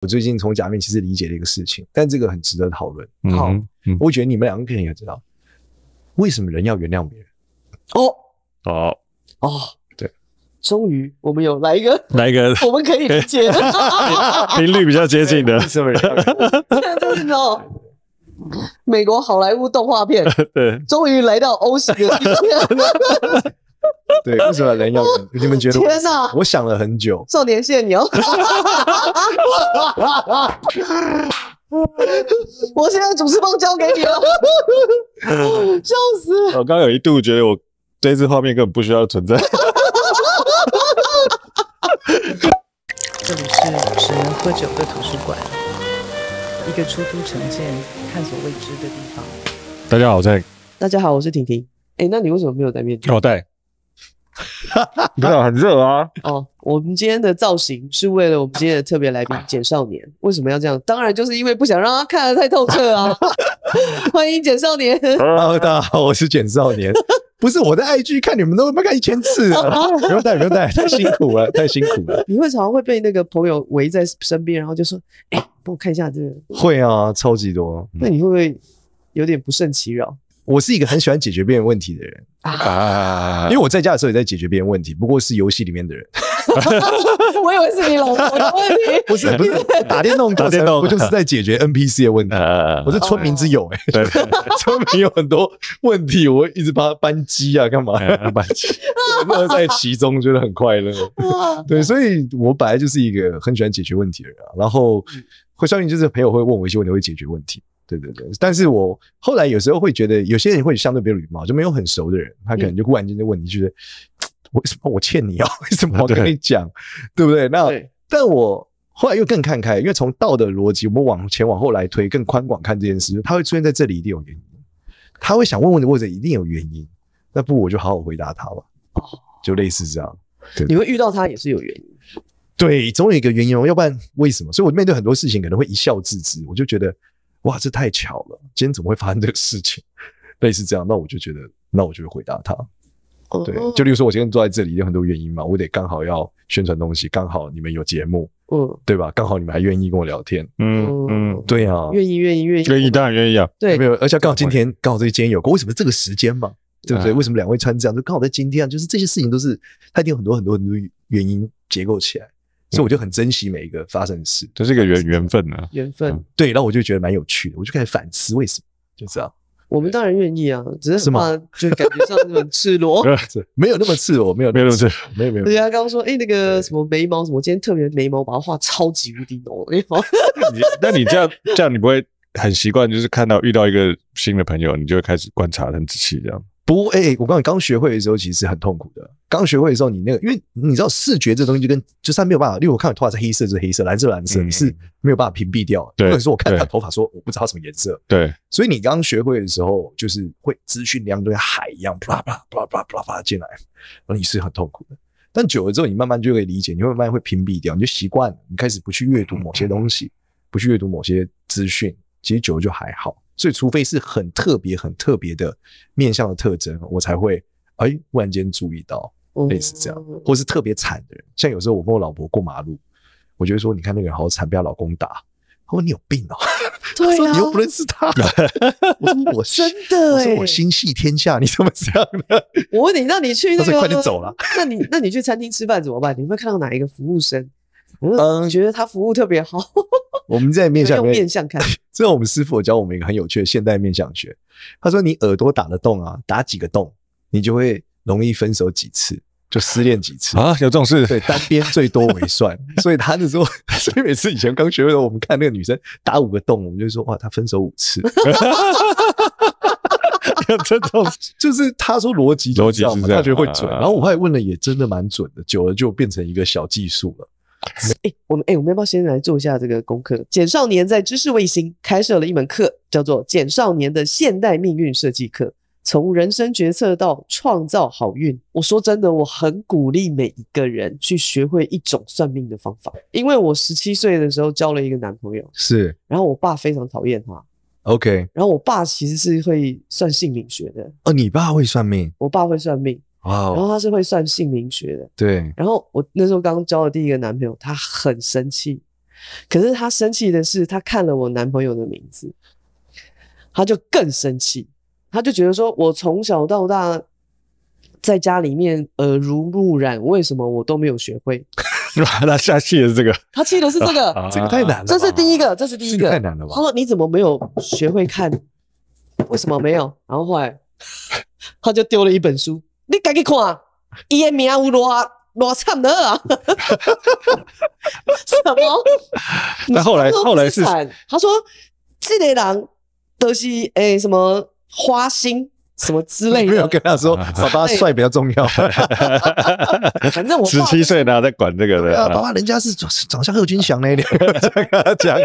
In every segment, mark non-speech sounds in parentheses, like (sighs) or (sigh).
我最近从《假面》其实理解了一个事情，但这个很值得讨论。好，我觉得你们两个可能也知道，为什么人要原谅别人？哦哦哦，对，终于我们有来一个，(laughs) 来一个，我们可以理解，(laughs) 频率比较接近的是么人？就 (laughs) 是哦。美国好莱坞动画片。对，终于来到 O 型的 (laughs) 对，为什么人要？你们觉得？天哪！我想了很久。少年谢牛。(laughs) 我现在主持棒交给你了。(laughs) 笑死！我刚有一度觉得我这次画面根本不需要存在。这里是只能喝酒的图书馆，一个出租城建探索未知的地方。大家好，我在。大家好，我是婷婷。哎，那你为什么没有戴面具？我戴。对 (laughs) 有，很热啊！哦，我们今天的造型是为了我们今天的特别来宾简少年。为什么要这样？当然就是因为不想让他看得太透彻啊！(laughs) 欢迎简少年。啊，(laughs) 大家好，我是简少年。不是我在 IG 看你们都看一千次了，不用带，不用带，太辛苦了，太辛苦了。你会常常会被那个朋友围在身边，然后就说：“哎，帮我看一下这个。”会啊，超级多。那你会不会有点不胜其扰？我是一个很喜欢解决别人问题的人啊，因为我在家的时候也在解决别人问题，不过是游戏里面的人。(laughs) 我以为是你老婆的问题，(laughs) 不是不是打电动打电动，我 (laughs) 就是在解决 NPC 的问题。我是村民之友哎，村民有很多问题，我一直帮他扳机啊干嘛，扳机乐在其中，觉得很快乐。对，所以我本来就是一个很喜欢解决问题的人，然后会相应就是朋友会问我一些问题，会解决问题。对对对，但是我后来有时候会觉得，有些人会相对比较礼貌，就没有很熟的人，他可能就忽然间就问你，就是为什么我欠你啊？为什么 (laughs) 我跟你讲，对不对？那但我后来又更看开，因为从道的逻辑，我们往前往后来推，更宽广看这件事，他会出现在这里一定有原因，他会想问问的或者一定有原因，那不我就好好回答他吧，就类似这样。你会遇到他也是有原因，对，总有一个原因，要不然为什么？所以我面对很多事情可能会一笑置之，我就觉得。哇，这太巧了！今天怎么会发生这个事情？类似这样，那我就觉得，那我就回答他。对，就例如说，我今天坐在这里，有很多原因嘛，我得刚好要宣传东西，刚好你们有节目，嗯，对吧？刚好你们还愿意跟我聊天，嗯嗯，对啊，愿意，愿意，愿意，愿意，当然愿意啊，对，没有，而且刚好今天，刚好这今天有过，为什么这个时间嘛，对不对？为什么两位穿这样？就刚好在今天，啊？就是这些事情都是他一定有很多很多很多原因结构起来。所以我就很珍惜每一个发生的事，这是一个缘缘分呢。缘分，对，那我就觉得蛮有趣的，我就开始反思为什么，就这样。我们当然愿意啊，只是什么，就感觉上那么赤裸，(laughs) 没有那么赤裸，没有没有没有没有。人家刚刚说，哎，那个什么眉毛什么，今天特别眉毛，把它画超级无敌浓。你那你这样这样，你不会很习惯，就是看到遇到一个新的朋友，你就会开始观察很仔细这样。不，哎，我告诉你，刚学会的时候其实是很痛苦的。刚学会的时候，你那个，因为你知道视觉这东西就跟就是没有办法，因为我看你头发是黑色，是黑色，蓝色蓝色你是没有办法屏蔽掉。对，或者说我看他头发，说我不知道什么颜色。对，所以你刚学会的时候，就是会资讯量都像海一样，啪啪啪啪啪啪进来，你是很痛苦的。但久了之后，你慢慢就可以理解，你会慢慢会屏蔽掉，你就习惯了，你开始不去阅读某些东西，不去阅读某些资讯，其实久了就还好。所以，除非是很特别、很特别的面相的特征，我才会哎，忽然间注意到类似这样，或是特别惨的人。像有时候我跟我老婆过马路，我觉得说，你看那个人好惨，被他老公打。他说：“你有病哦！(laughs) ”我说：“你又不认识他。”我说：“我真的。”我说：“我心系天下，你怎么这样的？”我问你，那你去，那个，快点走了。”那你，那你去餐厅吃饭怎么办？你会看到哪一个服务生？嗯，觉得他服务特别好。(laughs) 我们在面相用面相看。(laughs) 这我们师傅教我们一个很有趣的现代面相学。他说：“你耳朵打的洞啊，打几个洞，你就会容易分手几次，就失恋几次啊。”有这种事？对，单边最多为算。(laughs) 所以他就说：“所以每次以前刚学会，我们看那个女生打五个洞，我们就说哇，她分手五次。”哈哈哈哈哈！这种就是他说逻辑，逻辑这样，他觉得会准。然后我还问了，也真的蛮准的。久了就变成一个小技术了。哎，(laughs) 我们哎，我们要不要先来做一下这个功课？简少年在知识卫星开设了一门课，叫做《简少年的现代命运设计课》，从人生决策到创造好运。我说真的，我很鼓励每一个人去学会一种算命的方法，因为我十七岁的时候交了一个男朋友，是，然后我爸非常讨厌他。OK，然后我爸其实是会算姓名学的。哦，你爸会算命？我爸会算命。哇！然后他是会算姓名学的。对。然后我那时候刚交的第一个男朋友，他很生气。可是他生气的是，他看了我男朋友的名字，他就更生气。他就觉得说，我从小到大在家里面耳濡目染，为什么我都没有学会？是吧？他下气的是这个。他气的是这个，这个太难了。这是第一个，这是第一个，太难了吧？他说：“你怎么没有学会看？为什么没有？”然后后来 (laughs) 他就丢了一本书。你自己看，伊的名有偌偌惨的啊！(laughs) (laughs) 什么？那后来后来是他说这德人都是诶什么花心什么之类的。没有跟他说，(laughs) 爸爸帅比较重要。反正我十七岁然有在管这个的。爸爸人家是长长相贺军翔呢，讲。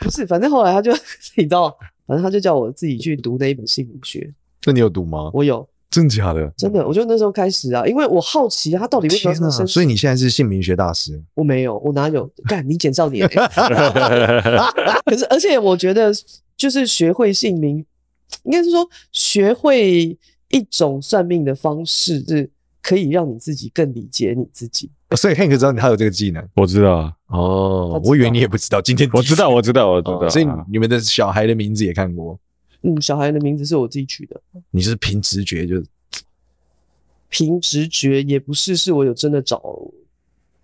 不是，反正后来他就你知道，反正他就叫我自己去读那一本心理学。那你有读吗？我有。真假的？真的，我就那时候开始啊，因为我好奇他到底为什么生？所以你现在是姓名学大师？我没有，我哪有？(laughs) 干，你减少年。(laughs) 可是，而且我觉得，就是学会姓名，应该是说学会一种算命的方式，是可以让你自己更理解你自己。所以 Hank 知道他有这个技能？我知道啊，哦，我以为你也不知道。今天我知道，我知道，我知道。所以你们的小孩的名字也看过。嗯，小孩的名字是我自己取的。你是凭直觉就？凭直觉也不是，是我有真的找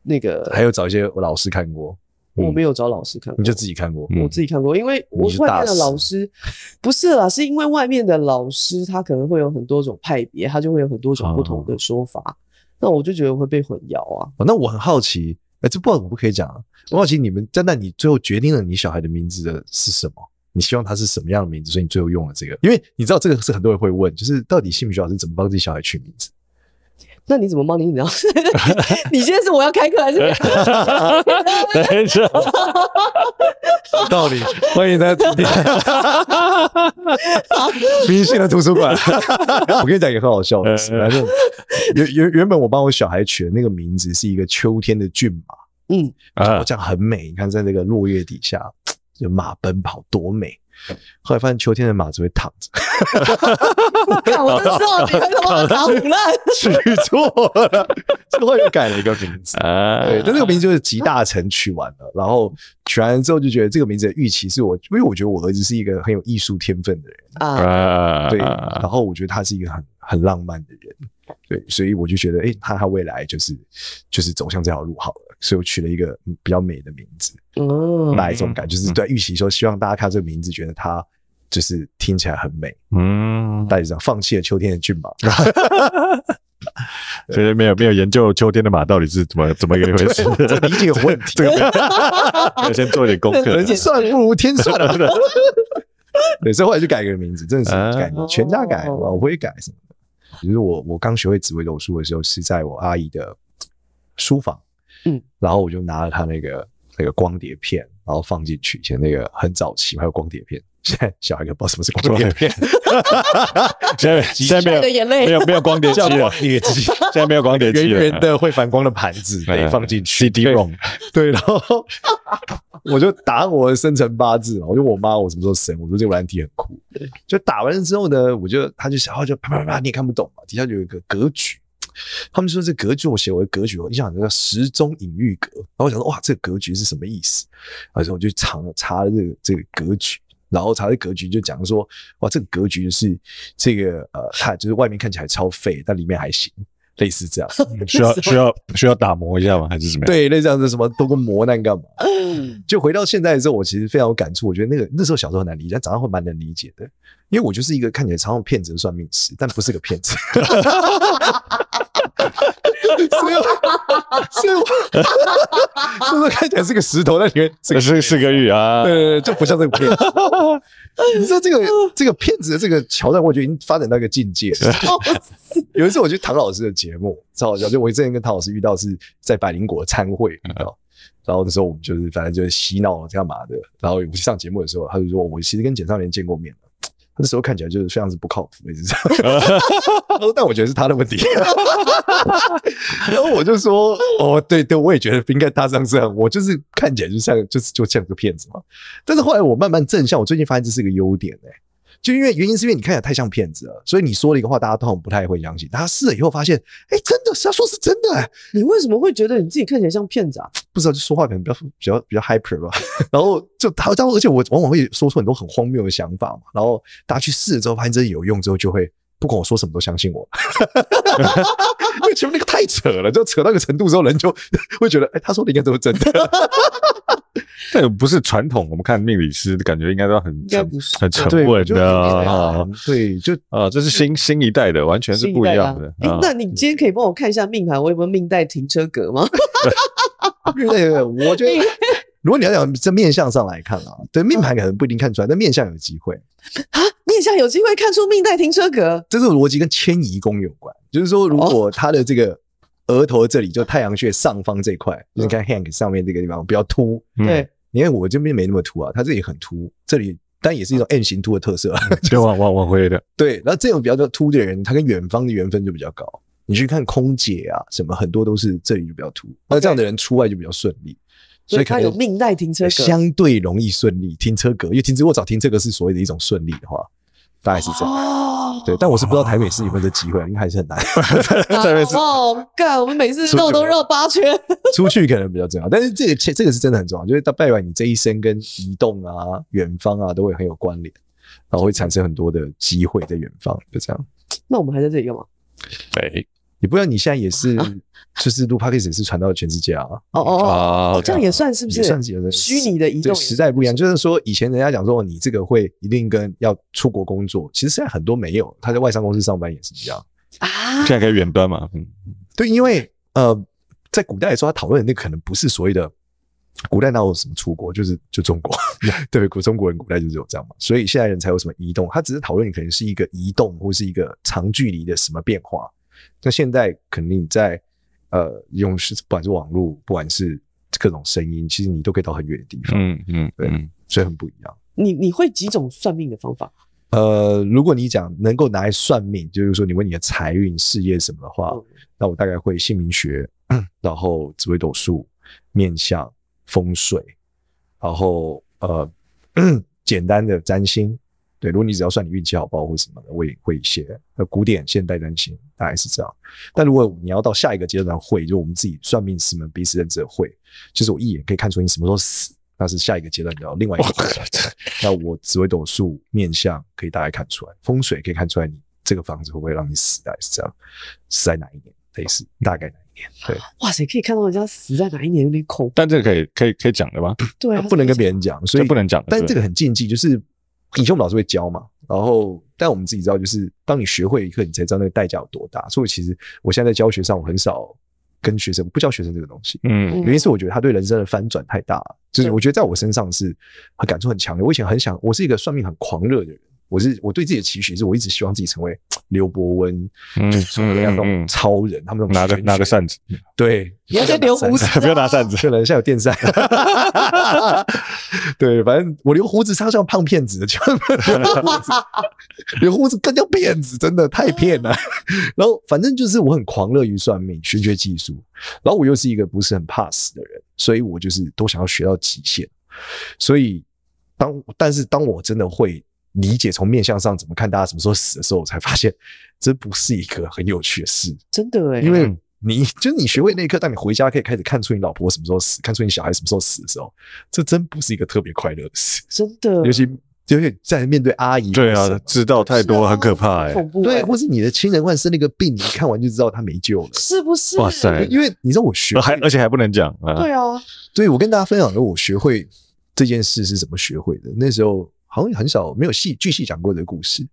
那个，还有找一些老师看过。我没有找老师看，你就自己看过，我自己看过，因为我外面的老师不是啦，是因为外面的老师他可能会有很多种派别，他就会有很多种不同的说法。那我就觉得会被混淆啊。那我很好奇，哎，这不好我不可以讲？我好奇你们，在那，你最后决定了你小孩的名字的是什么？你希望他是什么样的名字？所以你最后用了这个，因为你知道这个是很多人会问，就是到底姓不学老师怎么帮自己小孩取名字？那你怎么帮？你怎样？(laughs) 你现在是我要开课还是？没哈有道理，欢迎大家。店，哈哈明的图书馆。(laughs) 我跟你讲，也很好笑。反正原原原本我帮我小孩取的那个名字是一个秋天的骏马，嗯啊，我讲很美，你看在那个落叶底下。就马奔跑多美，后来发现秋天的马只会躺着。(laughs) 我那时候你得怎么搞的，取错了，之后又改了一个名字。对，但这个名字就是集大成取完了，然后取完之后就觉得这个名字的预期是我，因为我觉得我儿子是一个很有艺术天分的人啊，对，然后我觉得他是一个很很浪漫的人，对，所以我就觉得，哎，他他未来就是就是走向这条路好了。所以我取了一个比较美的名字哦，那一种感觉是对，预期说希望大家看这个名字，觉得它就是听起来很美。嗯，大致上放弃了秋天的骏马，(laughs) 所以没有没有研究秋天的马到底是怎么怎么一回事，理解有问题，(laughs) 要先做一点功课。(laughs) 人算不如天算，对，所以后来就改个名字，真的是改名，全家改，我不会改什么。其实我我刚学会紫薇斗数的时候，是在我阿姨的书房。嗯，然后我就拿了他那个那个光碟片，然后放进去以前那个很早期还有光碟片，(laughs) 现在小孩都不知道什么是光碟片。现在 (laughs) 现在没有 (laughs) 没有没有光碟机了，光碟机，现在没有光碟机了。圆圆的会反光的盘子，得放进去 CD ROM。对，然后我就打我的生辰八字，我就我妈我什么时候生，我说这个问题很酷。就打完之后呢，我就他就小孩就啪啪啪你也看不懂嘛，底下就有一个格局。他们说这格局，我写我的格局我你想这个时钟隐喻格，然后我想说哇，这个格局是什么意思？然后我就查了查了这个这个格局，然后查这格局就讲说哇，这个格局就是这个呃，哈，就是外面看起来超废，但里面还行，类似这样，需要 (laughs) 需要需要打磨一下吗？还是什么？对，类似这样子，什么多个磨难干嘛？就回到现在的时候，我其实非常有感触。我觉得那个那时候小时候很难理解，但长大会蛮能理解的，因为我就是一个看起来常用骗子的算命师，但不是个骗子。(laughs) 哈哈哈哈哈！哈哈哈哈哈！哈哈哈是哈！哈哈哈哈是个哈哈哈哈！哈哈个是哈！哈哈哈对对哈哈哈哈这哈哈哈哈哈！哈这个哈哈！(laughs) 哈哈哈哈哈！哈哈哈哈哈！哈哈哈哈哈！哈哈哈哈哈！哈哈哈哈哈！哈哈哈哈哈！哈哈哈哈哈！哈哈哈哈哈！哈哈哈哈哈！哈哈哈哈哈！哈哈哈哈哈！哈哈哈哈就是哈哈哈哈！哈哈哈哈哈！哈哈哈哈哈！哈哈哈哈哈！哈哈哈哈哈！哈哈哈哈哈！哈哈那时候看起来就是非常是不靠谱，一直这样。但我觉得是他的问题。(laughs) 然后我就说，哦，对对，我也觉得不应该他这样。我就是看起来就像就是就像个骗子嘛。但是后来我慢慢正向，我最近发现这是一个优点嘞。就因为原因是因为你看起来太像骗子了，所以你说了一个话大家都很不太会相信。他试了以后发现，哎，真的是他说是真的。你为什么会觉得你自己看起来像骗子啊？不知道，就说话可能比较比较比较 hyper 吧。(laughs) 然后就，而且我往往会说出很多很荒谬的想法嘛。然后大家去试了之后，发现真的有用之后，就会不管我说什么都相信我。(laughs) 因为前面那个太扯了，就扯到一个程度之后，人就会觉得，哎，他说的应该都是真的。这 (laughs) 个不是传统，我们看命理师感觉应该都很很沉稳的啊。对，就啊，这是新新一代的，完全是不一样的。那你今天可以帮我看一下命盘，我有有命带停车格吗？(laughs) 对，我觉得如果你要讲这面相上来看啊，对命盘可能不一定看出来，但面相有机会啊，面相有机会看出命带停车格，这是逻辑跟迁移宫有关，就是说如果他的这个。额头这里就太阳穴上方这块，你看 h a n k 上面这个地方比较凸。对，你看我这边没那么凸啊，他这里很凸，这里但也是一种 N 型凸的特色，就往往往回的。对，对，那这种比较凸的人，他跟远方的缘分就比较高。你去看空姐啊什么，很多都是这里就比较凸，那这样的人出外就比较顺利，所以他有命带停车格，相对容易顺利停车格，因为停车我找停车格是所谓的一种顺利的话。大概是这样，对，但我是不知道台北是有没有这机会，因为还是很难。(laughs) (laughs) 台美我我们每次绕都绕八圈。出去可能比较重要，但是这个这个是真的很重要，就是代表你这一生跟移动啊、远方啊都会很有关联，然后会产生很多的机会在远方，就这样。那我们还在这里干嘛？哎。也不知道你现在也是，(laughs) 就是录 p o d c a s 也是传到了全世界啊！哦哦，哦，这样也算是不是？算是有的虚拟的移动，时代不一样。就是说，以前人家讲说你这个会一定跟要出国工作，其实现在很多没有，他在外商公司上班也是一样啊。现在可以远端嘛？嗯，对，因为呃，在古代的时候，他讨论的那可能不是所谓的古代哪有什么出国，就是就中国。(laughs) 对，古中国人古代就是有这样嘛，所以现在人才有什么移动？他只是讨论你可能是一个移动或是一个长距离的什么变化。那现在肯定在，呃，用是不管是网络，不管是各种声音，其实你都可以到很远的地方，嗯嗯，对，所以很不一样。你你会几种算命的方法？呃，如果你讲能够拿来算命，就是说你问你的财运、事业什么的话，那我大概会姓名学，(clears throat) 然后紫微斗数、面相、风水，然后呃，(clears throat) 简单的占星。对，如果你只要算你运气好包括或什么的，会会一些呃古典现代占星，大概是这样。但如果你要到下一个阶段会，就我们自己算命师们彼此认知的会，就是我一眼可以看出你什么时候死，那是下一个阶段的另外一个。那我紫微斗数面相可以大概看出来，风水可以看出来你这个房子会不会让你死大概是这样，死在哪一年？类似大概哪一年？对，哇塞，可以看到人家死在哪一年有恐怖。但这个可以可以可以讲的吗？对，不能跟别人讲，所以不能讲。但这个很禁忌，就是。以前我们老师会教嘛，然后，但我们自己知道，就是当你学会一刻，你才知道那个代价有多大。所以其实我现在在教学上，我很少跟学生不教学生这个东西。嗯，原因是我觉得他对人生的翻转太大了，就是我觉得在我身上是很感触很强烈。我以前很想，我是一个算命很狂热的人。我是我对自己的期许是我一直希望自己成为刘伯温，就嗯，那种那种超人，他们那种拿个拿个扇子，对，不要先留胡子，(laughs) 不要拿扇子，现在有电扇。(laughs) 对，反正我留胡子，他像胖骗子的，留 (laughs) 胡子，留胡子干掉骗子，真的太骗了。然后反正就是我很狂热于算命、玄学技术，然后我又是一个不是很怕死的人，所以我就是都想要学到极限。所以当但是当我真的会。理解从面相上怎么看大家什么时候死的时候，才发现这不是一个很有趣的事，真的哎。因为你就你学会那一刻，当你回家可以开始看出你老婆什么时候死，看出你小孩什么时候死的时候，这真不是一个特别快乐的事，真的。尤其尤其在面对阿姨，对啊，知道太多很可怕哎，恐怖。对，或是你的亲人患生了一个病，你看完就知道他没救了，是不是？哇塞，因为你知道我学，还而且还不能讲，对啊。所以我跟大家分享说我学会这件事是怎么学会的，那时候。好像很少没有细继续讲过这个故事。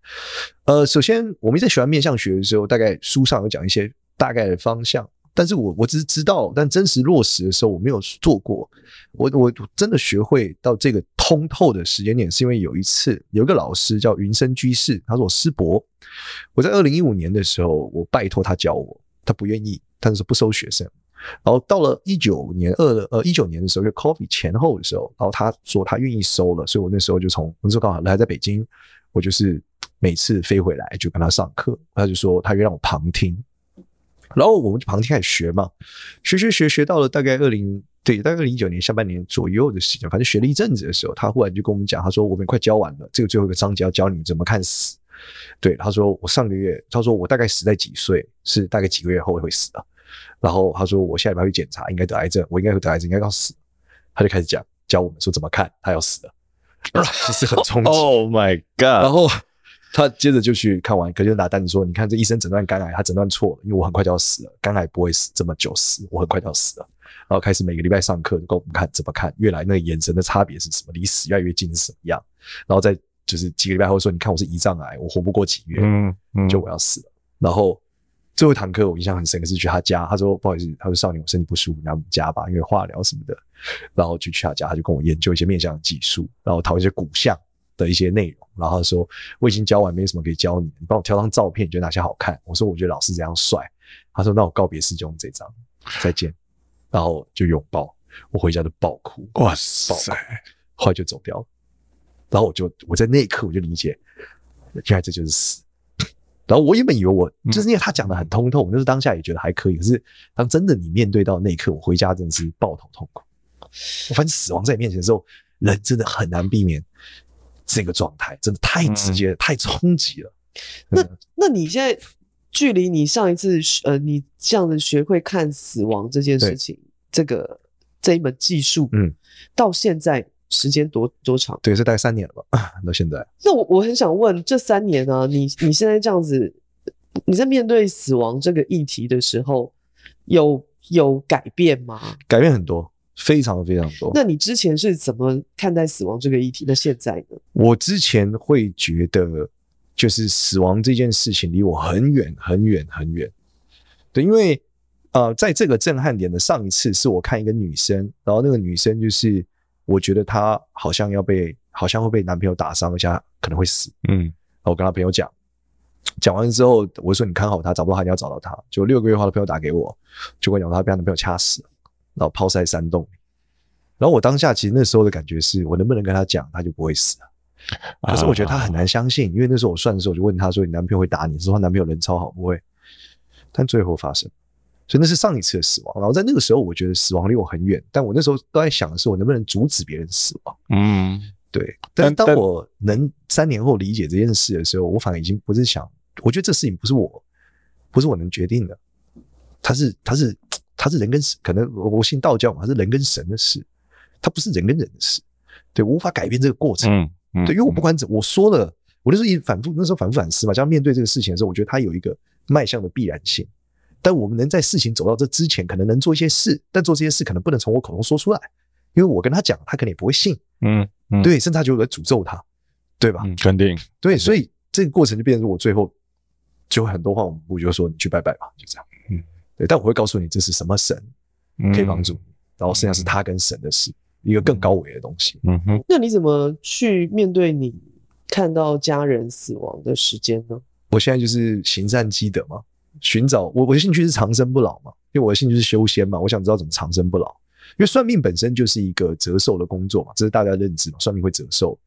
呃，首先我们在学完面向学的时候，大概书上有讲一些大概的方向，但是我我只是知道，但真实落实的时候我没有做过。我我真的学会到这个通透的时间点，是因为有一次有一个老师叫云深居士，他说我师伯。我在二零一五年的时候，我拜托他教我，他不愿意，他是不收学生。然后到了一九年二呃一九年的时候，就 coffee 前后的时候，然后他说他愿意收了，所以我那时候就从温州刚好来，在北京，我就是每次飞回来就跟他上课，他就说他愿意让我旁听，然后我们就旁听开始学嘛，学学学，学到了大概二零对大概二零一九年下半年左右的时间，反正学了一阵子的时候，他忽然就跟我们讲，他说我们快教完了，这个最后一个章节要教你们怎么看死，对，他说我上个月，他说我大概死在几岁，是大概几个月后会死啊。然后他说：“我下礼拜去检查，应该得癌症，我应该会得癌症，应该要死。”他就开始讲教我们说怎么看，他要死了，(laughs) 其实很冲击。Oh my god！然后他接着就去看完，可就拿单子说：“你看，这医生诊断肝癌，他诊断错了，因为我很快就要死了，肝癌不会死这么久，死我很快就要死了。”然后开始每个礼拜上课，就跟我们看怎么看，越来那个眼神的差别是什么，离死越来越近是什么样。然后再就是几个礼拜后说：“你看，我是胰脏癌，我活不过几月，嗯嗯，就我要死了。”然后。最后一堂课，我印象很深刻，是去他家。他说：“不好意思，他说少年，我身体不舒服，来我们家吧，因为化疗什么的。”然后就去他家，他就跟我研究一些面相的技术，然后讨一些骨相的一些内容。然后他说：“我已经教完，没什么可以教你，你帮我挑张照片，你觉得哪些好看？”我说：“我觉得老师这样帅。”他说：“那我告别师就用这张，再见。”然后就拥抱，我回家就爆哭。哇塞！后来就走掉了。然后我就我在那一刻我就理解，原来这就是死。然后我原本以为我就是因为他讲的很通透，就是当下也觉得还可以。可是当真的你面对到那一刻，我回家真的是抱头痛哭。我发现死亡在你面前的时候，人真的很难避免这个状态，真的太直接、太冲击了。那那你现在距离你上一次呃，你这样子学会看死亡这件事情，这个这一门技术，嗯，到现在。时间多多长？对，是大概三年了。吧，那 (laughs) 现在，那我我很想问，这三年呢，你你现在这样子，你在面对死亡这个议题的时候，有有改变吗？改变很多，非常非常多。那你之前是怎么看待死亡这个议题？那现在呢？我之前会觉得，就是死亡这件事情离我很远很远很远。对，因为呃，在这个震撼点的上一次是我看一个女生，然后那个女生就是。我觉得她好像要被，好像会被男朋友打伤，而且可能会死。嗯，我跟她朋友讲，讲完之后我说你看好她，找不到她你要找到她。就六个月后她朋友打给我，结果我讲她被她男朋友掐死，然后抛在山洞。然后我当下其实那时候的感觉是我能不能跟她讲，她就不会死。可是我觉得她很难相信，因为那时候我算的时候我就问她说你男朋友会打你？她男朋友人超好不会。但最后发生。所以那是上一次的死亡，然后在那个时候，我觉得死亡离我很远，但我那时候都在想的是，我能不能阻止别人死亡？嗯，对。但当我能三年后理解这件事的时候，我反而已经不是想，我觉得这事情不是我，不是我能决定的，他是，他是，他是人跟可能我信道教嘛，他是人跟神的事，他不是人跟人的事，对我无法改变这个过程。嗯，对，因为我不管怎我说了，我时候一反复，那时候反复反思嘛，就要面对这个事情的时候，我觉得它有一个迈向的必然性。但我们能在事情走到这之前，可能能做一些事，但做这些事可能不能从我口中说出来，因为我跟他讲，他可能也不会信，嗯，对，甚至他觉得诅咒他，对吧？嗯，肯定，对，所以这个过程就变成我最后就很多话，我就说你去拜拜吧，就这样，嗯，对，但我会告诉你这是什么神可以帮助你，然后剩下是他跟神的事，一个更高维的东西，嗯哼。那你怎么去面对你看到家人死亡的时间呢？我现在就是行善积德嘛。寻找我，我的兴趣是长生不老嘛，因为我的兴趣是修仙嘛，我想知道怎么长生不老。因为算命本身就是一个折寿的工作嘛，这是大家认知嘛，算命会折寿。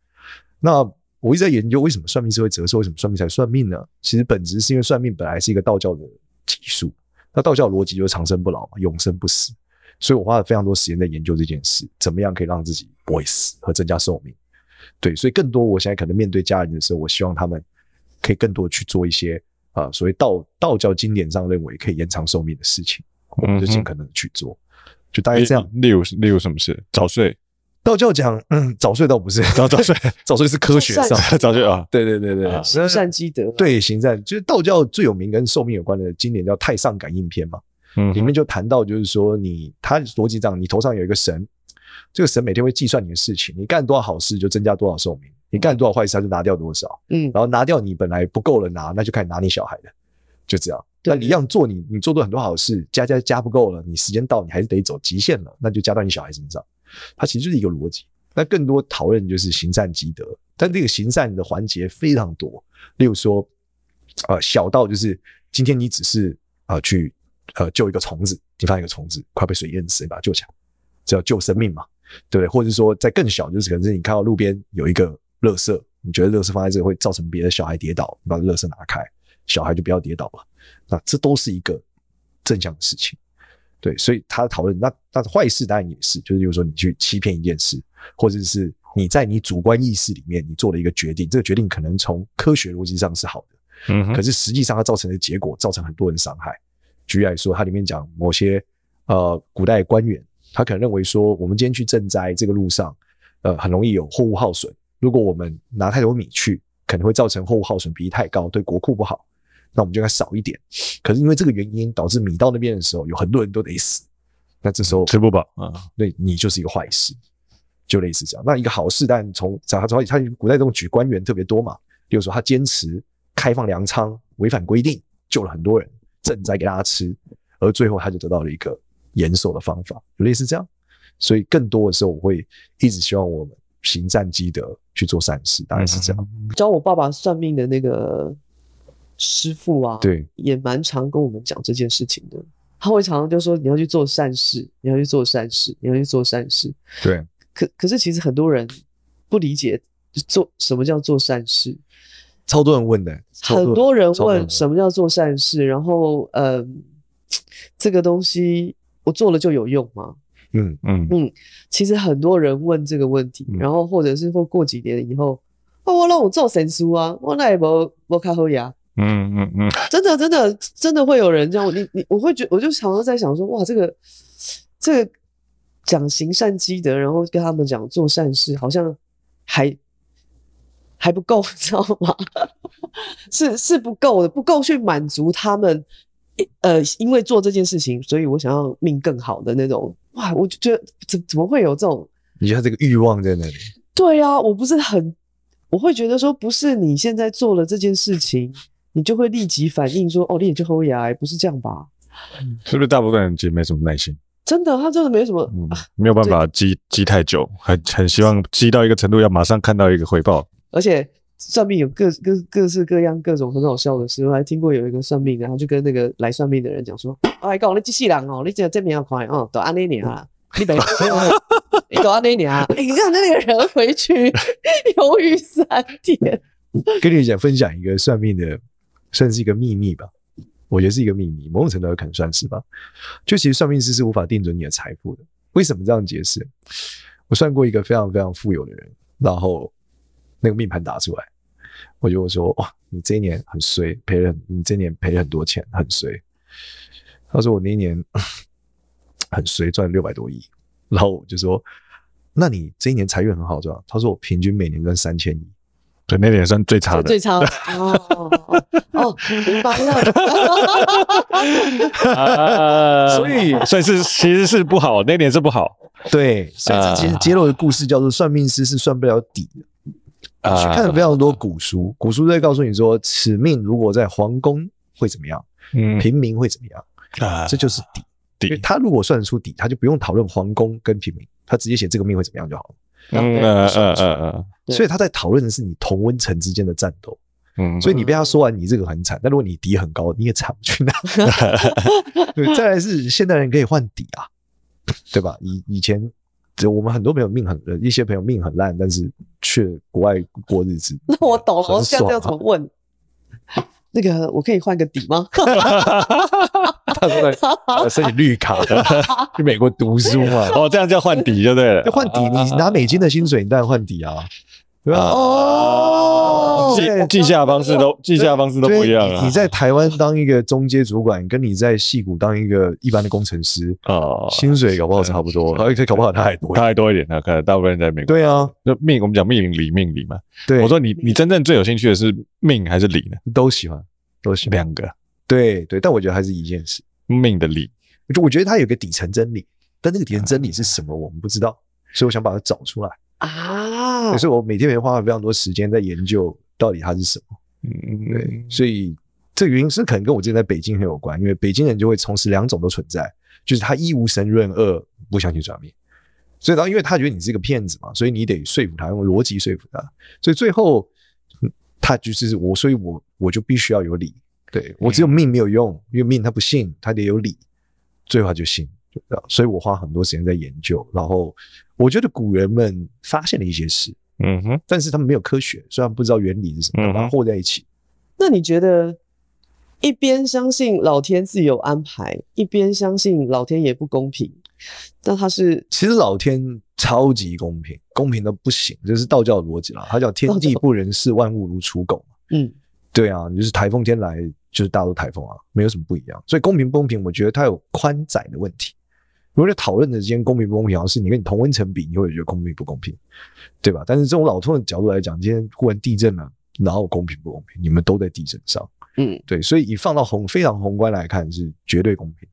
那我一直在研究为什么算命是会折寿，为什么算命才算命呢？其实本质是因为算命本来是一个道教的技术，那道教逻辑就是长生不老，嘛，永生不死。所以我花了非常多时间在研究这件事，怎么样可以让自己不会死和增加寿命。对，所以更多我现在可能面对家人的时候，我希望他们可以更多去做一些。啊，所谓道道教经典上认为可以延长寿命的事情，我们就尽可能去做，就大概这样。例如，例如什么事？早睡。道教讲，嗯，早睡倒不是早早睡，(laughs) 早睡是科学。早 (laughs) 早睡啊，对对对对，行善积德。对，行善。就是道教最有名跟寿命有关的经典叫《太上感应篇》嘛，嗯，里面就谈到，就是说你，它逻辑上，你头上有一个神，这个神每天会计算你的事情，你干多少好事就增加多少寿命。你干多少坏事，他就拿掉多少。嗯，然后拿掉你本来不够了拿，那就开始拿你小孩的，就这样。那一样做你，你做过很多好事，加加加不够了，你时间到，你还是得走极限了，那就加到你小孩身上。它其实就是一个逻辑。那更多讨论就是行善积德，但这个行善的环节非常多。例如说，呃，小到就是今天你只是呃去呃救一个虫子，你发现一个虫子快被水淹死，你把它救起来，叫救生命嘛，对不对？或者说在更小，就是可能是你看到路边有一个。乐色，你觉得乐色放在这里会造成别的小孩跌倒，你把乐色拿开，小孩就不要跌倒了。那这都是一个正向的事情，对。所以他的讨论，那那坏事当然也是，就是比如说你去欺骗一件事，或者是你在你主观意识里面你做了一个决定，这个决定可能从科学逻辑上是好的，嗯，可是实际上它造成的结果造成很多人伤害。举例来说，它里面讲某些呃古代官员，他可能认为说，我们今天去赈灾这个路上，呃，很容易有货物耗损。如果我们拿太多米去，可能会造成货物耗损比例太高，对国库不好，那我们就该少一点。可是因为这个原因，导致米到那边的时候，有很多人都得死。那这时候吃不饱啊，那你就是一个坏事，就类似这样。那一个好事，但从早他从他古代这种举官员特别多嘛，例如说他坚持开放粮仓，违反规定救了很多人，赈灾给大家吃，而最后他就得到了一个严守的方法，就类似这样。所以更多的时候，我会一直希望我们。行善积德去做善事，大概是这样。教我爸爸算命的那个师傅啊，对，也蛮常跟我们讲这件事情的。他会常常就说你要去做善事，你要去做善事，你要去做善事。对。可可是其实很多人不理解做什么叫做善事，超多人问的。很多人问什么叫做善事，然后嗯，(tsk) 这个东西我做了就有用吗？嗯嗯嗯，其实很多人问这个问题，然后或者是说过几年以后，我让我做神书啊，我也不不开后呀？嗯嗯嗯，真的真的真的会有人这样，你你我会觉，我就常常在想说，哇，这个这个讲行善积德，然后跟他们讲做善事，好像还还不够，(laughs) 知道吗？是是不够的，不够去满足他们，呃，因为做这件事情，所以我想要命更好的那种。哇，我就觉得怎怎么会有这种？你觉得这个欲望在那里？对呀，我不是很，我会觉得说，不是你现在做了这件事情，你就会立即反应说，哦，立即会牙癌，不是这样吧？是不是大部分人其实没什么耐心？真的，他真的没什么，没有办法积积太久，很很希望积到一个程度，要马上看到一个回报，而且。算命有各各各式各样各种很好笑的事，我还听过有一个算命，然后就跟那个来算命的人讲说：“哎，哥，你机器人哦，你讲正面要快哦，多安尼你啊，你等一下，多安尼你啊。”你让那个人回去犹豫三天。跟你讲分享一个算命的算是一个秘密吧，我觉得是一个秘密，某种程度可能算是吧。就其实算命师是无法定准你的财富的。为什么这样解释？我算过一个非常非常富有的人，然后。那个命盘打出来，我就说哇，你这一年很衰，赔了你这一年赔了很多钱，很衰。他说我那一年 (coughs) 很衰，赚六百多亿。然后我就说，那你这一年财运很好，赚？吧？他说我平均每年赚三千亿，对，那年算最差的。最差 (laughs) 哦哦哦，明白了。(laughs) 所以算是其实是不好，那年是不好。对，所以其实揭露的故事叫做“算命师是算不了底的”。去看非常多古书，古书在告诉你说，此命如果在皇宫会怎么样，平民会怎么样，这就是底。他如果算得出底，他就不用讨论皇宫跟平民，他直接写这个命会怎么样就好了。嗯嗯嗯嗯。所以他在讨论的是你同温层之间的战斗。嗯。所以你被他说完，你这个很惨。但如果你底很高，你也惨不去那。(laughs) 对，再来是现代人可以换底啊，对吧？以以前。就我们很多朋友命很，一些朋友命很烂，但是去国外过日子。那我懂了，这在要怎么问？那个我可以换个底吗？哈哈哈哈哈！他说的申请绿卡，(laughs) 去美国读书嘛。哦，这样叫换底就对了。换底，你拿美金的薪水，你然换底啊？哦，啊，计计价方式都计价方式都不一样了。你在台湾当一个中阶主管，跟你在戏谷当一个一般的工程师啊，薪水搞不好差不多，而且搞不好他还多，他还多一点。他可能大部分人在美国。对啊，那命我们讲命理命理嘛。对，我说你你真正最有兴趣的是命还是理呢？都喜欢，都喜欢两个。对对，但我觉得还是一件事，命的理，就我觉得它有个底层真理，但那个底层真理是什么我们不知道，所以我想把它找出来啊。所以，我每天也花了非常多时间在研究到底它是什么。嗯，对，所以这原因是可能跟我之前在北京很有关，因为北京人就会同时两种都存在，就是他一无神论二不相信转命，所以然后因为他觉得你是个骗子嘛，所以你得说服他用逻辑说服他，所以最后他就是我，所以我我就必须要有理。对我只有命没有用，因为命他不信，他得有理，最后他就信。所以，我花很多时间在研究，然后。我觉得古人们发现了一些事，嗯哼，但是他们没有科学，虽然不知道原理是什么，把它和在一起。那你觉得，一边相信老天自有安排，一边相信老天也不公平？那他是其实老天超级公平，公平的不行，这是道教的逻辑啦。他叫天地不仁，视万物如刍狗。嗯，对啊，你就是台风天来，就是大陆台风啊，没有什么不一样。所以公平不公平，我觉得它有宽窄的问题。如果你讨论的今天公平不公平，好像是你跟你同温层比，你会觉得公平不公平，对吧？但是这种老通的角度来讲，今天忽然地震了，然后公平不公平？你们都在地震上，嗯，对，所以以放到宏非常宏观来看，是绝对公平。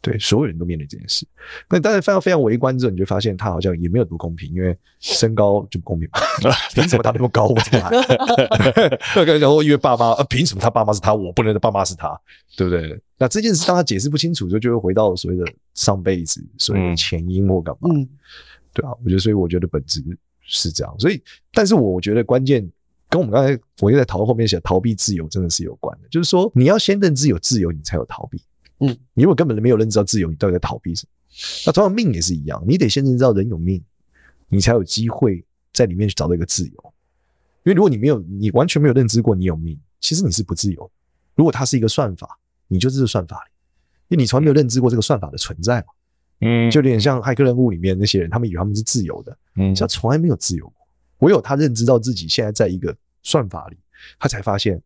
对，所有人都面对这件事。那当然，非常非常微观之后，你就发现他好像也没有多公平，因为身高就不公平嘛。(laughs) 凭什么他那么高？我怎么来？(laughs) (laughs) 然后因为爸妈，凭什么他爸妈是他，我不能的爸妈是他，对不对？那这件事当他解释不清楚之后，就会回到所谓的上辈子，所谓的前因或干嘛。对啊，我觉得，所以我觉得本质是这样。所以，但是我觉得关键跟我们刚才我一直在讨论后面写逃避自由真的是有关的，就是说你要先认知有自由，你才有逃避。嗯，你如果根本没有认知到自由，你到底在逃避什么？那同样命也是一样，你得先认知到人有命，你才有机会在里面去找到一个自由。因为如果你没有，你完全没有认知过你有命，其实你是不自由。如果它是一个算法，你就个算法里，因为你从来没有认知过这个算法的存在嘛。嗯，就有点像《骇客任务》里面那些人，他们以为他们是自由的，嗯，他从来没有自由过。唯有他认知到自己现在在一个算法里，他才发现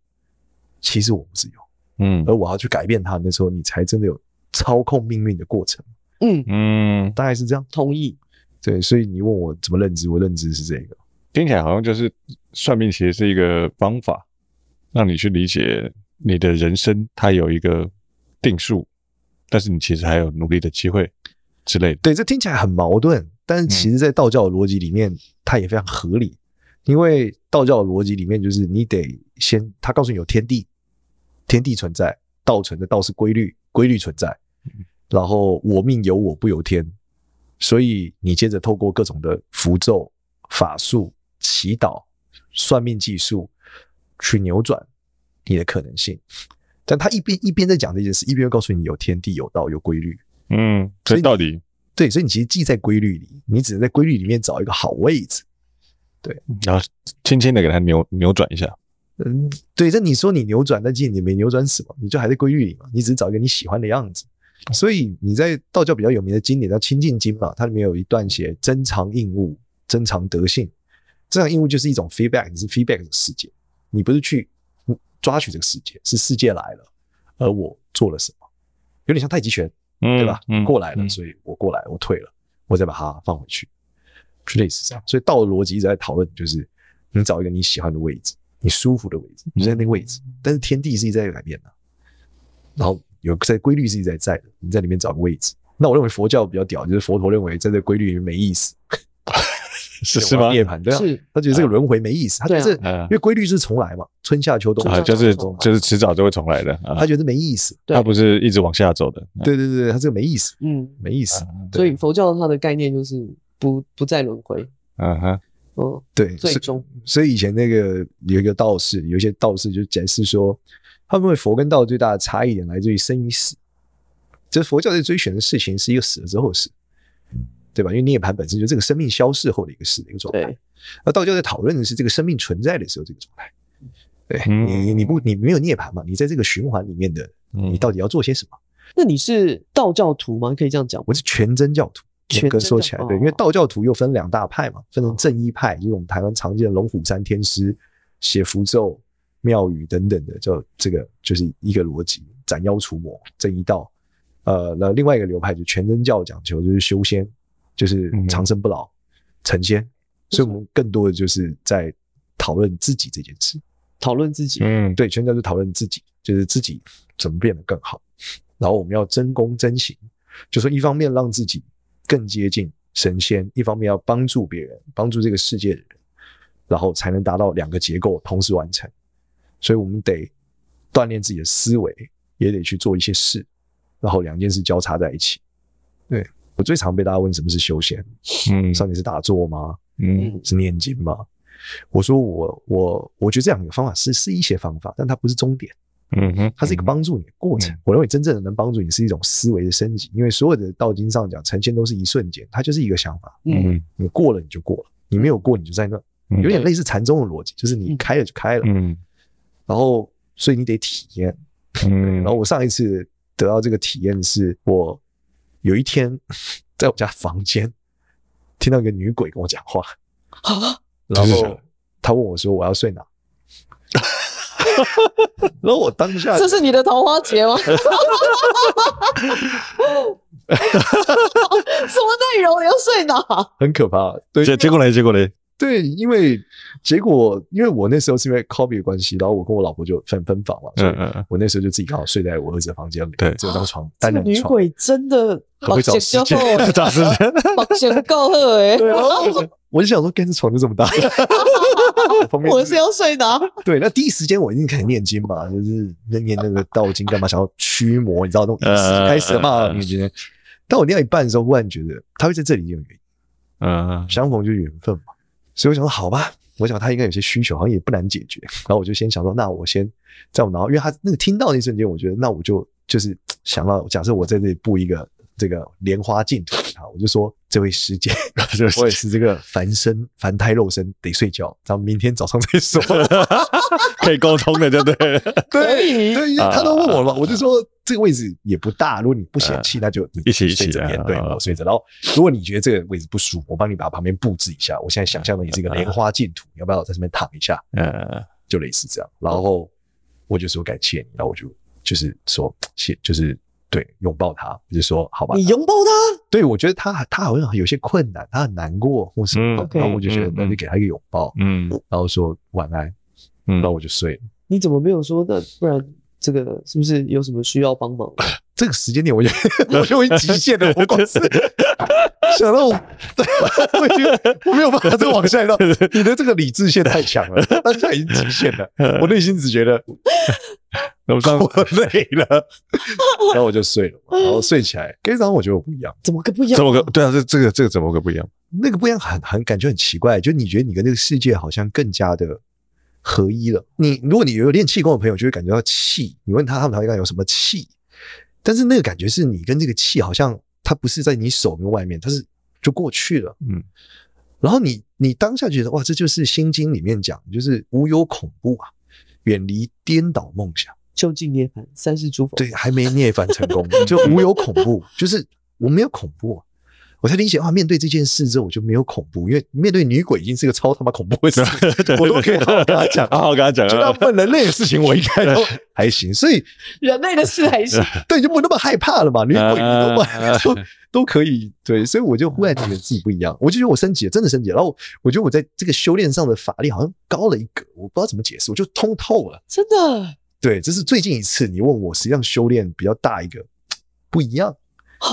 其实我不自由。嗯，而我要去改变它，那时候你才真的有操控命运的过程。嗯嗯，大概是这样。同意。对，所以你问我怎么认知，我认知是这个。听起来好像就是算命，其实是一个方法，让你去理解你的人生，它有一个定数，但是你其实还有努力的机会之类的。对，这听起来很矛盾，但是其实在道教的逻辑里面，它也非常合理，因为道教的逻辑里面就是你得先，他告诉你有天地。天地存在，道存的道是规律，规律存在。然后我命由我不由天，所以你接着透过各种的符咒、法术、祈祷、算命技术去扭转你的可能性。但他一边一边在讲这件事，一边又告诉你有天地有道有规律。嗯，所以到底对，所以你其实记在规律里，你只能在规律里面找一个好位置。对，然后轻轻的给他扭扭转一下。嗯，对，这你说你扭转，但其实你没扭转什么，你就还是归于里嘛。你只是找一个你喜欢的样子。所以你在道教比较有名的经典叫《清净经》嘛，它里面有一段写“珍藏应物，珍藏德性”。这样应物就是一种 feedback，你是 feedback 的世界。你不是去抓取这个世界，是世界来了，而我做了什么，有点像太极拳，对吧？过来了，所以我过来，我退了，我再把它放回去，类似这样。所以道的逻辑一直在讨论，就是你找一个你喜欢的位置。你舒服的位置，你在那位置，但是天地是一直在改变的，然后有在规律是一在在的，你在里面找个位置。那我认为佛教比较屌，就是佛陀认为在这规律里面没意思，(laughs) 是是吗？涅槃对啊，是他觉得这个轮回没意思，他觉得是因为规律是重来嘛，春夏秋冬啊，就是就是迟早就会重来的，他觉得没意思，他不是一直往下走的，对对对，他这个没意思，嗯，没意思。所以佛教它的概念就是不不再轮回，嗯哼。哦，对，最终，所以以前那个有一个道士，有些道士就解释说，他们说佛跟道最大的差异点来自于生与死。这佛教在追寻的事情是一个死了之后的事，对吧？因为涅槃本身就这个生命消逝后的一个事一个状态。而道教在讨论的是这个生命存在的时候这个状态。对你，你不，你没有涅槃嘛？你在这个循环里面的，你到底要做些什么？那你是道教徒吗？可以这样讲我是全真教徒。说起来，对，因为道教徒又分两大派嘛，分成正一派，就是我们台湾常见的龙虎山天师写符咒、庙宇等等的，就这个就是一个逻辑，斩妖除魔正一道。呃，那另外一个流派就全真教，讲求就是修仙，就是长生不老、成仙。所以我们更多的就是在讨论自己这件事，讨论自己。嗯，对，全真就讨论自己，就是自己怎么变得更好。然后我们要真功真行，就说一方面让自己。更接近神仙，一方面要帮助别人，帮助这个世界的人，然后才能达到两个结构同时完成。所以我们得锻炼自己的思维，也得去做一些事，然后两件事交叉在一起。对我最常被大家问什么是修仙？嗯，上帝是打坐吗？嗯，是念经吗？我说我我我觉得这两个方法是是一些方法，但它不是终点。嗯哼，它是一个帮助你的过程。我认为真正的能帮助你是一种思维的升级，因为所有的道经上讲成仙都是一瞬间，它就是一个想法。嗯，你过了你就过了，你没有过你就在那，有点类似禅宗的逻辑，就是你开了就开了。嗯，然后所以你得体验。嗯，然后我上一次得到这个体验是我有一天在我家房间听到一个女鬼跟我讲话。啊，然后她问我说我要睡哪？然后我当下，这是你的桃花节吗？(laughs) 什么内容？你要睡哪？很可怕。结结果呢？结果呢？对，因为结果，因为我那时候是因为 copy 的关系，然后我跟我老婆就分分房了。嗯嗯。我那时候就自己刚好睡在我儿子的房间里，对，只有张床单人床。女鬼真的很会找 (laughs) 时间，找时间，时间够了哎。对，然后我就想说，跟人床就这么大。(laughs) (laughs) 我是要睡的，(laughs) 对，那第一时间我一定肯定念经吧，就是念念那个道经干嘛，想要驱魔，你知道那种开始嘛，念经。但我念到一半的时候，忽然觉得他会在这里有原因，嗯，相逢就是缘分嘛，所以我想说，好吧，我想他应该有些需求，好像也不难解决。然后我就先想说，那我先在我脑，因为他那个听到那瞬间，我觉得那我就就是想到，假设我在这里布一个这个莲花净土。我就说，这位师姐，我也是这个凡身、凡胎、肉身得睡觉，咱们明天早上再说，(laughs) 可以沟通的，对不对？(laughs) 对，对，他都问我了，我就说这个位置也不大，如果你不嫌弃，那就一起一起这边对，我睡着。然后如果你觉得这个位置不舒服，我帮你把旁边布置一下。我现在想象的也是一个莲花净土，要不要在上面躺一下？嗯，就类似这样。然后我就说感谢你，然后我就就是说谢，就是。对，拥抱他，我就说好吧。你拥抱他？对，我觉得他他好像有些困难，他很难过，或什么，然后我就觉得，那你给他一个拥抱，嗯，然后说晚安，嗯，后我就睡了。你怎么没有说？那不然这个是不是有什么需要帮忙？(laughs) 这个时间点，我就 (laughs) 我就会极限了，我公司 (laughs) 想到我，对，我觉得没有办法再往下一道。你的这个理智线太强了，当下已经极限了，我内心只觉得。然后我 (laughs) 累了，(laughs) 然后我就睡了。然后睡起来，跟早上我觉得我不一样，怎么个不一样？怎么个对啊？这这个这个怎么个不一样？那个不一样很很感觉很奇怪，就你觉得你跟那个世界好像更加的合一了。你如果你有练气功的朋友，就会感觉到气。你问他他们好像有什么气，但是那个感觉是你跟这个气好像它不是在你手跟外面，它是就过去了。嗯，然后你你当下觉得哇，这就是《心经》里面讲，就是无忧恐怖啊，远离颠倒梦想。究竟涅槃，三世诸佛对还没涅槃成功，(laughs) 就无有恐怖，(laughs) 就是我没有恐怖，我才理解啊。面对这件事之后，我就没有恐怖，因为面对女鬼已经是一个超他妈恐怖的事，(laughs) 我都可以好好跟他讲啊，跟他讲。就分人类的事情，我应该都还行，所以人类的事还行，对，就不那么害怕了嘛。女鬼都都都可以，对，所以我就忽然觉得自己不一样，我就觉得我升级了，真的升级了。然后我觉得我在这个修炼上的法力好像高了一格，我不知道怎么解释，我就通透了，真的。对，这是最近一次你问我，实际上修炼比较大一个不一样啊，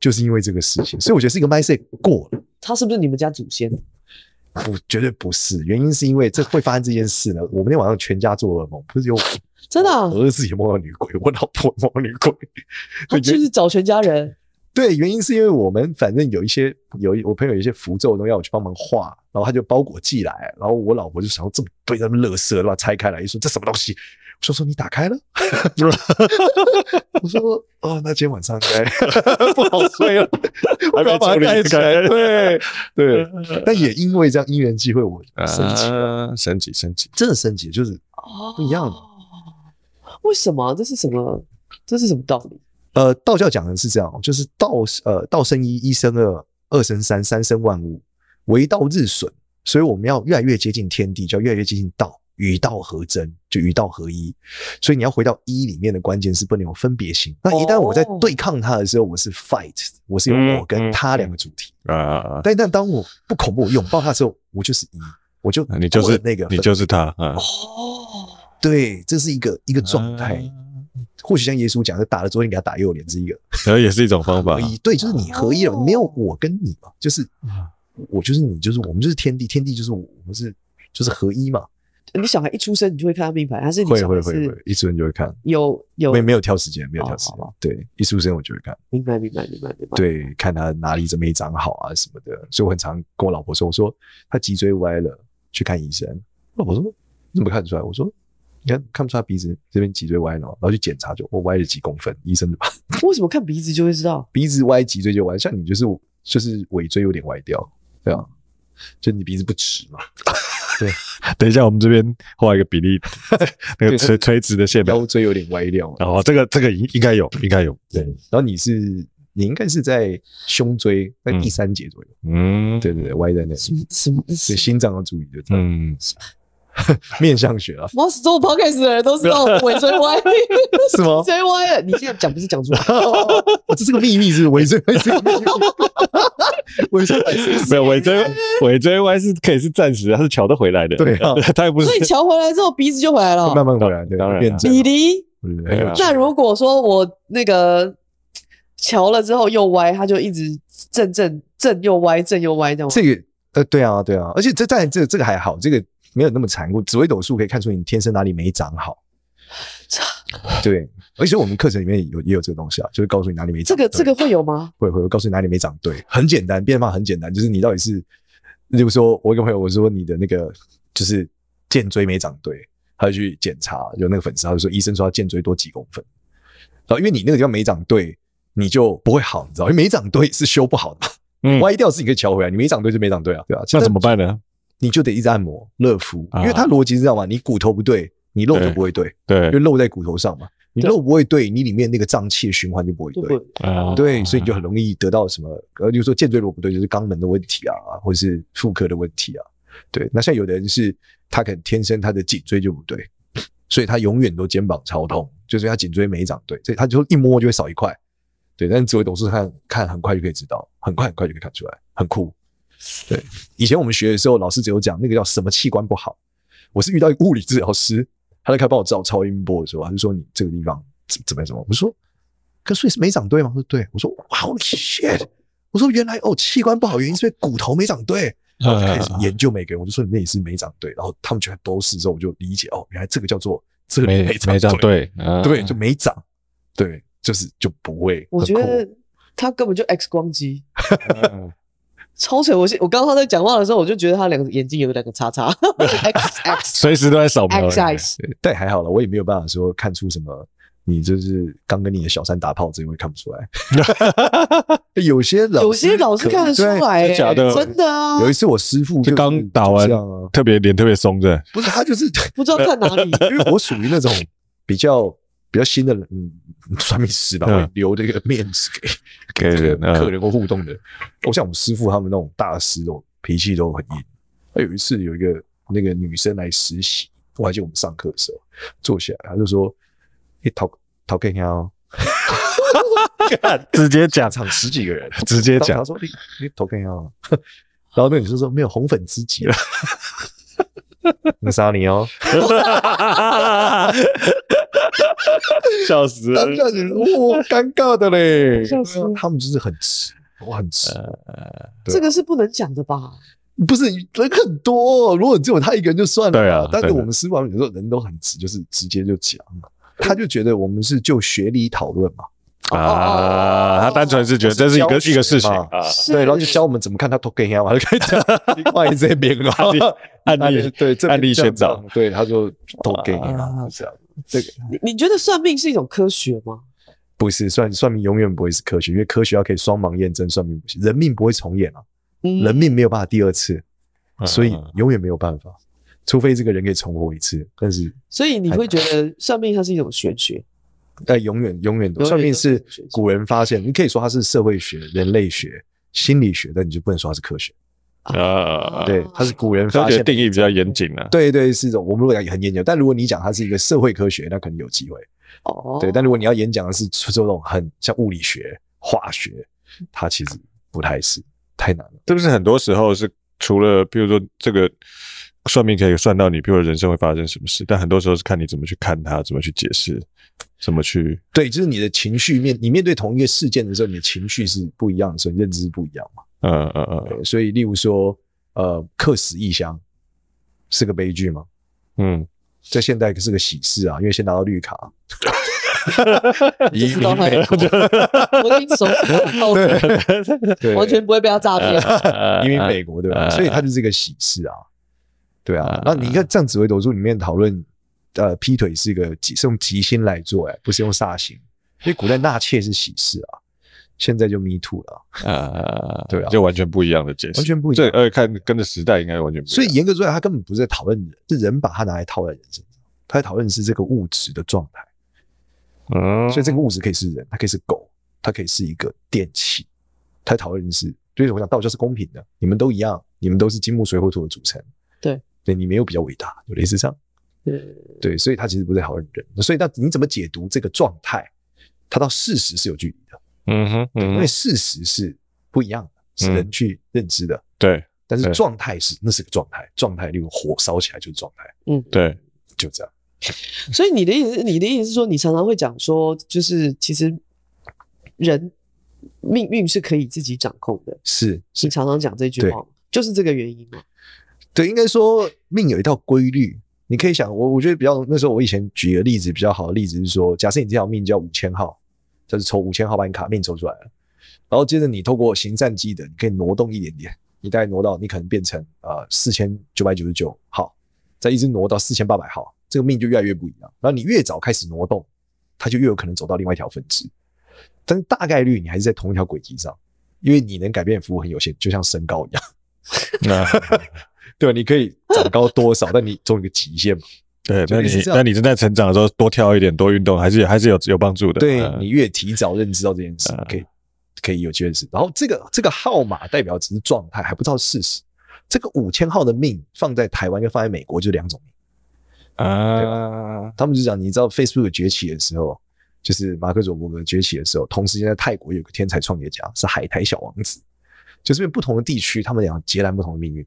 就是因为这个事情，所以我觉得是一个 my s i c 过了。他是不是你们家祖先？不，绝对不是。原因是因为这会发生这件事呢。我们那天晚上全家做噩梦，不是有 (laughs) 真的儿子也梦到女鬼，我老婆梦到女鬼，(laughs) 就是找全家人。对，原因是因为我们反正有一些有我朋友有一些符咒都要我去帮忙画，然后他就包裹寄来，然后我老婆就想这么堆那么后拆开来，一说这什么东西。就说你打开了，(laughs) (laughs) 我说哦，那今天晚上应该 (laughs) 不好睡了，我要把它盖起来。对对，但也因为这样因缘际会，我升级，升级，升级，真的升级，就是不一样了。为什么？这是什么？这是什么道理？呃，道教讲的是这样，就是道，呃，道生一，一生二，二生三，三生万物，唯道日损，所以我们要越来越接近天地，叫越来越接近道。与道合真，就与道合一。所以你要回到一里面的，关键是不能有分别心。那一旦我在对抗他的时候，我是 fight，我是有我跟他两个主题啊。但但当我不恐怖拥抱他的时候，我就是一，我就你就是那个，你就是他。哦，对，这是一个一个状态。或许像耶稣讲的，打了左脸给他打右脸，是一个，(laughs) 然后也是一种方法。对，就是你合一了，没有我跟你嘛，就是我就是你，就是我们就是天地，天地就是我们是就是合一嘛。你小孩一出生，你就会看他命盘，还是会会会会一出生就会看。有有没没有挑时间，没有挑时。间、对，一出生我就会看。明白明白明白明白。对，看他哪里怎么没长好啊什么的，所以我很常跟我老婆说，我说他脊椎歪了，去看医生。老婆说你怎么看得出来？我说你看看不出他鼻子这边脊椎歪了然后去检查就我歪了几公分，医生的吧。为什么看鼻子就会知道？(laughs) 鼻子歪，脊椎就歪。像你就是就是尾椎有点歪掉，对啊，就你鼻子不直嘛，对。(laughs) 等一下，我们这边画一个比例，(laughs) 那个垂垂直的线，腰椎有点歪掉。然后这个这个应应该有，应该有。对，然后你是你应该是在胸椎在第三节左右，嗯，对对对，歪在那，什么对心脏要注意的，嗯。(laughs) 面相学啊。我做 podcast 的人都知道尾椎歪，(laughs) 是吗？歪你现在讲不是讲出我 (laughs) 这是个秘密，是尾椎歪。尾椎歪没有尾椎，尾椎歪是可以是暂时，它是瞧得回来的。对啊，它也不是。所以瞧回来之后，鼻子就回来了，慢慢回来，当然。米粒，那如果说我那个瞧了之后又歪，它就一直正正正又歪，正又歪，这样这个呃，对啊，对啊，而且这但然这这个还好，这个。没有那么残酷，紫微斗数可以看出你天生哪里没长好。(laughs) 对，而且我们课程里面有也有这个东西啊，就是告诉你哪里没长。这个这个会有吗？会会告诉你哪里没长对，很简单，变法很简单，就是你到底是，例如说我一个朋友，我说你的那个就是剑椎没长对，他就去检查，有那个粉丝他就说医生说他剑椎多几公分，然后因为你那个地方没长对，你就不会好，你知道？因为没长对是修不好的，嗯，歪一掉是你可以敲回来，你没长对就没长对啊，对啊，那怎么办呢？你就得一直按摩、热敷，因为它逻辑这样嘛，你骨头不对，你肉就不会对，对，因为肉在骨头上嘛。你肉不会对，你里面那个脏器循环就不会对，对，所以你就很容易得到什么呃，如是说颈椎如果不对，就是肛门的问题啊，或者是妇科的问题啊，对。那像有的人是，他可能天生他的颈椎就不对，所以他永远都肩膀超痛，就是他颈椎没长对，所以他就一摸就会少一块，对。但是作为董事看看，很快就可以知道，很快很快就可以看出来，很酷。对，以前我们学的时候，老师只有讲那个叫什么器官不好。我是遇到一个物理治疗师，他在开帮我照超音波的时候，他就说你这个地方怎怎么样怎么。我说，可是你是没长对吗？他说对。我说哇，我 shit！我说原来哦，器官不好原因是因为骨头没长对。然后就开始研究每个人，我就说你那里是没长对，然后他们全都是之后，我就理解哦，原来这个叫做这个没没长对，对就没长，对就是就不会。我觉得他根本就 X 光机。超水，我我刚刚在讲话的时候，我就觉得他两个眼睛有两个叉叉，(laughs) 随时都在扫描。对，还好了，我也没有办法说看出什么。你就是刚跟你的小三打炮，真会看不出来。(laughs) 有些老，有些老是看得出来，真的啊。有一次我师傅就刚打完，特别脸特别松，的，不是他就是不知道看哪里，(laughs) 因为我属于那种比较。比较新的，嗯，(laughs) 算命师吧，留这个面子给 (laughs) 给客人或互动的。我像我们师傅他们那种大师，那脾气都很硬。有一次有一个那个女生来实习，我还记得我们上课的时候，坐下来他就说：“你 talk t a l k i n 直接讲场十几个人，直接讲，他说：“你你 t a l k i 然后那女生说：“没有红粉知己了。” (laughs) 很杀你哦！(laughs) 笑死，下尬死！我尴尬的嘞。(laughs) 他们就是很直，我很直。这个是不能讲的吧？不是人很多，如果你只有他一个人就算了。对啊，但是我们私房有时候人都很直，就是直接就讲。他就觉得我们是就学理讨论嘛。啊，他单纯是觉得这是一个一个事情，对，然后就教我们怎么看他投给你。啊？他就开始讲万一这边案例，对，案例先讲，对，他说投给你。啊？这样子。这个，你你觉得算命是一种科学吗？不是，算算命永远不会是科学，因为科学要可以双盲验证，算命不行，人命不会重演啊，人命没有办法第二次，所以永远没有办法，除非这个人可以重活一次，但是所以你会觉得算命它是一种玄学。但永远永远算命是古人发现，你可以说它是社会学、人类学、心理学，但你就不能说它是科学啊。对，它是古人发现。定义比较严谨啊。对对，是种我们如果讲很严谨，但如果你讲它是一个社会科学，那可能有机会。哦。对，但如果你要演讲的是说这种很像物理学、化学，它其实不太是，太难了。不是很多时候是除了比如说这个。算命可以算到你，譬如人生会发生什么事，但很多时候是看你怎么去看它，怎么去解释，怎么去……对，就是你的情绪面。你面对同一个事件的时候，你的情绪是不一样的，所以认知不一样嘛。嗯嗯嗯。所以，例如说，呃，客死异乡是个悲剧吗？嗯，在现代可是个喜事啊，因为先拿到绿卡，移民美国，我已经熟透了，完全不会被他诈骗。(laughs) 移民美国对吧？所以它就是一个喜事啊。对啊，那你看《样子威读书》里面讨论，呃，劈腿是一个是用吉星来做哎，不是用煞星。所以古代纳妾是喜事啊，现在就 me too 了啊，对啊，就完全不一样的解释，完全不，一对，而且看跟着时代应该完全不一样。所以严格说来，他根本不是在讨论人，是人把它拿来套在人身上。他讨论的是这个物质的状态。嗯，所以这个物质可以是人，它可以是狗，它可以是一个电器。他讨论的是，所以我讲道教是公平的，你们都一样，你们都是金木水火土的组成，对。对你没有比较伟大，类似这样，对，所以他其实不是好人，人，所以那你怎么解读这个状态？它到事实是有距离的，嗯哼，因为事实是不一样的，是人去认知的，对，但是状态是那是个状态，状态那个火烧起来就是状态，嗯，对，就这样。所以你的意思，你的意思是说，你常常会讲说，就是其实人命运是可以自己掌控的，是是常常讲这句话，就是这个原因吗？对，应该说命有一套规律。你可以想，我我觉得比较那时候我以前举个例子比较好的例子是说，假设你这条命叫五千号，就是抽五千号把你卡命抽出来了，然后接着你透过行善积德，你可以挪动一点点，你大概挪到你可能变成啊四千九百九十九，号，再一直挪到四千八百号，这个命就越来越不一样。然后你越早开始挪动，它就越有可能走到另外一条分支，但是大概率你还是在同一条轨迹上，因为你能改变的服务很有限，就像身高一样。(laughs) 对，你可以长高多少？但你总一个极限嘛？(laughs) 对，那你那你正在成长的时候，多跳一点，多运动，还是还是有有帮助的。对你越提早认知到这件事，可以可以有机件事。然后这个这个号码代表只是状态，还不知道事实。这个五千号的命放在台湾跟放在美国就两种命啊。他们就讲，你知道 Facebook 崛起的时候，就是马克·佐伯格崛起的时候，同时间在泰国有个天才创业家是海苔小王子，就是因为不同的地区，他们俩截然不同的命运。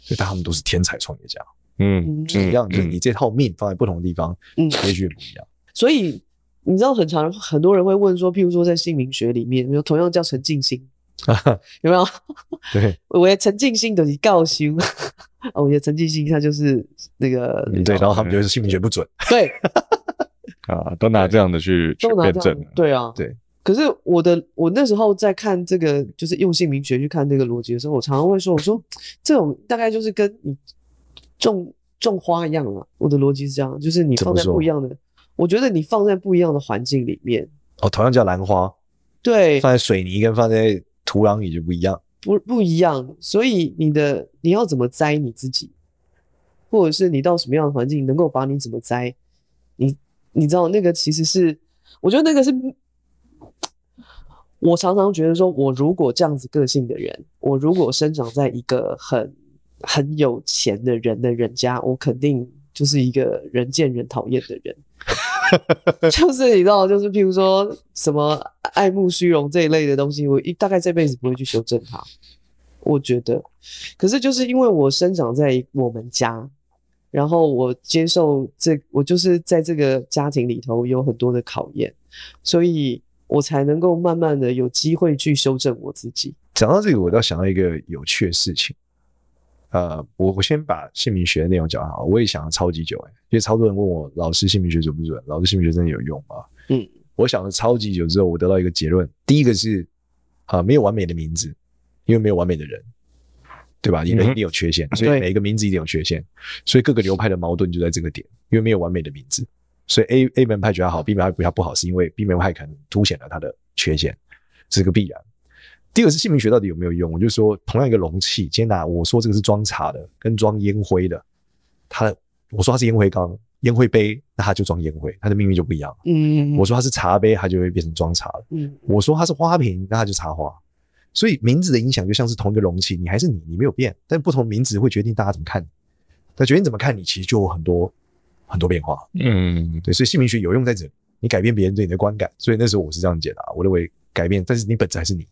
所以他们都是天才创业家，嗯，一样，就是你这套命放在不同的地方，嗯，也许不一样。所以你知道，很长很多人会问说，譬如说在姓名学里面，有同样叫陈静心，(laughs) 有没有？(laughs) 对，我也陈静心等于告心，(laughs) 我觉得陈静心他就是那个，对，然后他们觉得姓名学不准，对，啊，都拿这样的去辩证，对啊，对。可是我的，我那时候在看这个，就是用姓名学去看这个逻辑的时候，我常常会说：“我说这种大概就是跟你种种花一样了。”我的逻辑是这样，就是你放在不一样的，我觉得你放在不一样的环境里面，哦，同样叫兰花，对，放在水泥跟放在土壤里就不一样，不不一样。所以你的你要怎么栽你自己，或者是你到什么样的环境能够把你怎么栽，你你知道那个其实是，我觉得那个是。我常常觉得，说我如果这样子个性的人，我如果生长在一个很很有钱的人的人家，我肯定就是一个人见人讨厌的人。(laughs) 就是你知道，就是譬如说什么爱慕虚荣这一类的东西，我一大概这辈子不会去修正它。我觉得，可是就是因为我生长在我们家，然后我接受这，我就是在这个家庭里头有很多的考验，所以。我才能够慢慢的有机会去修正我自己。讲到这个，我倒想到一个有趣的事情。呃，我我先把姓名学的内容讲好。我也想了超级久，哎，因为超多人问我，老师姓名学准不准？老师姓名学真的有用吗？嗯，我想了超级久之后，我得到一个结论：第一个是，啊，没有完美的名字，因为没有完美的人，对吧？为一定有缺陷，所以每一个名字一定有缺陷。所以各个流派的矛盾就在这个点，因为没有完美的名字。所以 A A 门派比较好，B 门派比较不好，是因为 B 门派可能凸显了它的缺陷，这是个必然。第二个是姓名学到底有没有用？我就说，同样一个容器，今天拿我说这个是装茶的，跟装烟灰的，它我说它是烟灰缸、烟灰杯，那它就装烟灰，它的命运就不一样。嗯，我说它是茶杯，它就会变成装茶了。嗯，我说它是花瓶，那它就插花。所以名字的影响就像是同一个容器，你还是你，你没有变，但不同名字会决定大家怎么看你。那决定怎么看你，其实就有很多。很多变化，嗯，对，所以姓名学有用在这里，你改变别人对你的观感。所以那时候我是这样解答，我认为改变，但是你本质还是你，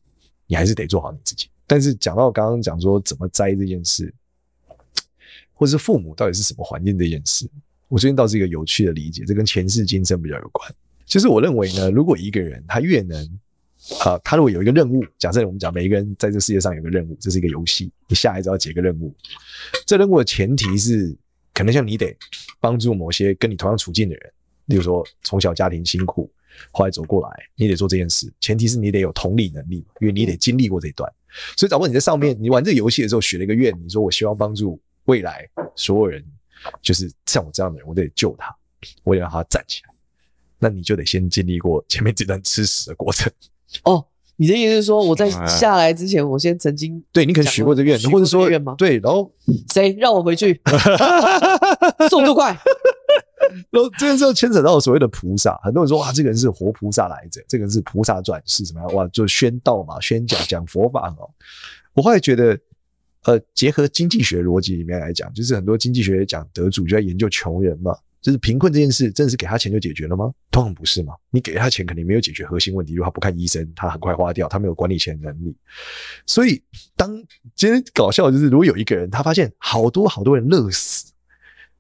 你还是得做好你自己。但是讲到刚刚讲说怎么栽这件事，或者是父母到底是什么环境这件事，我最近倒是一个有趣的理解，这跟前世今生比较有关。其实我认为呢，如果一个人他越能，啊，他如果有一个任务，假设我们讲每一个人在这世界上有个任务，这是一个游戏，你下一招解个任务，这任务的前提是。可能像你得帮助某些跟你同样处境的人，例如说从小家庭辛苦，后来走过来，你得做这件事。前提是你得有同理能力，因为你得经历过这段。所以，找问你在上面，你玩这游戏的时候许了一个愿，你说我希望帮助未来所有人，就是像我这样的人，我得救他，我得让他站起来。那你就得先经历过前面这段吃屎的过程哦。你的意思是说，我在下来之前，我先曾经对你可能许过一个愿，或者说愿吗？对，然后谁让我回去，(laughs) 速度快。(laughs) 然后这件事牵扯到所谓的菩萨，很多人说哇，这个人是活菩萨来着，这个人是菩萨转世，怎么样？哇，就宣道嘛，宣讲讲佛法。我后来觉得，呃，结合经济学逻辑里面来讲，就是很多经济学讲得主就在研究穷人嘛。就是贫困这件事，真的是给他钱就解决了吗？当然不是嘛！你给他钱，肯定没有解决核心问题，如果他不看医生，他很快花掉，他没有管理钱能力。所以，当今天搞笑的就是，如果有一个人他发现好多好多人乐死，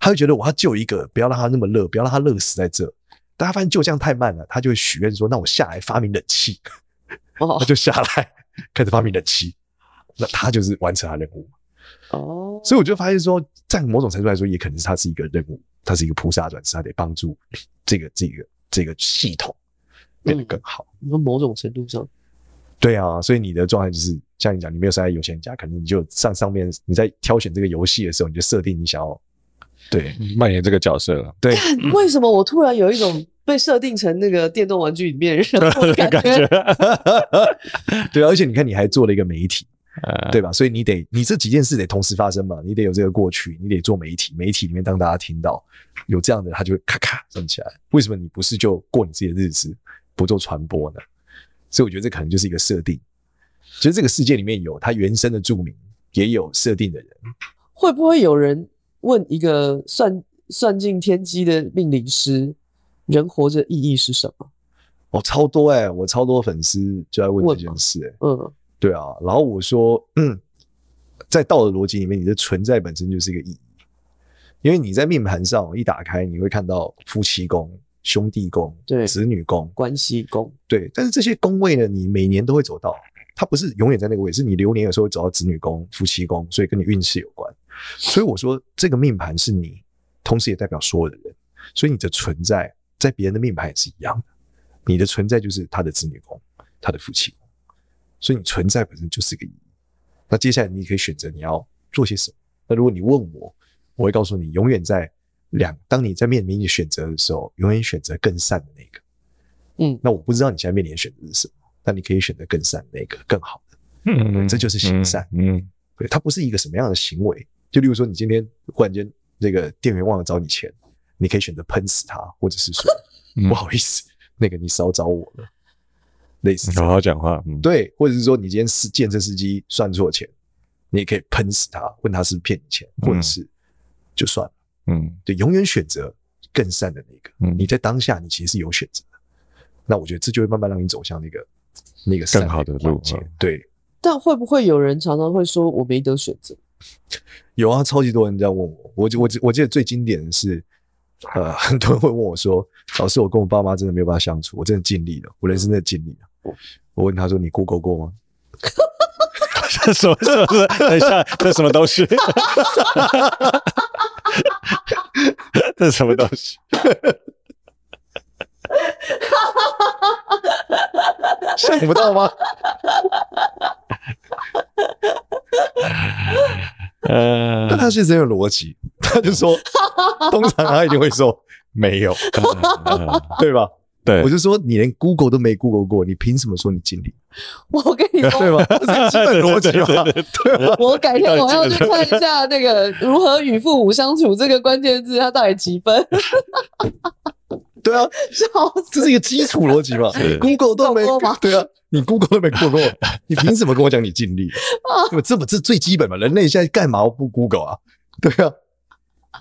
他会觉得我要救一个，不要让他那么乐，不要让他乐死在这。大家发现救这样太慢了，他就会许愿说：“那我下来发明冷气。”哦，他就下来开始发明冷气，那他就是完成他任务。哦，所以我就发现说，在某种程度来说，也可能是他是一个任务。他是一个菩萨转世，他得帮助这个这个这个系统变得更好。你说某种程度上，对啊，所以你的状态就是像你讲，你没有生在有钱人家，可能你就上上面你在挑选这个游戏的时候，你就设定你想要对扮演这个角色了。对，为什么我突然有一种被设定成那个电动玩具里面人的感觉？(laughs) 对而且你看，你还做了一个媒体。对吧？所以你得，你这几件事得同时发生嘛。你得有这个过去，你得做媒体，媒体里面当大家听到有这样的，他就咔咔站起来。为什么你不是就过你自己的日子，不做传播呢？所以我觉得这可能就是一个设定。其实这个世界里面有他原生的著名，也有设定的人。会不会有人问一个算算尽天机的命理师，人活着意义是什么？哦，超多哎，我超多粉丝就在问这件事哎，嗯。对啊，然后我说，嗯，在道的逻辑里面，你的存在本身就是一个意义，因为你在命盘上一打开，你会看到夫妻宫、兄弟宫、对子女宫、关系宫，对。但是这些宫位呢，你每年都会走到，它不是永远在那个位，是你流年有时候走到子女宫、夫妻宫，所以跟你运势有关。所以我说，这个命盘是你，同时也代表所有的人，所以你的存在在别人的命盘也是一样的，你的存在就是他的子女宫、他的夫妻。所以你存在本身就是个意义，那接下来你可以选择你要做些什么。那如果你问我，我会告诉你，永远在两当你在面临你选择的时候，永远选择更善的那个。嗯，那我不知道你现在面临的选择是什么，但你可以选择更善那个更好的。嗯这就是行善。嗯，对，它不是一个什么样的行为，就例如说，你今天忽然间那个店员忘了找你钱，你可以选择喷死他，或者是说不好意思，那个你少找我了。类似好好讲话，对，或者是说你今天是建设司机算错钱，你也可以喷死他，问他是骗你钱，或者是就算了，嗯，对，永远选择更善的那个。嗯、你在当下，你其实是有选择的。那我觉得这就会慢慢让你走向那个那个更好的路。对。但会不会有人常常会说我没得选择？有啊，超级多人这样问我。我我我记得最经典的是，呃，(laughs) 很多人会问我说：“老师，我跟我爸妈真的没有办法相处，我真的尽力了，我人生真的尽力了。”我问他说：“你 Google 过吗？”什 (laughs) 么什么？等一下，这什么东西？(laughs) 这什么东西？想不到吗？呃，(laughs) 他是实有逻辑，他就说，通常他一定会说没有，对吧？对，我就说你连 Google 都没 Google 过，你凭什么说你尽力？(laughs) 我跟你说，(laughs) 对吗？基本逻辑嘛，对吧？(laughs) 我改天我要去看一下那个如何与父母相处这个关键字，它到底几分？对啊，笑死！这是一个基础逻辑嘛？Google 都没对啊，你 Google 都没过过，你凭什么跟我讲你尽力？这不是最基本嘛？人类现在干嘛不 Google 啊？对啊，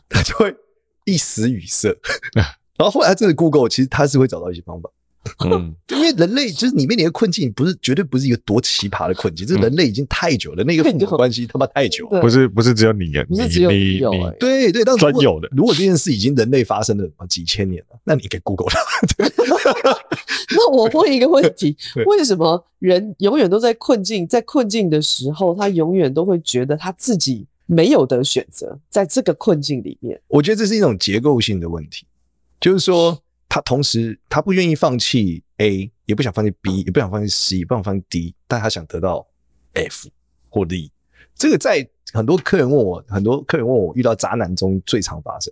他就会一时语塞。然后后来，这个 Google 其实他是会找到一些方法，嗯，(laughs) 因为人类其实里面那个困境不是绝对不是一个多奇葩的困境，这人类已经太久了，那个母关系他妈太久了，不是不是只有你，你只有你，对对，专有的。如果这件事已经人类发生了几千年了，那你给 Google 了。(laughs) (laughs) 那我问一个问题：为什么人永远都在困境，在困境的时候，他永远都会觉得他自己没有的选择，在这个困境里面，我觉得这是一种结构性的问题。就是说，他同时他不愿意放弃 A，也不想放弃 B，也不想放弃 C，不想放弃 D，但他想得到 F 或利。这个在很多客人问我，很多客人问我，遇到渣男中最常发生。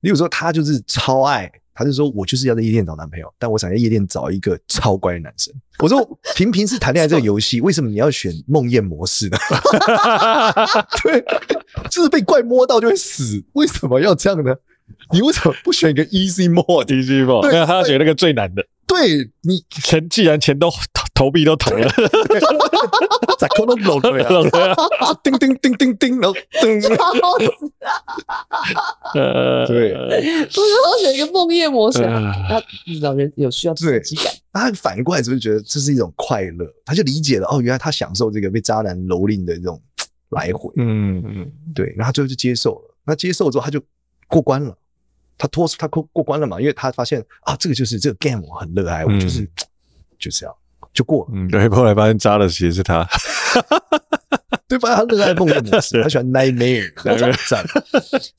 你有时候他就是超爱，他就说我就是要在夜店找男朋友，但我想在夜店找一个超乖的男生。我说，(laughs) 平平是谈恋爱这个游戏，为什么你要选梦魇模式呢？(laughs) 对，就是被怪摸到就会死，为什么要这样呢？(laughs) 你为什么不选一个 easy mode？easy (laughs) mode？对，他要选那个最难的。对你钱，既然钱都投投币都投了，哈哈哈哈哈哈！啊！叮叮叮叮叮，哈哈哈哈哈哈！对，他要选一个梦魇模式，他老人有需要刺激感。他反应过来，是不是觉得这是一种快乐？他就理解了，哦，原来他享受这个被渣男蹂躏的这种来回。嗯嗯，对，然后最后就接受了。那接受了之后，他就。过关了，他脱他过过关了嘛？因为他发现啊，这个就是这个 game 我很热爱，我就是就这样就过。嗯，对。后来发现扎的其实是他。(laughs) 对，发现他热爱梦的模式，(laughs) 他喜欢 nightmare，很 (laughs) 赞。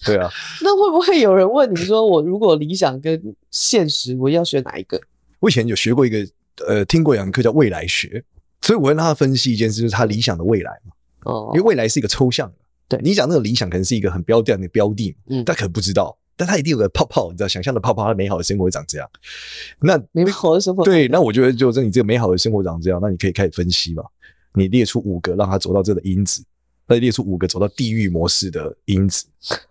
对啊。那会不会有人问你说我如果理想跟现实，我要选哪一个？我以前有学过一个呃，听过一堂课叫未来学，所以我跟他分析一件事，就是他理想的未来嘛。哦。因为未来是一个抽象的。对你讲那个理想，可能是一个很标准的标的，嗯，他可能不知道，但他一定有个泡泡，你知道，想象的泡泡，美好的生活长这样。那美好的生活，对，那我觉得就是你这个美好的生活长这样，那你可以开始分析嘛，你列出五个让他走到这的因子，那列出五个走到地狱模式的因子，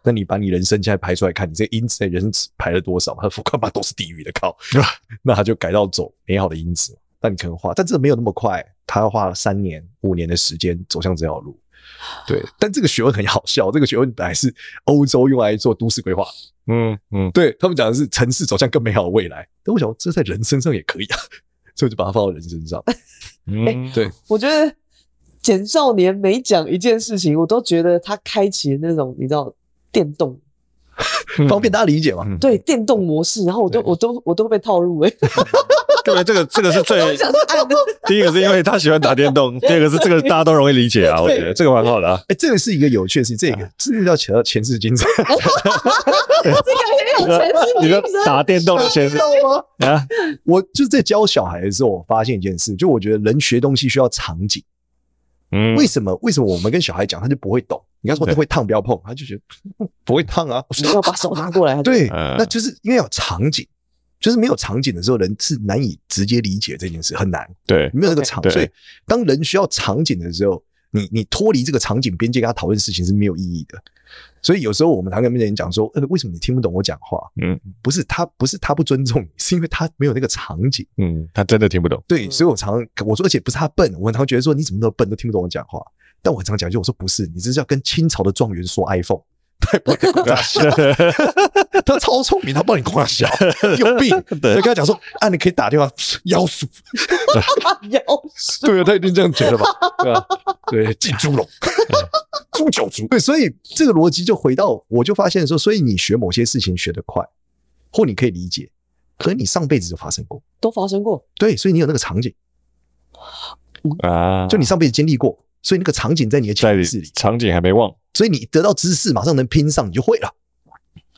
那你把你人生现在排出来，看你这个因子的人生排了多少，他 f u 吧，都是地狱的，靠，(laughs) 那他就改到走美好的因子，那你可能花，但这的没有那么快，他要花了三年、五年的时间走向这条路。对，但这个学问很好笑，这个学问本来是欧洲用来做都市规划，嗯嗯，对他们讲的是城市走向更美好的未来。但我想这在人身上也可以啊，(laughs) 所以就把它放到人身上。(laughs) 哎，对，我觉得简少年每讲一件事情，我都觉得他开启那种你知道电动。(laughs) 方便大家理解嘛？对，电动模式，然后我都我都我都被套路哎，对，(laughs) 这个这个是最 (laughs) 第一个是因为他喜欢打电动，第二个是这个大家都容易理解啊，我觉得这个蛮好的啊。哎，这个是一个有趣的事，情，这个这个叫前前世今生，这个有前世今打电动的先生啊，我就是在教小孩的时候，我发现一件事，就我觉得人学东西需要场景。嗯，为什么为什么我们跟小孩讲他就不会懂？你刚说会烫，不要碰，他就觉得不会烫啊。我要把手拿过来。(laughs) 对，那就是因为有场景，就是没有场景的时候，人是难以直接理解这件事，很难。对，没有那个场，所以当人需要场景的时候，你你脱离这个场景边界跟他讨论事情是没有意义的。所以有时候我们常跟面前讲说，呃，为什么你听不懂我讲话？嗯，不是他，不是他不尊重你，是因为他没有那个场景。嗯，他真的听不懂。对，所以我常我说，而且不是他笨，我常觉得说你怎么那么笨，都听不懂我讲话。但我常讲就我说不是，你这是要跟清朝的状元说 iPhone？他 (laughs) 超聪明，他帮你狂小，(laughs) 有病！你跟他讲说啊，你可以打电话腰术，腰术。(laughs) 对啊，他一定这样觉得吧？对啊，对进猪笼，猪九猪。对，所以这个逻辑就回到，我就发现说，所以你学某些事情学得快，或你可以理解，可能你上辈子就发生过，都发生过。对，所以你有那个场景，啊，就你上辈子经历过。所以那个场景在你的识里，场景还没忘。所以你得到知识，马上能拼上，你就会了，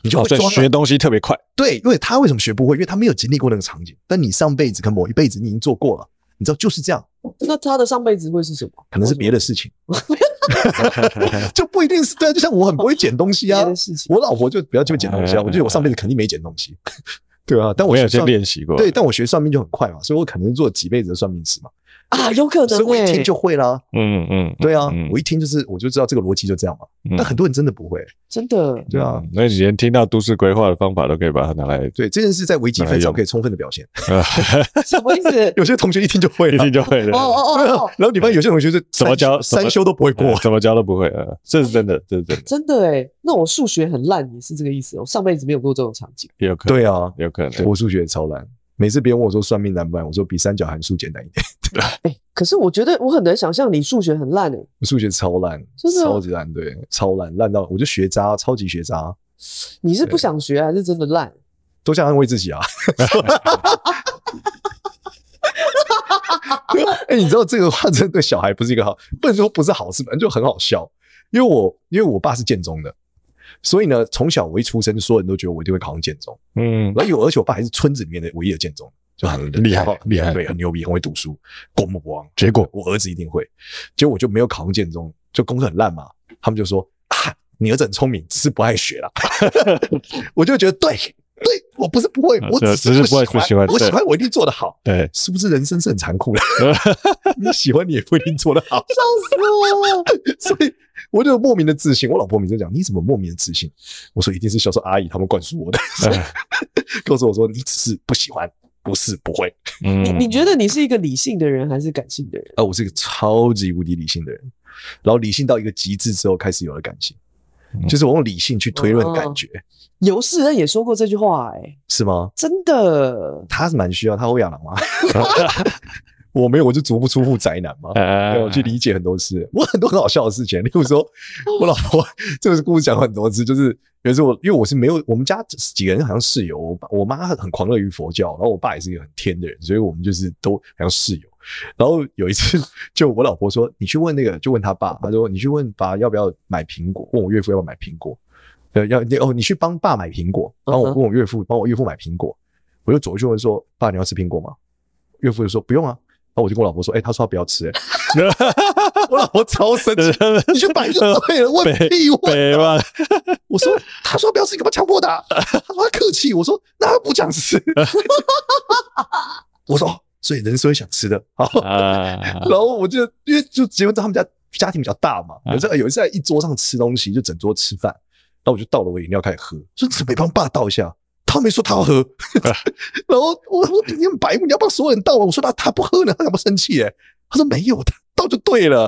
你就会学东西特别快。对，因为他为什么学不会？因为他没有经历过那个场景。但你上辈子跟某一辈子，你已经做过了，你知道就是这样。那他的上辈子会是什么？可能是别的事情，(laughs) 就不一定是对。就像我很不会捡东西啊，我老婆就比较会捡东西啊。我觉得我上辈子肯定没捡东西，(laughs) 对啊。但我也有样练习过。对，但我学算命就很快嘛，所以我可能做几辈子的算命师嘛。啊，有可能，所以我一听就会啦。嗯嗯嗯，对啊，我一听就是，我就知道这个逻辑就这样嘛。但很多人真的不会，真的。对啊，那以前听到都市规划的方法都可以把它拿来。对，这件事在微积分上可以充分的表现。(laughs) 什么意思？有些同学一听就会，一听就会了。哦哦哦。然后你发现有些同学是怎么教三修都不会过，怎么教都不会啊，这是真的，这是真的。真的哎，那我数学很烂，是这个意思我上辈子没有过这种场景，有可能。对啊，有可能。我数学超烂。每次别人问我说算命难不难，我说比三角函数简单一点，对吧？哎，可是我觉得我很难想象你数学很烂哎，数学超烂，真的超级烂，对，超烂，烂到我就学渣，超级学渣。你是不想学还是真的烂？都想安慰自己啊。对吧？哎，你知道这个话真的对小孩不是一个好，不能说不是好事，反正就很好笑。因为我因为我爸是建中的。所以呢，从小我一出生，所有人都觉得我一定会考上建中。嗯，而而且我爸还是村子里面的唯一的建中，就 (laughs) 很厉害，厉害，对，很牛逼，很会读书，过目不忘。结果我儿子一定会，结果我就没有考上建中，就功课很烂嘛。他们就说啊，你儿子很聪明，只是不爱学了。(laughs) 我就觉得对，对我不是不会，我只是不喜欢，我喜欢我一定做得好。对，是不是人生是很残酷的？(laughs) 你喜欢你也不一定做得好，笑死我。所以。我就莫名的自信，我老婆每次讲你怎么莫名的自信，我说一定是小时候阿姨他们灌输我的，(laughs) 告诉我说你只是不喜欢，不是不会。你你觉得你是一个理性的人还是感性的人？啊，我是一个超级无敌理性的人，然后理性到一个极致之后开始有了感性，就是我用理性去推论感觉。尤世恩也说过这句话，哎，是吗？真的，他是蛮需要，他欧养狼吗？(laughs) (laughs) 我没有，我就足不出户宅男嘛，要 (laughs) 我去理解很多事。(laughs) 我很多很好笑的事情，例如说，(laughs) 我老婆这个故事讲很多次，就是有一次我因为我是没有我们家几个人好像室友，我我妈很狂热于佛教，然后我爸也是一个很天的人，所以我们就是都好像室友。然后有一次就我老婆说，你去问那个，就问他爸，他说你去问爸要不要买苹果，问我岳父要不要买苹果，呃，要你哦，你去帮爸买苹果。帮我问我岳父，帮我岳父买苹果，我就走过去问说，爸你要吃苹果吗？岳父就说不用啊。然后我就跟我老婆说：“哎，他说不要吃，哎，(laughs) 我老婆超生气，(laughs) 你去摆就对了，问地位，(laughs) 我说，他说不要吃，你干嘛强迫他，他说客气，我说那不想吃，我说，所以人是会想吃的，好，然后我就因为就结婚在他们家家庭比较大嘛，有次有一次在一桌上吃东西就整桌吃饭，然后我就倒了我饮料开始喝，说你帮爸倒一下。”他没说他要喝，然后我我很白目，你要帮所有人倒啊？我说他他不喝呢，他怎么生气？哎，他说没有，他倒就对了。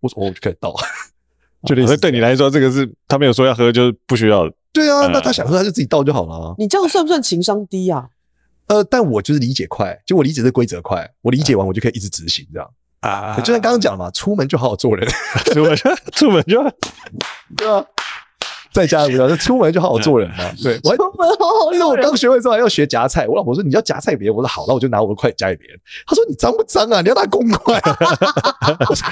我说我就可以倒。(laughs) 就你对你来说这个是他没有说要喝，就是不需要对啊，那他想喝，他就自己倒就好了你这样算不算情商低啊？呃，但我就是理解快，就我理解这规则快，我理解完我就可以一直执行这样。啊，就像刚刚讲的嘛，出门就好好做人，(laughs) 出门出门就，(laughs) 对啊。在家无聊，就出门就好好做人嘛。(laughs) 对，出门好好人。那我刚学会之后还要学夹菜，我老婆说你要夹菜别人，我说好，那我就拿我的筷夹给别人。他说你脏不脏啊？你要拿公筷。(laughs) 我说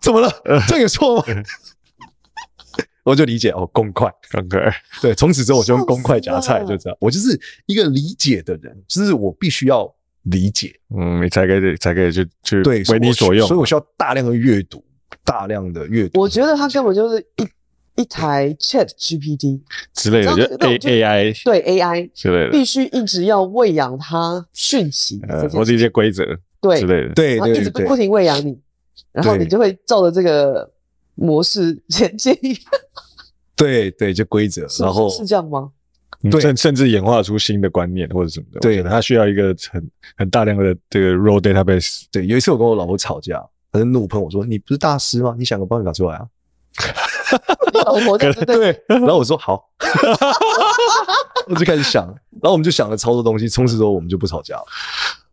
怎么了？(laughs) 这有错吗？我就理解哦，公筷。公筷。对，从此之后我就用公筷夹菜，就这样。我就是一个理解的人，就是我必须要理解，嗯，你才可以才可以去去对为你所用，所以我需要大量的阅读，大量的阅读。我觉得他根本就是一。一台 Chat GPT 之类的，就 A A I 对 A I，之类的，必须一直要喂养它讯息，或者些规则，对之类的，对对对，一直不停喂养你，然后你就会照着这个模式前进。(laughs) 对对，就规则，然后是这样吗？甚甚至演化出新的观念或者什么的。对，它需要一个很很大量的这个 raw database。对，有一次我跟我老婆吵架，她怒喷我说：“你不是大师吗？你想个办法出来啊！” (laughs) 哈，我在对，然后我说好，(laughs) 我就开始想，然后我们就想了超多东西，从此之后我们就不吵架了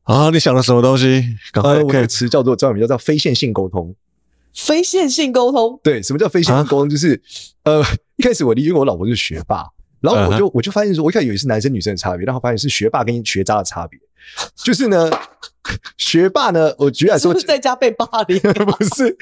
啊！你想了什么东西？刚才我有词叫做专门叫做非线性沟通，非线性沟通，对，什么叫非线性沟通？就是呃，一开始我因为我老婆是学霸，然后我就我就发现说，我一开始以为是男生女生的差别，然后发现是学霸跟学渣的差别。(laughs) 就是呢，学霸呢，我居然是是在家被霸凌？(laughs) 不是，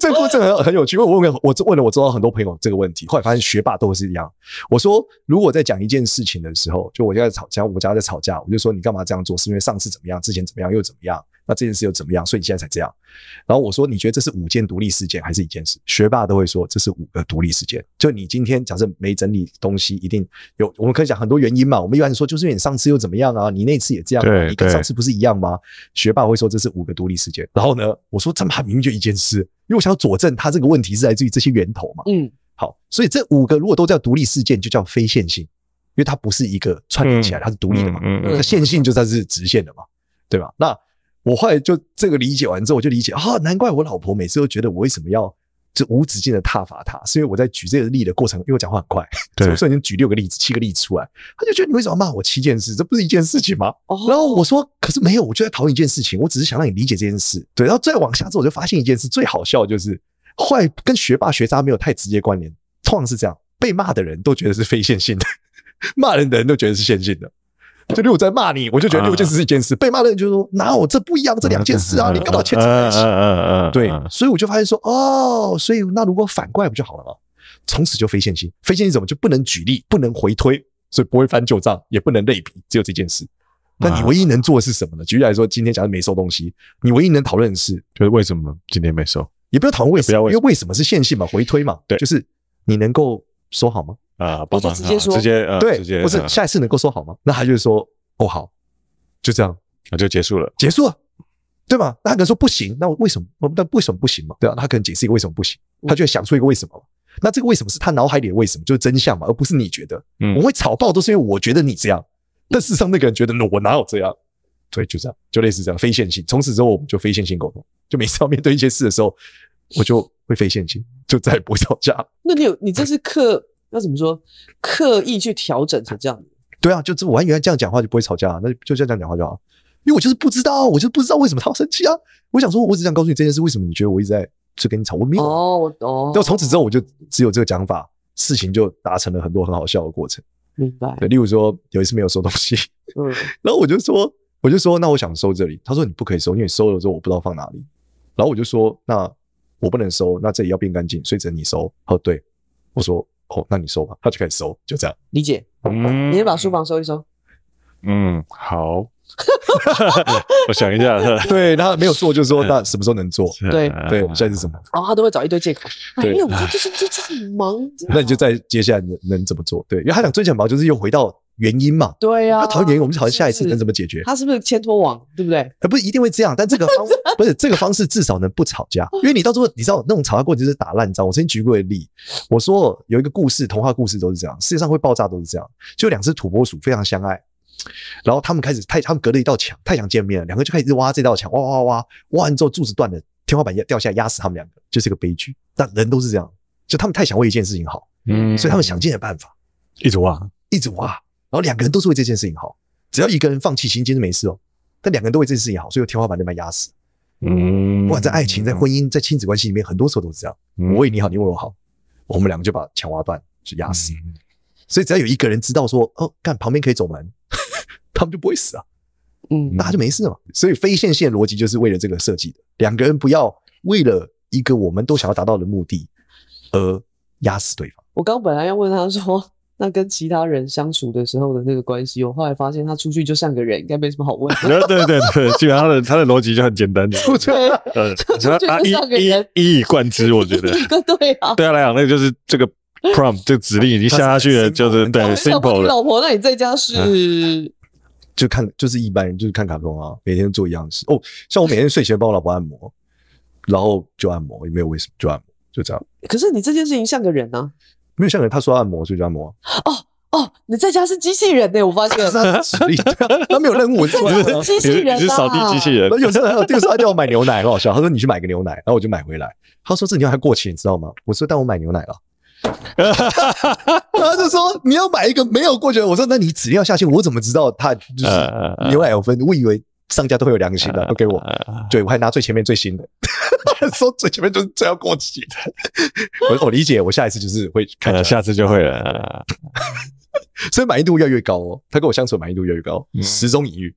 这过程很很有趣。我问了，我问了，我知道很多朋友这个问题，后来发现学霸都是一样。我说，如果在讲一件事情的时候，就我现在吵，架，我家在吵架，我就说你干嘛这样做？是因为上次怎么样？之前怎么样？又怎么样？那这件事又怎么样？所以你现在才这样。然后我说，你觉得这是五件独立事件还是一件事？学霸都会说这是五个独立事件。就你今天假设没整理东西，一定有我们可以讲很多原因嘛。我们一般说就是你上次又怎么样啊？你那次也这样，你跟上次不是一样吗？学霸会说这是五个独立事件。然后呢，我说这么很明确就一件事，因为我想要佐证他这个问题是来自于这些源头嘛。嗯，好，所以这五个如果都叫独立事件，就叫非线性，因为它不是一个串联起来，它是独立的嘛。嗯，那线性就算是直线的嘛，对吧？那我后来就这个理解完之后，我就理解啊，难怪我老婆每次都觉得我为什么要就无止境的挞伐他，是因为我在举这个例的过程，因为我讲话很快，对，瞬间举六个例子、七个例子出来，他就觉得你为什么要骂我七件事，这不是一件事情吗？然后我说，可是没有，我就在讨论一件事情，我只是想让你理解这件事。对，然后再往下之后，我就发现一件事最好笑就是，坏跟学霸、学渣没有太直接关联，通常是这样，被骂的人都觉得是非线性的，(laughs) 骂人的人都觉得是线性的。就六在骂你，我就觉得六件事是一件事，被骂的人就说：哪有这不一样，这两件事啊，你干嘛牵扯在一起。对，所以我就发现说：哦，所以那如果反过来不就好了吗？从此就非线性，非线性怎么就不能举例、不能回推，所以不会翻旧账，也不能类比，只有这件事。那你唯一能做的是什么呢？举例来说，今天假如没收东西，你唯一能讨论的是，就是为什么今天没收？也不要讨论为什么，因为为什么是线性嘛，回推嘛，对，就是你能够。说好吗？啊，帮忙，直接说，直接对，不是下一次能够说好吗？那他就是说，哦好，就这样啊，就结束了，结束，了，对吧？那他可能说不行，那为什么？那为什么不行嘛？对吧？他可能解释一个为什么不行，他就会想出一个为什么。那这个为什么是他脑海里的为什么，就是真相嘛，而不是你觉得。我会吵爆都是因为我觉得你这样，但事实上那个人觉得，我哪有这样？对，就这样，就类似这样非线性。从此之后，我们就非线性沟通，就每次要面对一些事的时候，我就。会费现金，就再也不会吵架那你有，你这是刻要怎么说？刻意去调整成这样子？对啊，就这我以为这样讲话就不会吵架，那就这样讲话就好。因为我就是不知道，我就不知道为什么他会生气啊。我想说，我只想告诉你这件事为什么你觉得我一直在去跟你吵没有哦懂。就从此之后，我就只有这个讲法，事情就达成了很多很好笑的过程。明白。例如说有一次没有收东西，嗯，(laughs) 然后我就说，我就说那我想收这里。他说你不可以收，因为你收了之后我不知道放哪里。然后我就说那。我不能收，那这也要变干净，所以只能你收。哦，对，我说，哦，那你收吧，他就开始收，就这样。解，嗯，你先把书房收一收。嗯，好。(laughs) 我想一下，(laughs) 对，他没有做，就是说，(laughs) 那什么时候能做？对，对，现在是什么？哦，他都会找一堆借口。没有，就是就是很忙。那你就再接下来能能怎么做？对，因为他讲最很忙，就是又回到。原因嘛，对呀。那讨厌原因，我们讨论下一次能怎么解决。他是不是牵拖网，对不对？呃，不一定会这样，但这个方 (laughs) 不是这个方式，至少能不吵架。因为你到最后，你知道那种吵架过程是打烂仗。我曾经举过例，我说有一个故事，童话故事都是这样，世界上会爆炸都是这样。就两只土拨鼠非常相爱，然后他们开始太他们隔了一道墙，太想见面了，两个就开始挖这道墙，挖挖挖挖完之后柱子断了，天花板掉下来压死他们两个，就是个悲剧。但人都是这样，就他们太想为一件事情好，嗯，所以他们想尽了办法，一直挖，一直挖。然后两个人都是为这件事情好，只要一个人放弃，其就没事哦。但两个人都为这件事情好，所以天花板就被压死。嗯，不管在爱情、在婚姻、在亲子关系里面，很多时候都是这样。我为你好，你为我好，我们两个就把墙挖断，就压死。所以只要有一个人知道说：“哦，看旁边可以走门，(laughs) 他们就不会死啊。”嗯，那就没事嘛。所以非线性逻辑就是为了这个设计的。两个人不要为了一个我们都想要达到的目的而压死对方。我刚本来要问他说。那跟其他人相处的时候的那个关系，我后来发现他出去就像个人，应该没什么好问。的。(laughs) 对对对，基本他的他的逻辑就很简单。对，嗯，他啊一一一以贯之，我觉得。(laughs) 对啊，对他来讲那个就是这个 prom p t 这个指令已经下下去了，就是对 simple。老婆，那你在家是？就看就是一般人就是看卡通啊，每天做一样事。哦，像我每天睡前帮我老婆按摩，然后就按摩，也没有为什么就按摩，就这样。可是你这件事情像个人啊。没有像人，他说按摩，所以就按摩。哦哦，你在家是机器人呢，我发现。他没有任务，你这是机器人啊？有候，个，就是他叫我买牛奶，很好笑。他说你去买个牛奶，然后我就买回来。他说这牛奶过期，你知道吗？我说但我买牛奶了。(laughs) 他就说你要买一个没有过期的。我说那你指定要下线，我怎么知道他就是牛奶有分？我以为商家都会有良心的，都给我，对我还拿最前面最新的。(laughs) 说最前面就是最要过期的，我我理解，我下一次就是会看了，下次就会了，(laughs) 所以满意度越来越高哦，他跟我相处满意度越来越高，时钟隐喻，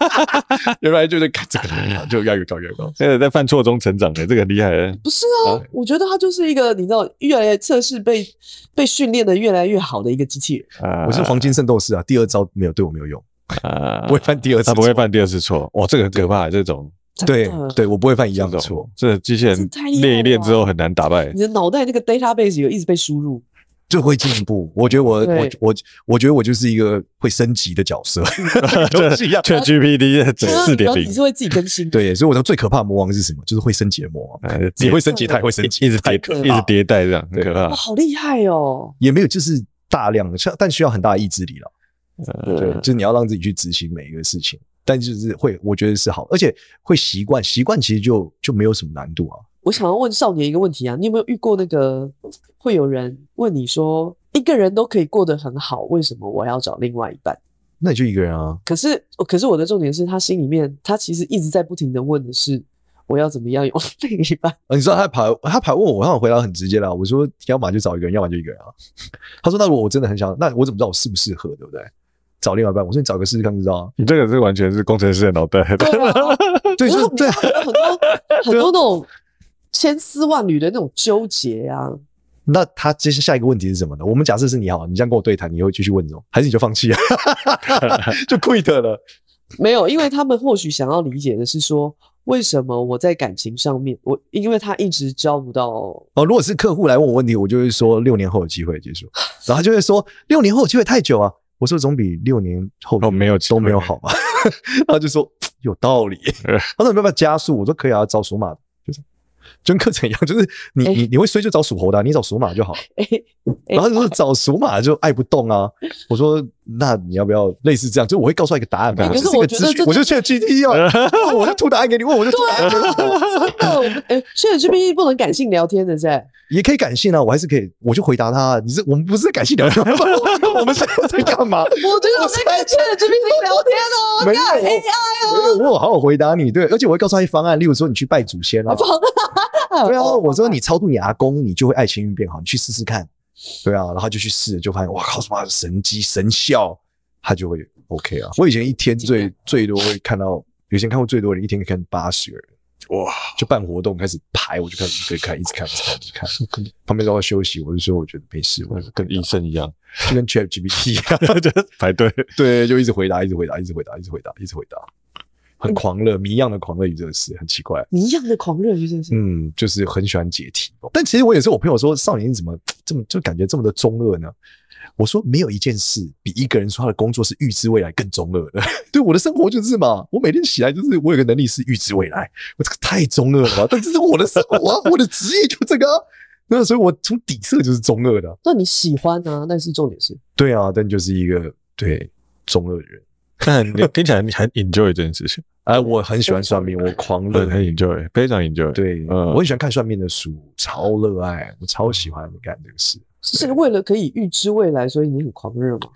(laughs) 原来就是看这个，就要越高越高。现在在犯错中成长的，这个很厉害。不是啊，我觉得他就是一个，你知道，越来越测试被被训练的越来越好的一个机器人。我是黄金圣斗士啊，第二招没有对我没有用，不会犯第二次，他不会犯第二次错。哇，这个很可怕，这种。对对，我不会犯一样的错。这机器人练一练之后很难打败。你的脑袋那个 database 有一直被输入，就会进步。我觉得我我我我觉得我就是一个会升级的角色，(laughs) 都是一样。c g p t 的四点零你是会自己更新。对，所以我说最可怕魔王是什么？就是会升级的魔，只会升级，也会升级，一直迭一直迭代这样，可怕。好厉害哦！也没有，就是大量的，但需要很大意志力了。对，就是你要让自己去执行每一个事情。但就是会，我觉得是好，而且会习惯，习惯其实就就没有什么难度啊。我想要问少年一个问题啊，你有没有遇过那个会有人问你说，一个人都可以过得很好，为什么我要找另外一半？那你就一个人啊。可是，可是我的重点是他心里面，他其实一直在不停的问的是，我要怎么样有另一半？啊，你知道他跑，他跑问我，他让我回答很直接啦，我说要么就找一个人，要么就一个人啊。他说那果我真的很想，那我怎么知道我适不适合，对不对？找另外一半，我说你找个试试看，知道你这个是完全是工程师的脑袋，对吧？对对，很多很多那种千丝万缕的那种纠结啊。那他其实下一个问题是什么呢？我们假设是你好，你这样跟我对谈，你会继续问这种，还是你就放弃啊？(laughs) 就 quit 了？没有，因为他们或许想要理解的是说，为什么我在感情上面，我因为他一直交不到哦。如果是客户来问我问题，我就会说六年后有机会结束，然后就会说六年后有机会太久啊。我说：“总比六年后都没有都没有好吧？” (laughs) 他就说：“有道理。”他说：“你没办法加速。”我说：“可以啊，找属马就是，专科怎样？就是你你你会衰就找属猴的，你找属马就好。”然后就说：“找属马就爱不动啊。”我说。那你要不要类似这样？就我会告诉他一个答案，可是我就切 G T O，(laughs) 我就吐答案给你。问我就吐答案。哎，切 G T 不能感性聊天的，噻。也可以感性啊，我还是可以，我就回答他。你是我们不是感性聊天 (laughs) 我们是在干嘛？(laughs) 我觉得我在切 G T O 聊天哦。没有 AI 哦。有，我好好回答你。对，而且我会告诉他一方案，例如说你去拜祖先啊。对啊，我说你超度你阿公，你就会爱情运变好，你去试试看。对啊，然后就去试，就发现哇靠，什么神机神效，他就会 OK 啊。我以前一天最最多会看到，以前看过最多，人一天可以看八十个人，哇，就办活动开始排，我就开始可以看，一直看，一直看，(laughs) 旁边都要休息，我就说我觉得没事，我跟医生一样，(laughs) 就跟 ChatGPT 一样，排队，对，就一直回答，一直回答，一直回答，一直回答，一直回答。很狂热，谜一样的狂热，真的是很奇怪。谜一样的狂热，真的是，嗯，就是很喜欢解题。但其实我也是，我朋友说，少年怎么这么就感觉这么的中二呢？我说，没有一件事比一个人说他的工作是预知未来更中二的。(laughs) 对，我的生活就是嘛，我每天起来就是我有个能力是预知未来，我这个太中二了吧？但这是我的生活啊，我的职业就这个，那所以我从底色就是中二的。那你喜欢啊？但是重点是，对啊，但就是一个对中二的人。看，(laughs) 听起来你很 enjoy 这件事情。哎，我很喜欢算命，我狂热，很 enjoy，非常 enjoy。对，嗯，我很喜欢看算命的书，超热爱，我超喜欢你干这个事。是为了可以预知未来，所以你很狂热吗？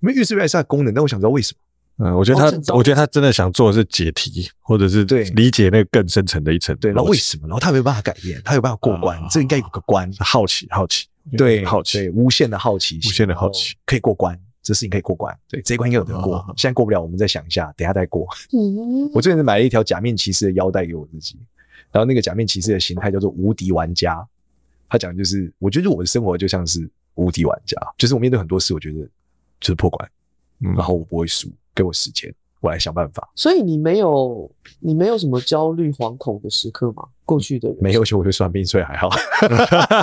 没预知未来是功能，但我想知道为什么。嗯，我觉得他，我觉得他真的想做的是解题，或者是对理解那个更深层的一层。对，那为什么？然后他没有办法改变，他有办法过关，这应该有个关。好奇，好奇，对，好奇，无限的好奇，无限的好奇，可以过关。这事情可以过关，对，这一关应该有的过。现在过不了，我们再想一下，等下再过。我最近买了一条假面骑士的腰带给我自己，然后那个假面骑士的形态叫做无敌玩家。他讲就是，我觉得我的生活就像是无敌玩家，就是我面对很多事，我觉得就是破关，然后我不会输，给我时间。我来想办法，所以你没有你没有什么焦虑惶恐的时刻吗？过去的人没有，就我就算命，所以还好。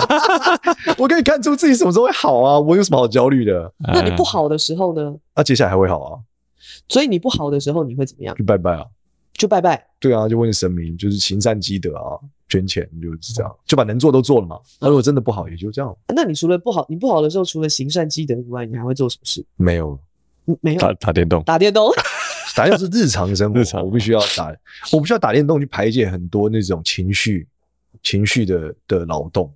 (laughs) 我可以看出自己什么时候会好啊？我有什么好焦虑的？那你不好的时候呢？那接下来还会好啊。所以你不好的时候你会怎么样？就拜拜啊！就拜拜。对啊，就问神明，就是行善积德啊，捐钱就是这样，就把能做都做了嘛。那如果真的不好，也就这样。那你除了不好，你不好的时候除了行善积德以外，你还会做什么事？没有，没有打打电动，打电动。打就是日常生活，我必须要打，我不需要打电动去排解很多那种情绪、情绪的的劳动。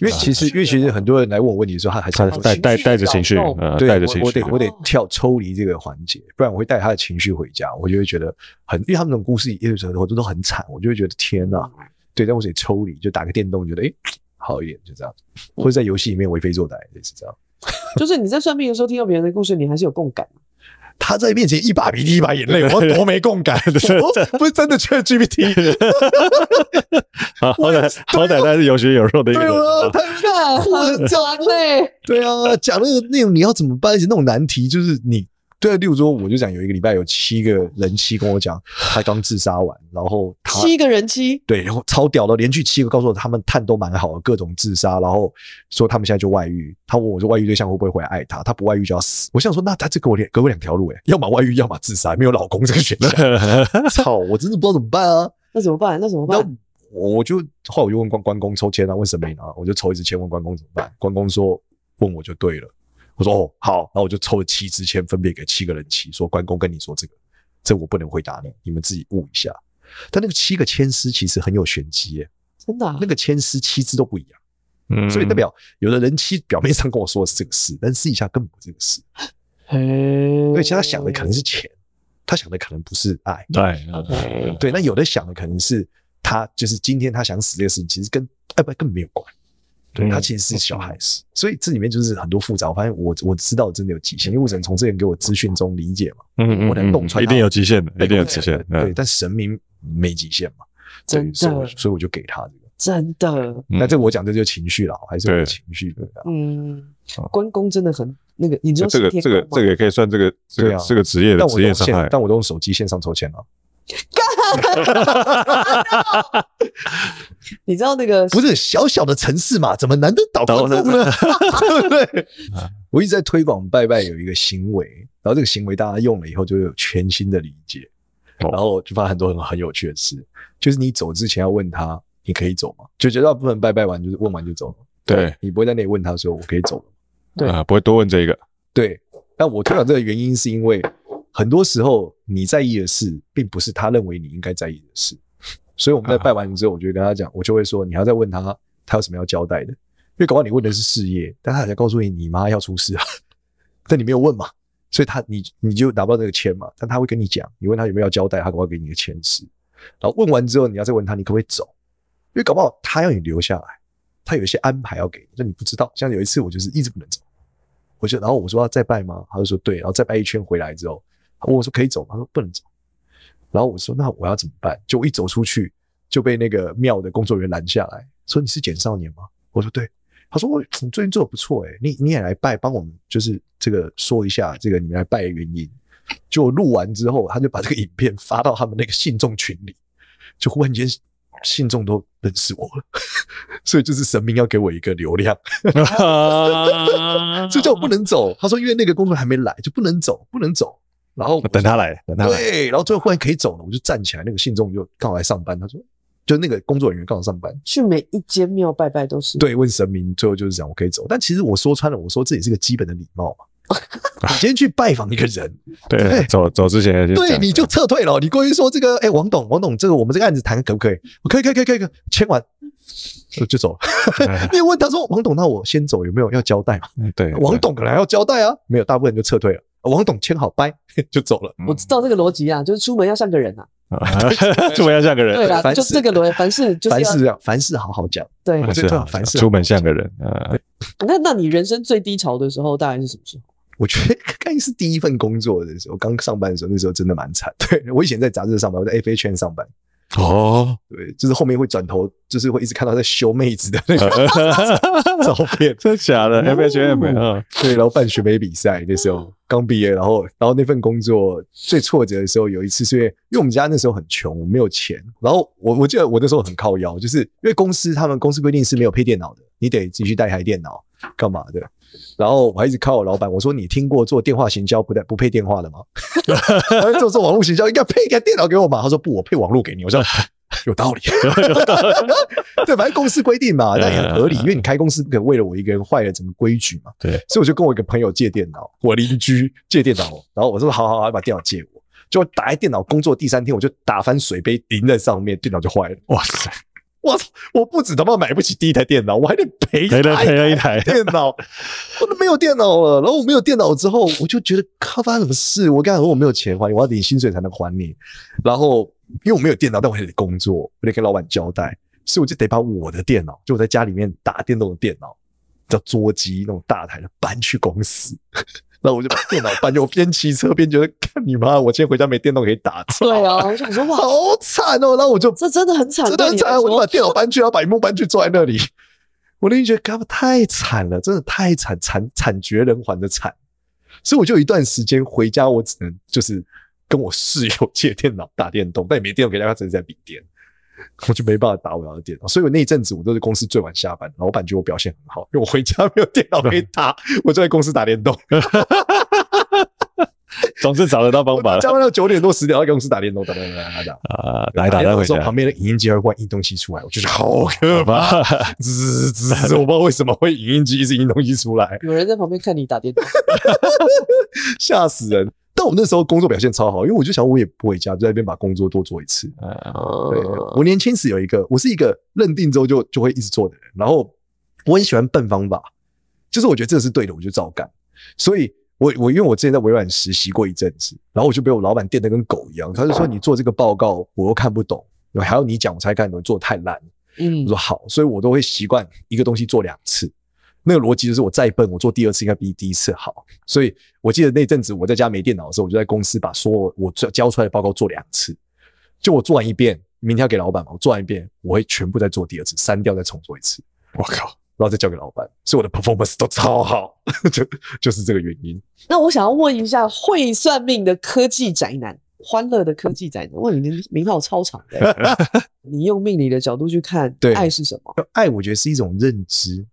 因为其实，因为其实很多人来问我问题的时候，他还是带带带着情绪，带着情绪。我得我得跳抽离这个环节，不然我会带他的情绪回家，我就会觉得很，因为他们那种故事也有的时候都都很惨，我就会觉得天呐。对，但我得抽离，就打个电动，觉得哎，好一点，就这样子。或者在游戏里面为非作歹，类似这样。就是你在算命的时候听到别人的故事，你还是有共感。他在面前一把鼻涕一把眼泪，我多没共感，(laughs) 我不是真的缺 GPT，(laughs) 好歹好歹他是有血有肉的一个，对，他很赞，我 (laughs) 嘞，对啊，讲那个内容你要怎么办？而且那种难题就是你。对，例如说，我就讲有一个礼拜有七个人妻跟我讲，他刚自杀完，然后七个人妻，对，然后超屌的，连续七个告诉我他们探都蛮好的，各种自杀，然后说他们现在就外遇。他问我说，外遇对象会不会回来爱他？他不外遇就要死。我想说，那他这给我两给我两条路诶，要么外遇，要么自杀，没有老公这个选择。(laughs) 操，我真的不知道怎么办啊。那怎么办？那怎么办？那我就后来我就问关关公抽签啊，问神明啊，我就抽一支签问关公怎么办。关公说，问我就对了。我说哦好，那我就抽了七支签，分别给七个人签。说关公跟你说这个，这我不能回答你，你们自己悟一下。但那个七个签丝其实很有玄机耶，真的？那个签丝七支都不一样，嗯，所以代表有的人签表面上跟我说的是这个事，但私底下根本不是这个事。(gasps) 嘿，对，其实他想的可能是钱，他想的可能不是爱。对，对，那有的想的可能是他就是今天他想死这个事情，其实跟爱不爱根本没有关。对他其实是小孩子，所以这里面就是很多复杂。我发现我我知道真的有极限，因为只能从这人给我资讯中理解嘛，嗯我能弄出一定有极限的，一定有极限。对，但神明没极限嘛，真以所以我就给他这个。真的？那这我讲这就是情绪了，还是情绪？嗯，关公真的很那个，你知道这个这个这个也可以算这个这个这个职业的职业伤害，但我都用手机线上筹钱了。哈哈哈哈哈哈！你知道那个不是小小的城市嘛？怎么难得倒腾呢？(laughs) 对不对？我一直在推广拜拜有一个行为，然后这个行为大家用了以后就有全新的理解，然后就发现很多很很有趣的事。就是你走之前要问他，你可以走吗？就绝大部分拜拜完就是问完就走了。对，你不会在那问他说我可以走了？对啊，不会多问这个。对，那我推广这个原因是因为。很多时候你在意的事，并不是他认为你应该在意的事，所以我们在拜完之后，我就跟他讲，我就会说，你要再问他，他有什么要交代的？因为搞不好你问的是事业，但他好像告诉你你妈要出事啊，(laughs) 但你没有问嘛，所以他你你就拿不到那个签嘛，但他会跟你讲，你问他有没有要交代，他搞不好给你个签字。然后问完之后，你要再问他，你可不可以走？因为搞不好他要你留下来，他有一些安排要给你，但你不知道。像有一次我就是一直不能走，我就然后我说要再拜吗？他就说对，然后再拜一圈回来之后。我说可以走吗？他说不能走。然后我说那我要怎么办？就一走出去就被那个庙的工作人员拦下来，说你是捡少年吗？我说对。他说我最近做的不错哎，你你也来拜，帮我们就是这个说一下这个你来拜的原因。就录完之后，他就把这个影片发到他们那个信众群里，就忽然间信众都认识我了，(laughs) 所以就是神明要给我一个流量 (laughs) (laughs) 所以叫我不能走。他说因为那个工作还没来，就不能走，不能走。然后等他来，等他对，然后最后忽然可以走了，我就站起来。那个信众就刚好来上班，他说，就那个工作人员刚好上班，去每一间庙拜拜都是。对，问神明，最后就是讲我可以走。但其实我说穿了，我说这也是个基本的礼貌嘛。(laughs) 你今天去拜访一个人，(laughs) 对，走走之前，对，你就撤退了。你故意说这个，哎，王董，王董，这个我们这个案子谈可不可以？可以，可以，可以，可以，签完就就走。你 (laughs) 问他说，王董，那我先走有没有要交代嘛？对，王董可能还要交代啊，没有，大部分人就撤退了。王董签好掰 (laughs) 就走了。我知道这个逻辑啊，就是出门要像个人啊，(laughs) 出门要像个人。对啊，(laughs) 就这个逻，凡事凡事要凡事好好讲。对，凡事出门像个人。啊。那那你人生最低潮的时候大概是什么时候？我觉得应该是第一份工作，的时我刚上班的时候，那时候真的蛮惨。对我以前在杂志上班，我在 A A 圈上班。哦，对，就是后面会转头，就是会一直看到在修妹子的那个 (laughs) (laughs) 照片，真的假的 f H M，对，然后办学美比赛那时候刚毕业，然后然后那份工作最挫折的时候，有一次是因为因为我们家那时候很穷，我没有钱，然后我我记得我那时候很靠腰，就是因为公司他们公司规定是没有配电脑的，你得自己带台电脑干嘛的。然后我还一直 call 我老板，我说你听过做电话行销不带不配电话的吗？(laughs) 做做网络行销应该配一个电脑给我嘛？他说不，我配网络给你。我说有道理，(laughs) 对，反正公司规定嘛，那也很合理，因为你开公司不可能为了我一个人坏了整个规矩嘛。对，所以我就跟我一个朋友借电脑，我邻居借电脑。然后我说好好好，把电脑借我。结果打开电脑工作第三天，我就打翻水杯淋在上面，电脑就坏了。哇塞！我操！我不止他妈买不起第一台电脑，我还得赔一台电脑。(laughs) 我都没有电脑了，然后我没有电脑之后，我就觉得靠，发生什么事？我刚才说我没有钱还，我要领薪水才能还你。然后因为我没有电脑，但我还得工作，我得跟老板交代，所以我就得把我的电脑，就我在家里面打电动的电脑，叫桌机那种大台的，搬去公司。那我就把电脑搬去，(laughs) 我边骑车边觉得，看你妈，我今天回家没电动可以打。对啊，我就说哇，好惨哦。然后我就这真的很惨，真的很惨。我就把电脑搬去，然后把屏幕搬去坐在那里，我那天觉得他妈太惨了，真的太惨，惨惨绝人寰的惨。所以我就一段时间回家，我只能就是跟我室友 (laughs) 借电脑打电动，但也没电动给大家只能在笔电。我就没办法打我的电脑，所以我那一阵子我都是公司最晚下班。老板觉得我表现很好，因为我回家没有电脑可以打，我就在公司打电动。哈哈哈哈哈！总之找得到方法，加班到九点多十点，要公司打电动，打打打打打，啊，来打，来回。说旁边的影音机会换印东西出来，我觉得好可怕，滋滋滋！我不知道为什么会影音机一直印东西出来，有人在旁边看你打电动，(laughs) 吓死人。但我那时候工作表现超好，因为我就想，我也不回家，在那边把工作多做一次。对，我年轻时有一个，我是一个认定之后就就会一直做的人，然后我很喜欢笨方法，就是我觉得这是对的，我就照干。所以，我我因为我之前在微软实习过一阵子，然后我就被我老板电得跟狗一样，他就说你做这个报告我又看不懂，还要你讲我才看懂，做太烂了。嗯，我说好，所以我都会习惯一个东西做两次。那个逻辑就是我再笨，我做第二次应该比第一次好。所以我记得那阵子我在家没电脑的时候，我就在公司把所有我交出来的报告做两次。就我做完一遍，明天要给老板嘛，我做完一遍，我会全部再做第二次，删掉再重做一次。我靠，然后再交给老板，以我的 performance 都超好，(laughs) 就就是这个原因。那我想要问一下，会算命的科技宅男，欢乐的科技宅男，问你名名号超长。(laughs) 你用命理的角度去看，爱是什么？爱，我觉得是一种认知。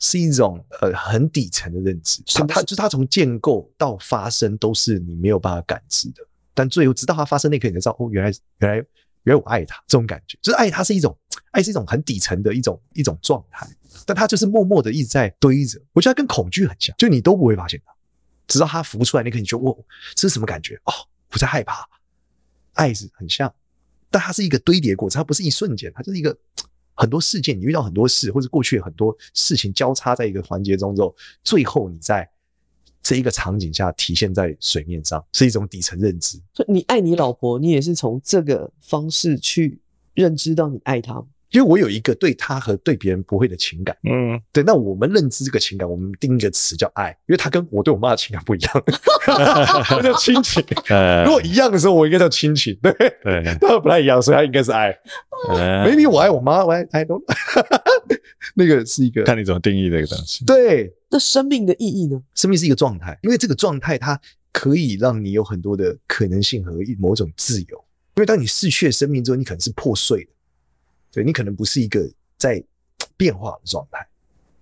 是一种呃很底层的认知，它它就它从建构到发生都是你没有办法感知的，但最后直到它发生那一刻，你才知道，哦，原来原来原来我爱他这种感觉，就是爱它是一种爱是一种很底层的一种一种状态，但它就是默默的一直在堆着。我觉得跟恐惧很像，就你都不会发现它，直到它浮出来那一刻，你就得我这是什么感觉？哦，我在害怕，爱是很像，但它是一个堆叠过程，它不是一瞬间，它就是一个。很多事件，你遇到很多事，或者过去很多事情交叉在一个环节中之后，最后你在这一个场景下体现在水面上，是一种底层认知。你爱你老婆，你也是从这个方式去认知到你爱她。因为我有一个对他和对别人不会的情感，嗯，对，那我们认知这个情感，我们定一个词叫爱，因为他跟我对我妈的情感不一样，(laughs) 叫亲情。(laughs) 如果一样的时候，我应该叫亲情，对对，那不太一样，所以它应该是爱。Maybe 我爱我妈，我爱爱都，哈哈哈。(laughs) 那个是一个，看你怎么定义那个东西。对，那生命的意义呢？生命是一个状态，因为这个状态它可以让你有很多的可能性和某种自由。因为当你失去了生命之后，你可能是破碎的。对你可能不是一个在 (tsk) 变化的状态，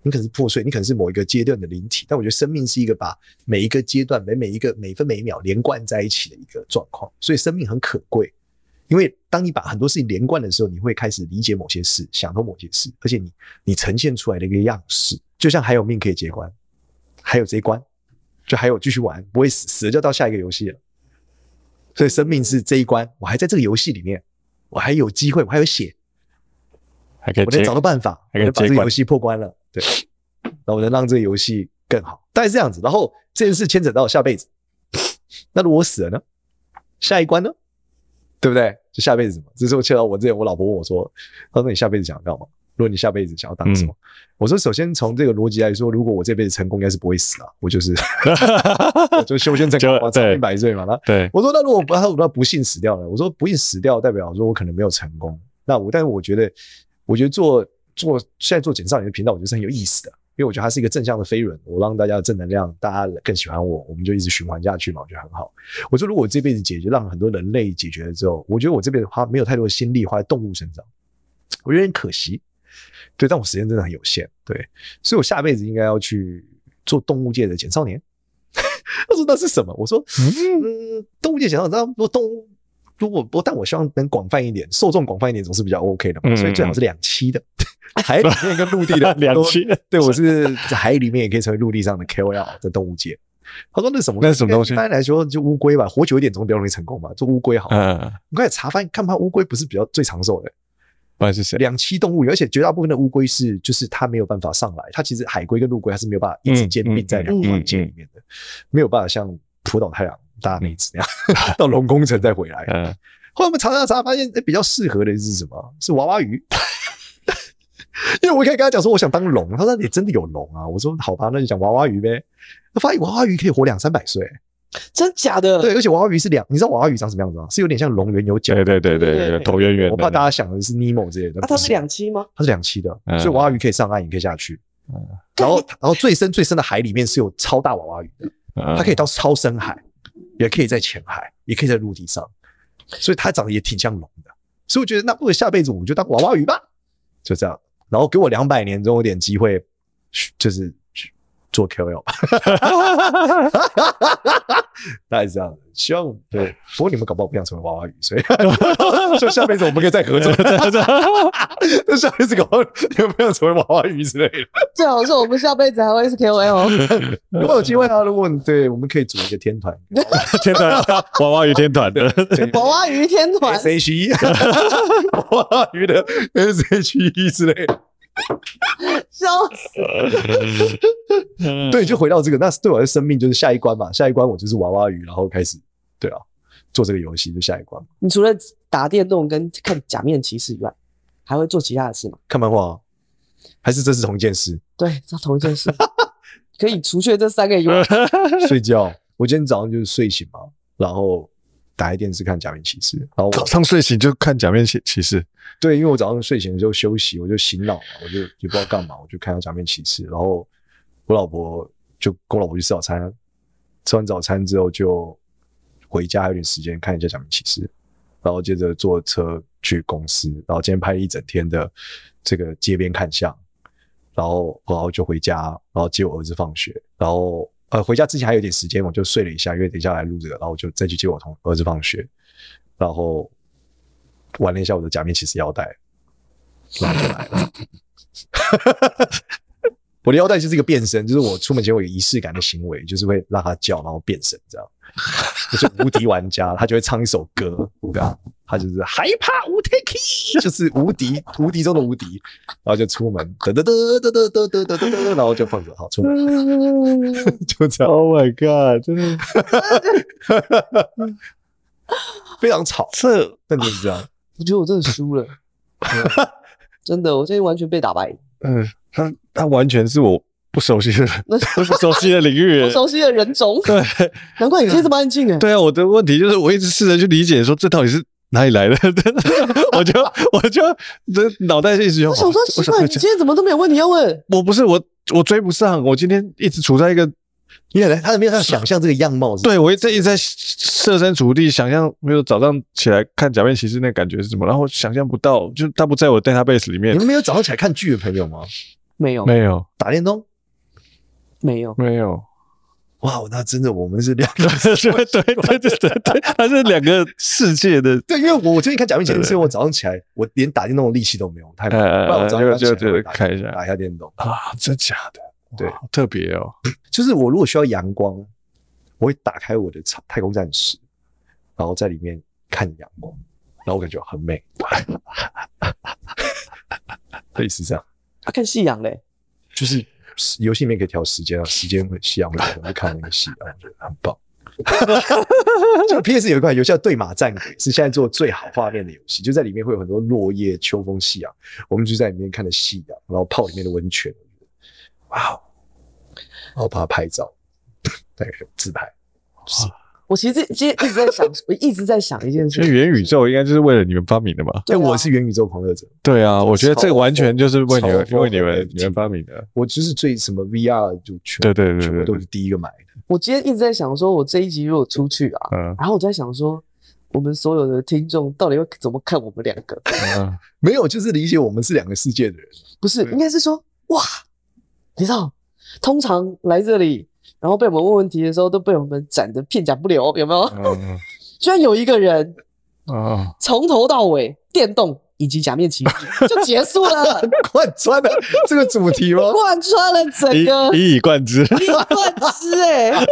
你可能是破碎，你可能是某一个阶段的灵体。但我觉得生命是一个把每一个阶段、每每一个每分每秒连贯在一起的一个状况。所以生命很可贵，因为当你把很多事情连贯的时候，你会开始理解某些事，想通某些事，而且你你呈现出来的一个样式，就像还有命可以结关，还有这一关，就还有继续玩，不会死死了就到下一个游戏了。所以生命是这一关，我还在这个游戏里面，我还有机会，我还有血。我得找到办法，把这个游戏破关了。对，然后能让这个游戏更好，大概是这样子。然后这件事牵扯到下辈子。那如果我死了呢？下一关呢？对不对？就下辈子嘛。这是我切到我这边，我老婆问我说：“她说你下辈子想要嘛？如果你下辈子想要当什么？”我说：“首先从这个逻辑来说，如果我这辈子成功，应该是不会死啊，我就是，(laughs) 我就修仙成功，长命百岁嘛。对。我说那如果他说不幸死掉了，我说不幸死掉代表说我可能没有成功。那我，但是我觉得。我觉得做做现在做简少年的频道，我觉得很有意思的，因为我觉得它是一个正向的飞轮，我让大家的正能量，大家更喜欢我，我们就一直循环下去嘛，我觉得很好。我说如果我这辈子解决让很多人类解决了之后，我觉得我这辈子花没有太多的心力花在动物身上，我有点可惜。对，但我时间真的很有限，对，所以我下辈子应该要去做动物界的简少年。(laughs) 他说那是什么？我说动物界简少年，我动物。如果不，但我希望能广泛一点，受众广泛一点总是比较 OK 的，嘛，所以最好是两栖的，(laughs) (laughs) 海里面跟陆地的 (laughs) 两栖。对，我是在海里面也可以成为陆地上的 KOL 的动物界。他说那什么？那什么东西？一般来说就乌龟吧，活久一点总比较容易成功吧。做乌龟好。你看查翻，看嘛，乌龟不是比较最长寿的。不然是谁，两栖动物，而且绝大部分的乌龟是就是它没有办法上来，它其实海龟跟陆龟还是没有办法一直兼并在两个环境里面的，没有办法像普岛太阳。大妹子，那 (laughs) 样到龙宫城再回来。后来我们查查查，发现哎，比较适合的是什么？是娃娃鱼。(laughs) 因为我可以跟他讲说，我想当龙。他说你真的有龙啊？我说好吧，那你讲娃娃鱼呗。发现娃娃鱼可以活两三百岁，真假的？对，而且娃娃鱼是两，你知道娃娃鱼长什么样子吗？是有点像龙，圆有角。对对对对头圆圆。我怕大家想的是尼莫之类的。啊，它是两栖吗？它是两栖的，所以娃娃鱼可以上岸，也可以下去。然后，然后最深最深的海里面是有超大娃娃鱼的，它可以到超深海。也可以在浅海，也可以在陆地上，所以它长得也挺像龙的。所以我觉得，那不如下辈子我们就当娃娃鱼吧，就这样。然后给我两百年总有点机会，就是。做 k o l (laughs) 大概是这样，希望 (laughs) 对。不过你们搞不好不想成为娃娃鱼，所以，(laughs) 说下辈子我们可以再合作。这下辈子搞，有不想成为娃娃鱼之类的？最好是我们下辈子还会是 o l 如果有机会要问。对，我们可以组一个天团，天团娃娃鱼天团的，娃娃鱼天团 SHE，娃娃鱼的 SHE 之类。笑死！(laughs) 对，就回到这个，那是对我的生命就是下一关嘛。下一关我就是娃娃鱼，然后开始对啊做这个游戏，就下一关。你除了打电动跟看假面骑士以外，还会做其他的事吗？看漫画，还是这是同一件事？对，同一件事。可以除却这三个以外，(laughs) 睡觉。我今天早上就是睡醒嘛，然后。打开电视看假面骑士，然后早上睡醒就看假面骑骑士。对，因为我早上睡醒的时候休息，我就醒脑嘛，我就也不知道干嘛，我就看《到《假面骑士》。然后我老婆就跟我老婆去吃早餐，吃完早餐之后就回家，有点时间看一下《假面骑士》，然后接着坐车去公司。然后今天拍了一整天的这个街边看相，然后然后就回家，然后接我儿子放学，然后。呃，回家之前还有点时间，我就睡了一下，因为等一下来录这个，然后我就再去接我同儿子放学，然后玩了一下我的假面骑士腰带，拉就来了。(laughs) 我的腰带就是一个变身，就是我出门前我有仪式感的行为，就是会让它叫，然后变身这样。就 (laughs) 是无敌玩家，他就会唱一首歌，对吧？他就是害怕无 t a k 就是无敌无敌中的无敌，然后就出门，噔噔噔噔噔噔噔噔噔，然后就放着，好出门，(laughs) 就这样。Oh my god，真的，(laughs) 非常吵，是，就是这样。我觉得我真的输了，(laughs) 真的，我今天完全被打败。嗯，他他完全是我不熟悉的，那不熟悉的领域，不熟悉的人种。对，难怪你现在这么安静哎。对啊，我的问题就是我一直试着去理解，说这到底是。哪里来的？真的，我就 (laughs) 我就这脑袋一直用。我想说，你今天怎么都没有问题要问？我不是，我我追不上。我今天一直处在一个，你看来他没有像想象这个样貌。对，我一在一在设身处地想象，没有早上起来看假面骑士那感觉是什么，然后想象不到，就他不在我 data base 里面。你们没有早上起来看剧的朋友吗？没有，没有打电动，没有，没有。哇，那真的，我们是两个 (laughs) 对，对，对，对对它是两个世界的。对，因为我我最近看假面骑士，我早上起来，我连打电动的力气都没有，太……早上起我就就看一下打一下电动啊，真假的，对，特别哦。(coughs) 就是我如果需要阳光，我会打开我的太空战士，然后在里面看阳光，然后我感觉很美。可以是这样，啊，看夕阳嘞，就是。游戏里面可以调时间啊，时间会夕阳，(laughs) 我们会看那个夕阳，我觉得很棒。(laughs) 就 P S 有一款游戏叫《对马战鬼》，是现在做最好画面的游戏，就在里面会有很多落叶、秋风夕阳，我们就在里面看的夕阳，然后泡里面的温泉，哇！好怕拍照，对，(laughs) 自拍。是我其实今天一直在想，我一直在想一件事情，元宇宙应该就是为了你们发明的吧？对，我是元宇宙狂热者。对啊，我觉得这完全就是为你们，为你们你们发明的。我就是最什么 VR 就全对对对部都是第一个买的。我今天一直在想说，我这一集如果出去啊，然后我在想说，我们所有的听众到底会怎么看我们两个？啊 (laughs) (laughs) 没有，就是理解我们是两个世界的人。不是，应该是说，哇，李道，通常来这里。然后被我们问问题的时候，都被我们斩得片甲不留，有没有？(laughs) 居然有一个人啊，从头到尾电动以及假面骑士就结束了，(laughs) 贯穿了这个主题吗？贯穿了整个一以贯之，一以贯之，哎。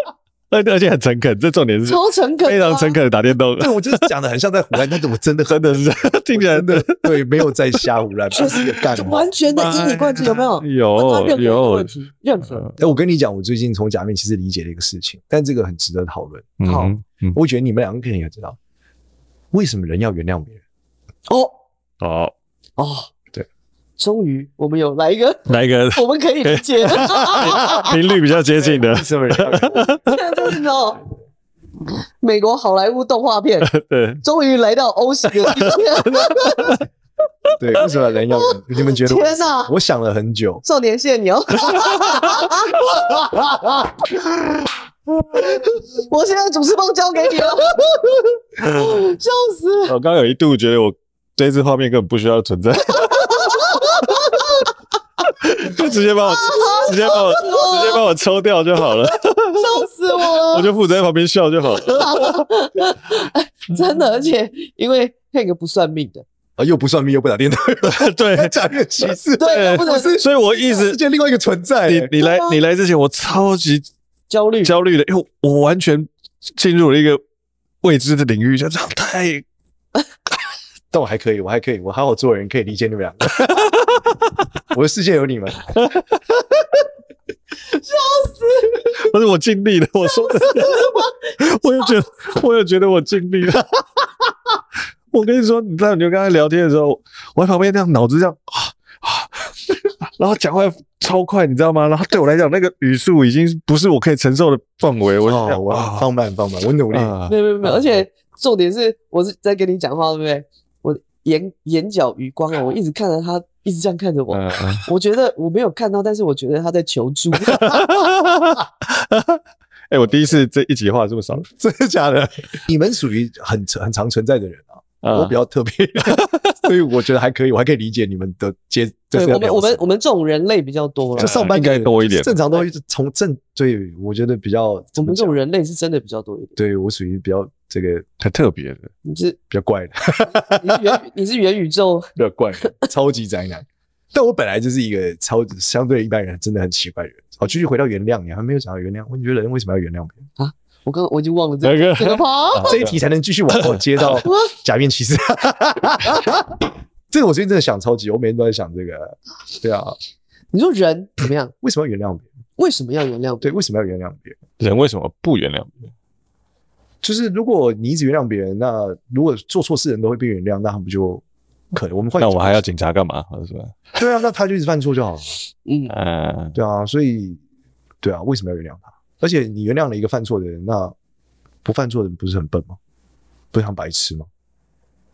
(laughs) 那而且很诚恳，这重点是超诚恳，非常诚恳的打电动。对我就是讲的很像在胡乱，但是我真的真的是 (laughs) 听起来的，对，没有在瞎胡乱，就是一个干，完全的以你为主，有没有？(laughs) 有有。任何哎，我跟你讲，我最近从假面其实理解了一个事情，但这个很值得讨论。好，我觉得你们两个肯定也知道，为什么人要原谅别人？哦，哦哦。终于，我们有来一个，来一个，(laughs) 我们可以理接 (laughs) 频率比较接近的 (laughs) 是是？不什么人？天哪！美国好莱坞动画片，对，终于来到欧系的这边。对，为什么人要？你们觉得？天哪！我想了很久，少年谢牛。我现在主持棒交给你了，笑死！我刚刚有一度觉得我这次画面根本不需要存在。(laughs) 直接把我 (laughs) 直接把我直接把我抽掉就好了，笑死我了！(laughs) 我就负责在旁边笑就好了。真的，而且因为那个不算命的啊，又不算命，又不打电脑，对，讲个奇事，对，不能。所以我一直世界另外一个存在。你你来你来之前，我超级焦虑焦虑的，因为我完全进入了一个未知的领域，就这样太。但我还可以，我还可以，我好好做人，可以理解你们两个。(laughs) 我的世界有你们，笑死！不是我尽力了，我说的。我又觉得，我又觉得我尽力了。我跟你说，你知道，你刚才聊天的时候，我在旁边这样脑子这样啊啊，然后讲话超快，你知道吗？然后对我来讲，那个语速已经不是我可以承受的范围。我我放慢放慢，我努力。没有没有没有，而且重点是，我是在跟你讲话，对不对？我眼眼角余光啊，我一直看着他。一直这样看着我，(laughs) 我觉得我没有看到，但是我觉得他在求助。(laughs) 哎，我第一次这一集话这么少，真的假的？(laughs) 你们属于很很常存在的人啊。我比较特别，(laughs) 所以我觉得还可以，我还可以理解你们的接。对我们我们我们这种人类比较多了，上班应该多一点。正常都直从正对，我觉得比较。我们这种人类是真的比较多。一对我属于比较这个很特别的，你是比较怪的。元你是元宇宙，(laughs) 比较怪，超级宅男。但我本来就是一个超相对一般人真的很奇怪的人。好，继续回到原谅，你还没有讲到原谅。我觉得人为什么要原谅别人啊？我刚我已经忘了这个 (laughs) 这一题才能继续往 (laughs) 后接到假面骑士。(laughs) 这个我最近真的想超级，我每天都在想这个。对啊，你说人怎么样？(coughs) 为什么要原谅别人？为什么要原谅？对，为什么要原谅别人？人为什么不原谅别人？就是如果你一直原谅别人，那如果做错事人都会被原谅，那他不就可能我们那我们还要警察干嘛？是吧？对啊，那他就一直犯错就好了。嗯，对啊，所以对啊，为什么要原谅他？而且你原谅了一个犯错的人，那不犯错的人不是很笨吗？不像白痴吗？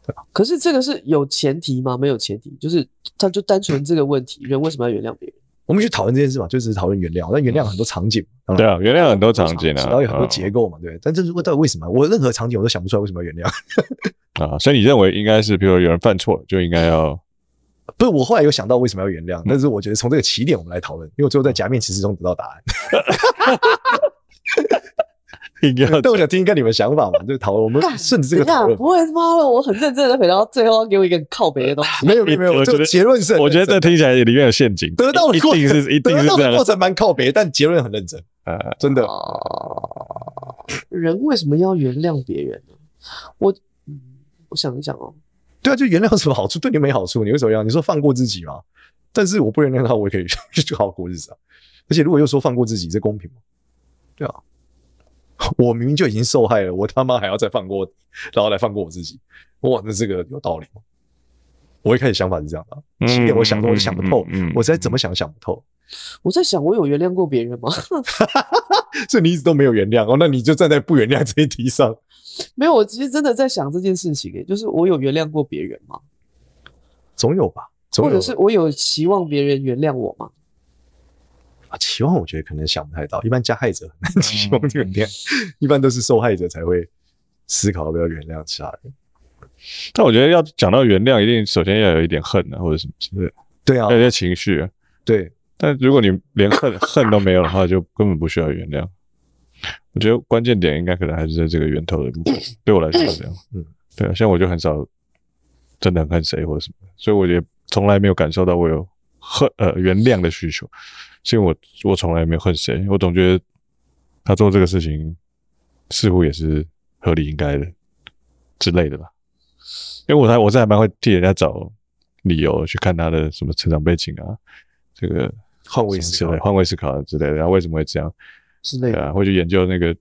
对吧？可是这个是有前提吗？没有前提，就是他就单纯这个问题，人为什么要原谅别人？我们去讨论这件事嘛，就只是讨论原谅。那原谅很多场景，对啊，原谅很多场景啊，然后有很多结构嘛，对但这如果到底为什么，我任何场景我都想不出来为什么要原谅 (laughs) 啊？所以你认为应该是，比如有人犯错就应该要。所以，我后来有想到为什么要原谅，但是我觉得从这个起点我们来讨论，因为我最后在《假面骑士》中得到答案。哈哈哈哈哈！应该，但我想听一下你们想法嘛，就讨论。我们顺至这个讨论不会，妈了，我很认真的，回到最后给我一个靠别的东西。没有，没有，没有，结论是，我觉得这听起来里面有陷阱。得到一定是一定是这样，过程蛮靠别，但结论很认真啊，真的。人为什么要原谅别人呢？我，我想一想哦。对啊，就原谅有什么好处？对你没好处。你为什么要？你说放过自己嘛？但是我不原谅他，我也可以就 (laughs) 好过日子啊。而且如果又说放过自己，这公平吗？对啊，(laughs) 我明明就已经受害了，我他妈还要再放过，然后来放过我自己。哇，那这个有道理。我一开始想法是这样的，起点我想通，我就想不透。我在怎么想想不透。我在想，我有原谅过别人吗？(laughs) 所以你一直都没有原谅哦，那你就站在不原谅这一题上。没有，我其实真的在想这件事情，哎，就是我有原谅过别人吗？总有吧，或者是我有期望别人原谅我吗？啊，期望我觉得可能想不太到，一般加害者很难期望别人，(laughs) 一般都是受害者才会思考要不要原谅其他人。但我觉得要讲到原谅，一定首先要有一点恨啊，或者什么，之类的。对啊，有一些情绪。对，但如果你连恨 (laughs) 恨都没有的话，就根本不需要原谅。我觉得关键点应该可能还是在这个源头的部分，对我来说这样。嗯，对啊，像我就很少真的很恨谁或者什么，所以我也从来没有感受到我有恨呃原谅的需求，因为我我从来没有恨谁，我总觉得他做这个事情似乎也是合理应该的之类的吧。因为我我是还蛮会替人家找理由去看他的什么成长背景啊，这个换位思考，换位思考之类的，然后为什么会这样？之类的，会去研究那个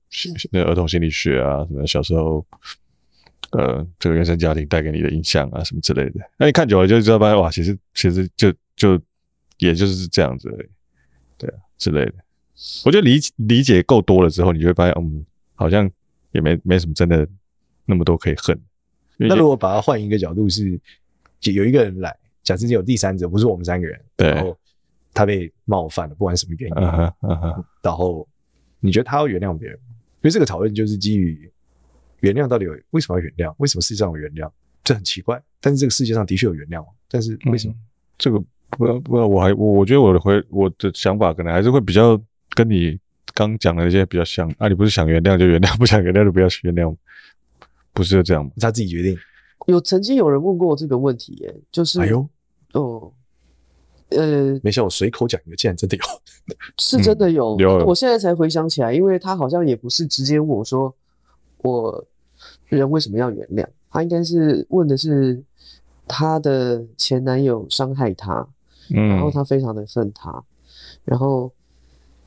那儿童心理学啊，什么小时候，呃，这个原生家庭带给你的印象啊，什么之类的。那你看久了就知道，哇，其实其实就就也就是这样子，对啊之类的。我觉得理理解够多了之后，你就会发现，嗯，好像也没没什么真的那么多可以恨。那如果把它换一个角度，是就有一个人来，假设你有第三者，不是我们三个人，然后他被冒犯了，不管什么原因，然后。你觉得他要原谅别人因为这个讨论就是基于原谅到底有为什么要原谅？为什么世界上有原谅？这很奇怪，但是这个世界上的确有原谅，但是为什么？这个不不，我还我我觉得我的回我的想法可能还是会比较跟你刚讲的那些比较像。啊，你不是想原谅就原谅，不想原谅就不要去原谅不是就这样吗？他自己决定。有曾经有人问过这个问题耶，就是哎呦哦。呃，没想我随口讲一个，竟然真的有，是真的有。我现在才回想起来，因为他好像也不是直接问我说，我人为什么要原谅？他应该是问的是他的前男友伤害他，然后他非常的恨他，然后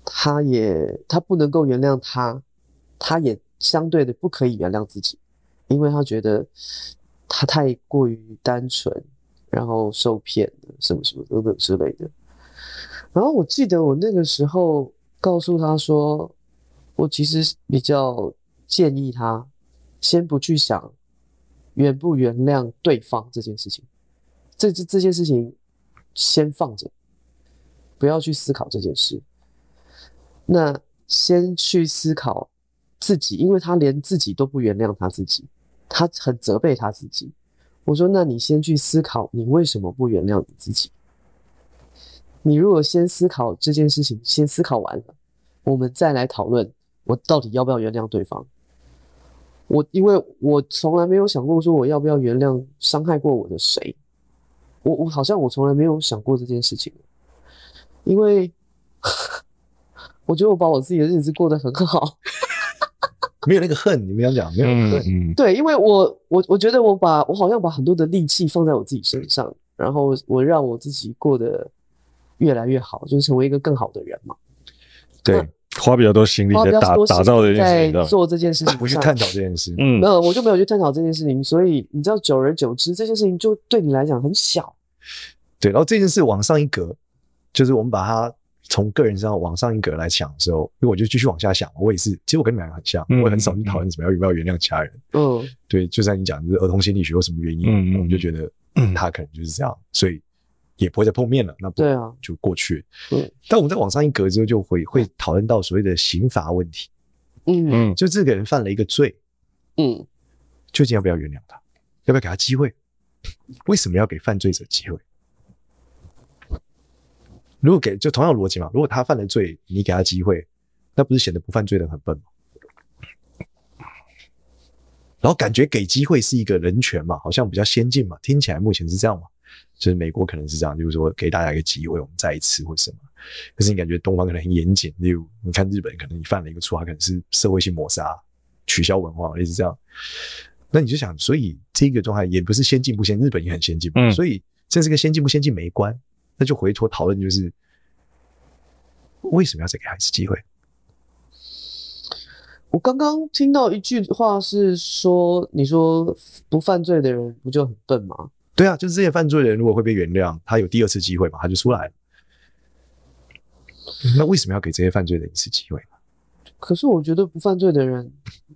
他也他不能够原谅他，他也相对的不可以原谅自己，因为他觉得他太过于单纯。然后受骗的什么什么等等之类的。然后我记得我那个时候告诉他说，我其实比较建议他先不去想原不原谅对方这件事情，这这这件事情先放着，不要去思考这件事。那先去思考自己，因为他连自己都不原谅他自己，他很责备他自己。我说，那你先去思考，你为什么不原谅你自己？你如果先思考这件事情，先思考完了，我们再来讨论，我到底要不要原谅对方？我因为我从来没有想过说我要不要原谅伤害过我的谁，我我好像我从来没有想过这件事情，因为 (laughs) 我觉得我把我自己的日子过得很好。没有那个恨，你们要讲没有恨，嗯，对，因为我我我觉得我把我好像把很多的力气放在我自己身上，然后我让我自己过得越来越好，就是成为一个更好的人嘛。对，花比较多心力在打打造这件事情。在做这件事情，不去探讨这件事。(laughs) 嗯，有，我就没有去探讨这件事情，所以你知道，久而久之，这件事情就对你来讲很小。对，然后这件事往上一格，就是我们把它。从个人上往上一格来想的时候，因为我就继续往下想。我也是，其实我跟你们很像，我很少去讨论什么样要不要原谅家人。嗯，对，就像你讲是儿童心理学有什么原因，嗯我们就觉得，嗯，他可能就是这样，所以也不会再碰面了。那不对啊，就过去。嗯，但我们在往上一格之后，就会会讨论到所谓的刑罚问题。嗯嗯，就这个人犯了一个罪，嗯，究竟要不要原谅他？要不要给他机会？为什么要给犯罪者机会？如果给就同样逻辑嘛，如果他犯了罪，你给他机会，那不是显得不犯罪的很笨吗？然后感觉给机会是一个人权嘛，好像比较先进嘛，听起来目前是这样嘛，就是美国可能是这样，就是说给大家一个机会，我们再一次或什么。可是你感觉东方可能很严谨，例如你看日本，可能你犯了一个错，他可能是社会性抹杀、取消文化类似这样。那你就想，所以这个状态也不是先进不先日本也很先进嘛，所以这是个先进不先进没关。那就回头讨论，就是为什么要再给孩子机会？我刚刚听到一句话是说：“你说不犯罪的人不就很笨吗？”对啊，就是这些犯罪的人如果会被原谅，他有第二次机会嘛，他就出来了。那为什么要给这些犯罪的人一次机会？可是我觉得不犯罪的人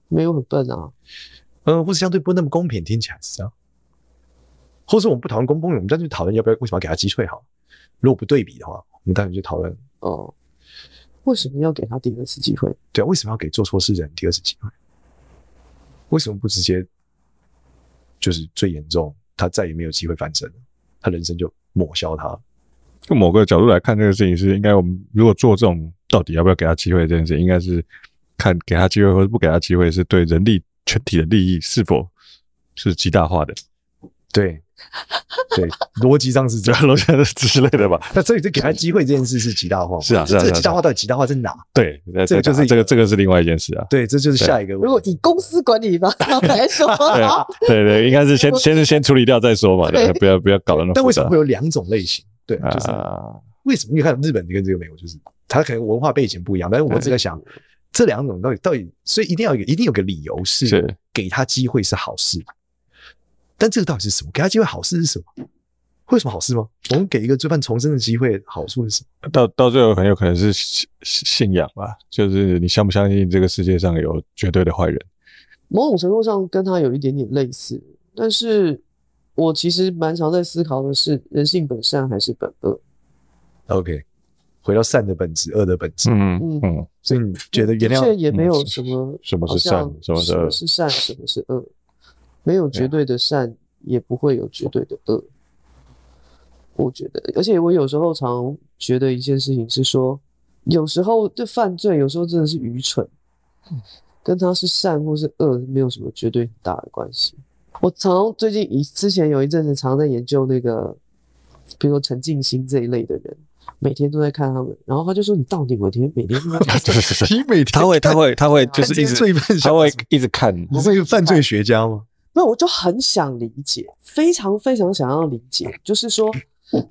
没有很笨啊。嗯，或是相对不那么公平，听起来是这样。或是我们不讨论公平，我们再去讨论要不要为什么要给他机会好了。如果不对比的话，我们待会就讨论哦，为什么要给他第二次机会？对啊，为什么要给做错事人第二次机会？为什么不直接就是最严重，他再也没有机会翻身了，他人生就抹消他？从某个角度来看，这个事情是应该，我们如果做这种，到底要不要给他机会这件事，应该是看给他机会或者不给他机会，是对人力全体的利益是否是极大化的？对。(laughs) 对，逻辑上是这样，逻辑是之类的吧？那所以就给他机会这件事是极大化，是啊，是啊，这极大化到底极大化在哪？对，这个就是这个这个是另外一件事啊。对，这就是下一个。如果以公司管理方来说，(laughs) 对对应该是先先先处理掉再说嘛，不要不要搞了。但为什么会有两种类型？对，就是为什么？你看日本跟这个美国，就是他可能文化背景不一样。但是我只在想，这两种到底到底，所以一定要有一定有个理由是给他机会是好事。但这个到底是什么？给他机会，好事是什么？会有什么好事吗？我们给一个罪犯重生的机会，好处是什么？到到最后，很有可能是信信仰吧，就是你相不相信这个世界上有绝对的坏人？某种程度上跟他有一点点类似，但是我其实蛮常在思考的是，人性本善还是本恶？OK，回到善的本质，恶的本质。嗯嗯。所以你觉得原谅也没有什么？什么是善？什么是是善？什么是恶？没有绝对的善，也不会有绝对的恶。我觉得，而且我有时候常觉得一件事情是说，有时候的犯罪，有时候真的是愚蠢，跟他是善或是恶没有什么绝对很大的关系。我常最近以之前有一阵子常在研究那个，比如说陈静心这一类的人，每天都在看他们。然后他就说：“你到底每天每天是犯罪？(laughs) 你每天他会他会他会 (laughs) 就是一直他会一直看。”你是一个犯罪学家吗？没有，我就很想理解，非常非常想要理解。就是说，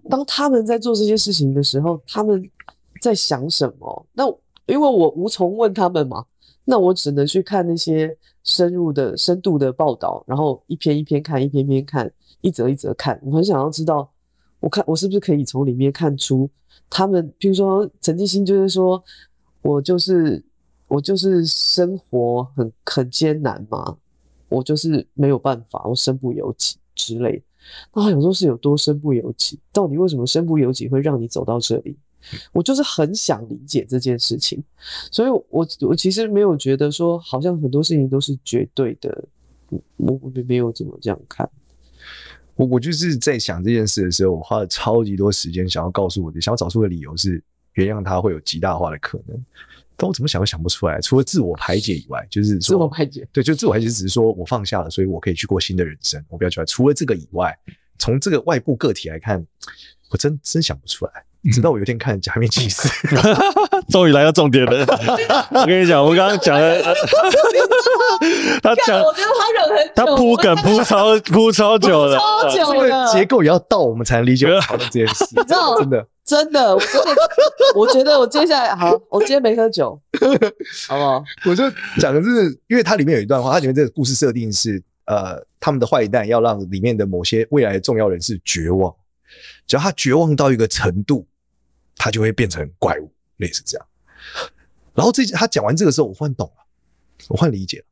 当他们在做这些事情的时候，他们在想什么？那因为我无从问他们嘛，那我只能去看那些深入的、深度的报道，然后一篇一篇看，一篇篇看，一则一则看。我很想要知道，我看我是不是可以从里面看出他们，譬如说陈继新就是说，我就是我就是生活很很艰难嘛。我就是没有办法，我身不由己之类。那他时候是有多身不由己？到底为什么身不由己会让你走到这里？我就是很想理解这件事情，所以，我我其实没有觉得说，好像很多事情都是绝对的，我我没有怎么这样看。我我就是在想这件事的时候，我花了超级多时间，想要告诉我的，想要找出的理由是原谅他会有极大化的可能。但我怎么想都想不出来，除了自我排解以外，就是自我排解。对，就自我排解只是说我放下了，所以我可以去过新的人生。我不要来。除了这个以外，从这个外部个体来看，我真真想不出来。直到我有一天看《假面骑士》(laughs) (laughs) 终于来到重点了。(laughs) 我跟你讲，我刚刚讲的，他讲，我觉得他忍很久，他铺梗铺超铺超久了，超久了，结构也要到我们才能理解好的这件事。真的，真的，我觉得，我觉得我接下来好，我今天没喝酒，好不好？我就讲的是，因为它里面有一段话，它里面这个故事设定是，呃，他们的坏蛋要让里面的某些未来的重要人士绝望，只要他绝望到一个程度。他就会变成怪物，类似这样。然后这他讲完这个时候，我忽然懂了，我忽然理解了，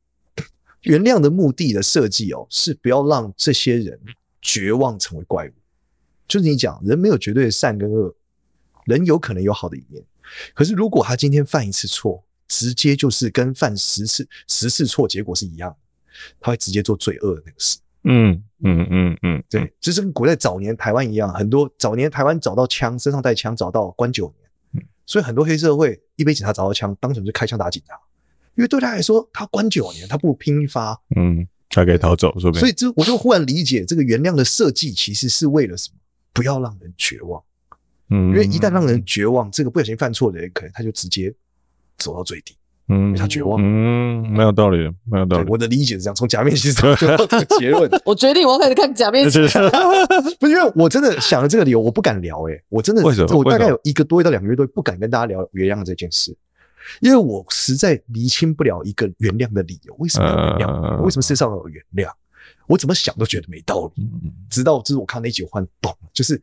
(clears throat) 原谅的目的的设计哦，是不要让这些人绝望成为怪物。就是你讲，人没有绝对的善跟恶，人有可能有好的一面。可是如果他今天犯一次错，直接就是跟犯十次、十次错结果是一样，他会直接做最恶的那个事。嗯嗯嗯嗯，对，其实跟古代早年台湾一样，很多早年台湾找到枪，身上带枪找到关九年，所以很多黑社会一被警察找到枪，当场就开枪打警察，因为对他来说，他关九年，他不拼发，嗯，他可以逃走，不所以这我就忽然理解这个原谅的设计其实是为了什么？不要让人绝望，嗯，因为一旦让人绝望，这个不小心犯错的人可能他就直接走到最低。嗯，他绝望。嗯，没有道理，没有道理。我的理解是这样：从假面骑士得到个结论。(laughs) 我决定我要开始看假面骑士。(laughs) (laughs) 不是因为我真的想了这个理由，我不敢聊哎。我真的，我大概有一个多月到两个月都不敢跟大家聊原谅这件事，因为我实在厘清不了一个原谅的理由。为什么要原谅？为什么身上有原谅？我怎么想都觉得没道理。直到就是我看那几话，懂就是。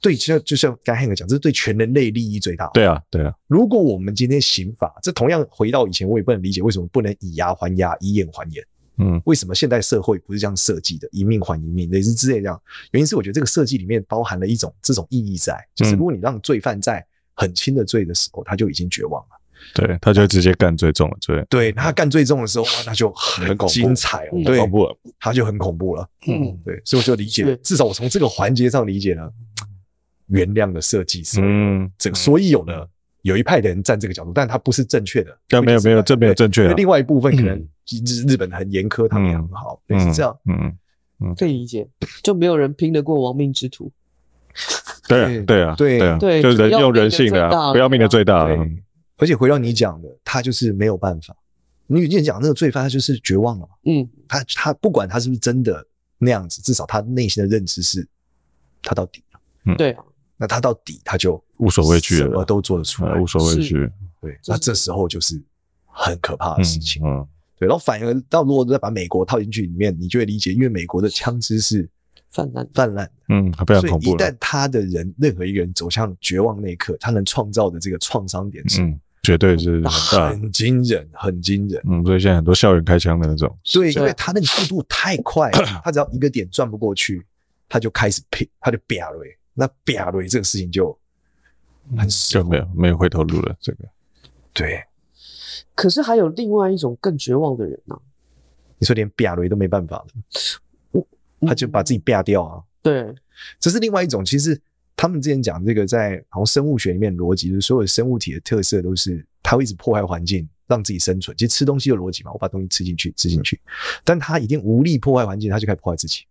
对，像就像刚 h e n 讲，这是对全人类利益最大。对啊，对啊。如果我们今天刑法，这同样回到以前，我也不能理解为什么不能以牙还牙，以眼还眼。嗯。为什么现代社会不是这样设计的？以命还一命，类似之类这样？原因是我觉得这个设计里面包含了一种这种意义在，就是如果你让罪犯在很轻的罪的时候，他就已经绝望了。对，他就直接干最重的罪。对，他干最重的时候，那就很精彩了，恐怖了，他就很恐怖了。嗯，对，所以我就理解，至少我从这个环节上理解呢。原谅的设计师，嗯，这所以有的有一派的人站这个角度，但他不是正确的，没有没有这没有正确。的。另外一部分可能日日本很严苛，他们也很好，是这样，嗯嗯，可以理解，就没有人拼得过亡命之徒，对对啊，对啊，就人用人性的不要命的最大而且回到你讲的，他就是没有办法。你已经讲那个罪犯，他就是绝望了嘛，嗯，他他不管他是不是真的那样子，至少他内心的认知是，他到底了，对。那他到底他就无所畏惧，什么都做得出来，无所畏惧。对，那这时候就是很可怕的事情，嗯，对。然后反而到如果再把美国套进去里面，你就会理解，因为美国的枪支是泛滥，泛滥，嗯，非常恐怖。一旦他的人任何一个人走向绝望那一刻，他能创造的这个创伤点，嗯，绝对是很惊人，很惊人。嗯，所以现在很多校园开枪的那种，对，因为他那个速度太快，他只要一个点转不过去，他就开始拼，他就瘪了。那瘪雷这个事情就很就没有没有回头路了，这个对。可是还有另外一种更绝望的人呢，你说连瘪雷都没办法了，他就把自己瘪掉啊。对，这是另外一种。其实他们之前讲这个，在好像生物学里面逻辑，就是所有生物体的特色都是它会一直破坏环境让自己生存，其实吃东西的逻辑嘛，我把东西吃进去，吃进去，但他已经无力破坏环境，他就开始破坏自己。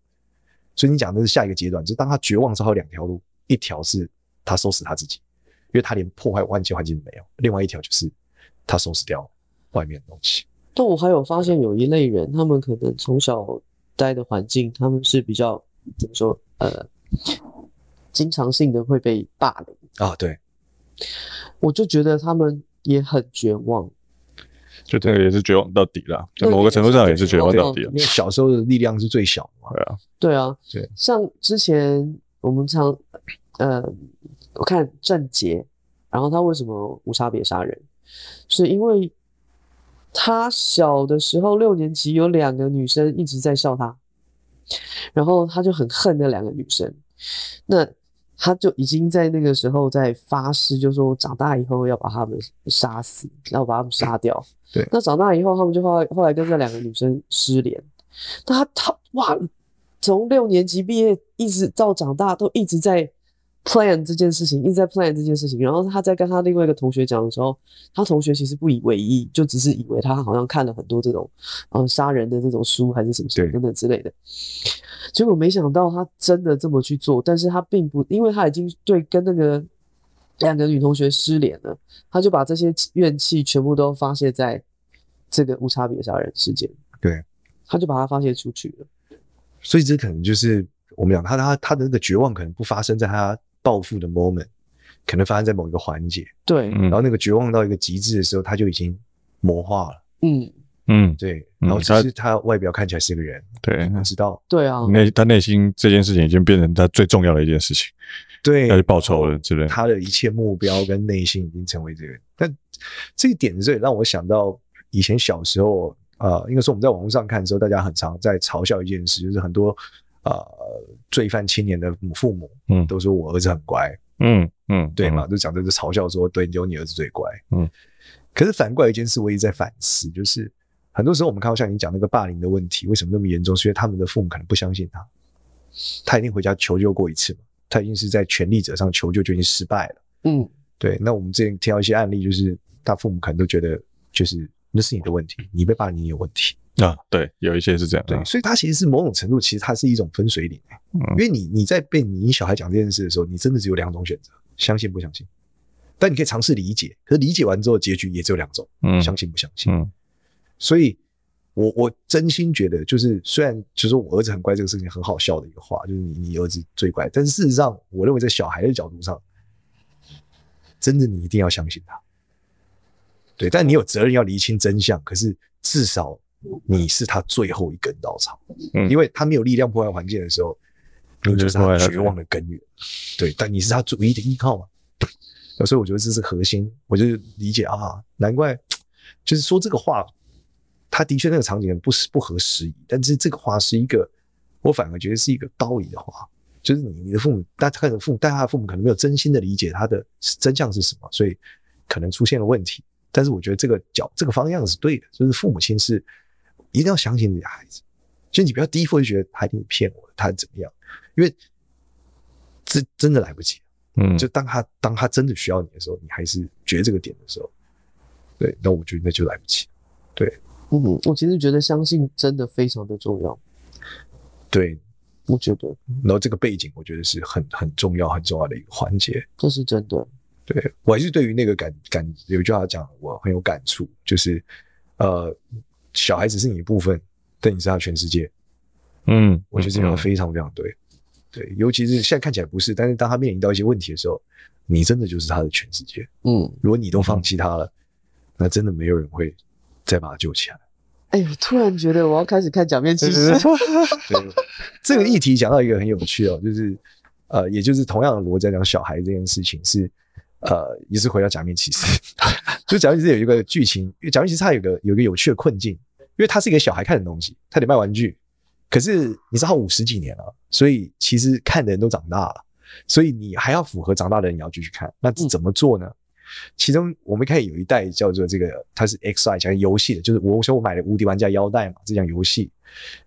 所以你讲的是下一个阶段，就是当他绝望之后，两条路，一条是他收拾他自己，因为他连破坏外界环境都没有；，另外一条就是他收拾掉外面的东西。但我还有发现，有一类人，他们可能从小待的环境，他们是比较怎么说？呃，经常性的会被霸凌啊。对，我就觉得他们也很绝望。就这个也是绝望到底了，在某个程度上也是绝望到底了。因为小时候的力量是最小嘛。对啊，对啊，对。像之前我们常，呃，我看郑杰，然后他为什么无差别杀人？是因为他小的时候六年级有两个女生一直在笑他，然后他就很恨那两个女生。那他就已经在那个时候在发誓，就说长大以后要把他们杀死，要把他们杀掉。对。那长大以后，他们就后来后来跟这两个女生失联。那他他哇，从六年级毕业一直到长大，都一直在 plan 这件事情，一直在 plan 这件事情。然后他在跟他另外一个同学讲的时候，他同学其实不以为意，就只是以为他好像看了很多这种嗯杀人的这种书，还是什么什么等等之类的。结果没想到他真的这么去做，但是他并不，因为他已经对跟那个两个女同学失联了，他就把这些怨气全部都发泄在这个无差别杀人事件。对，他就把它发泄出去了。所以这可能就是我们讲他他他的那个绝望可能不发生在他报复的 moment，可能发生在某一个环节。对，然后那个绝望到一个极致的时候，他就已经魔化了。嗯。嗯，对，然后其实他外表看起来是个人，对，知道，对啊，内他内心这件事情已经变成他最重要的一件事情，对，要去报仇了之类，他的一切目标跟内心已经成为这个。但这一点是这也让我想到以前小时候，呃，应该说我们在网络上看的时候，大家很常在嘲笑一件事，就是很多呃罪犯青年的父母，嗯，都说我儿子很乖，嗯嗯，对嘛，就讲这个嘲笑说，对，有你儿子最乖，嗯。可是反过来一件事，我也在反思，就是。很多时候我们看到像你讲那个霸凌的问题，为什么那么严重？是因为他们的父母可能不相信他，他一定回家求救过一次嘛？他已经是在权力者上求救，就已经失败了。嗯，对。那我们之前听到一些案例，就是他父母可能都觉得，就是那是你的问题，你被霸凌有问题啊？对，有一些是这样。对，所以他其实是某种程度，其实他是一种分水岭。因为你你在被你小孩讲这件事的时候，你真的只有两种选择：相信不相信？但你可以尝试理解，可是理解完之后，结局也只有两种：相信不相信？所以，我我真心觉得，就是虽然就是我儿子很乖，这个事情很好笑的一个话，就是你你儿子最乖。但是事实上，我认为在小孩的角度上，真的你一定要相信他。对，但你有责任要厘清真相。可是至少你是他最后一根稻草，因为他没有力量破坏环境的时候，你就是他绝望的根源。对，但你是他唯一的依靠。嘛。所以我觉得这是核心，我就理解啊，难怪就是说这个话。他的确那个场景不不合时宜，但是这个话是一个，我反而觉得是一个道影的话，就是你的父母，但他他的父母，但他的父母可能没有真心的理解他的真相是什么，所以可能出现了问题。但是我觉得这个角这个方向是对的，就是父母亲是一定要相信你的孩子，就你不要第一会就觉得他一定骗我，他怎么样，因为这真的来不及嗯，就当他当他真的需要你的时候，你还是觉这个点的时候，对，那我觉得那就来不及对。嗯，我其实觉得相信真的非常的重要。对，我觉得。然后这个背景，我觉得是很很重要、很重要的一个环节。这是真的。对，我还是对于那个感感有句话讲，我很有感触，就是，呃，小孩子是你一部分，但你是他全世界。嗯，我觉得这个非常非常对。对，尤其是现在看起来不是，但是当他面临到一些问题的时候，你真的就是他的全世界。嗯，如果你都放弃他了，那真的没有人会。再把它救起来。哎，呦，突然觉得我要开始看假面骑士。对，(laughs) 这个议题讲到一个很有趣哦，就是呃，也就是同样的逻辑，讲小孩这件事情是呃，也是回到假面骑士。(laughs) 就假面骑士有一个剧情，因为假面骑士它有个有个有趣的困境，因为它是一个小孩看的东西，它得卖玩具。可是你知道五十几年了，所以其实看的人都长大了，所以你还要符合长大的人，你要继续看，那怎么做呢？其中我们看有一代叫做这个，它是 XI 讲游戏的，就是我说我买了《无敌玩家》腰带嘛，这讲游戏。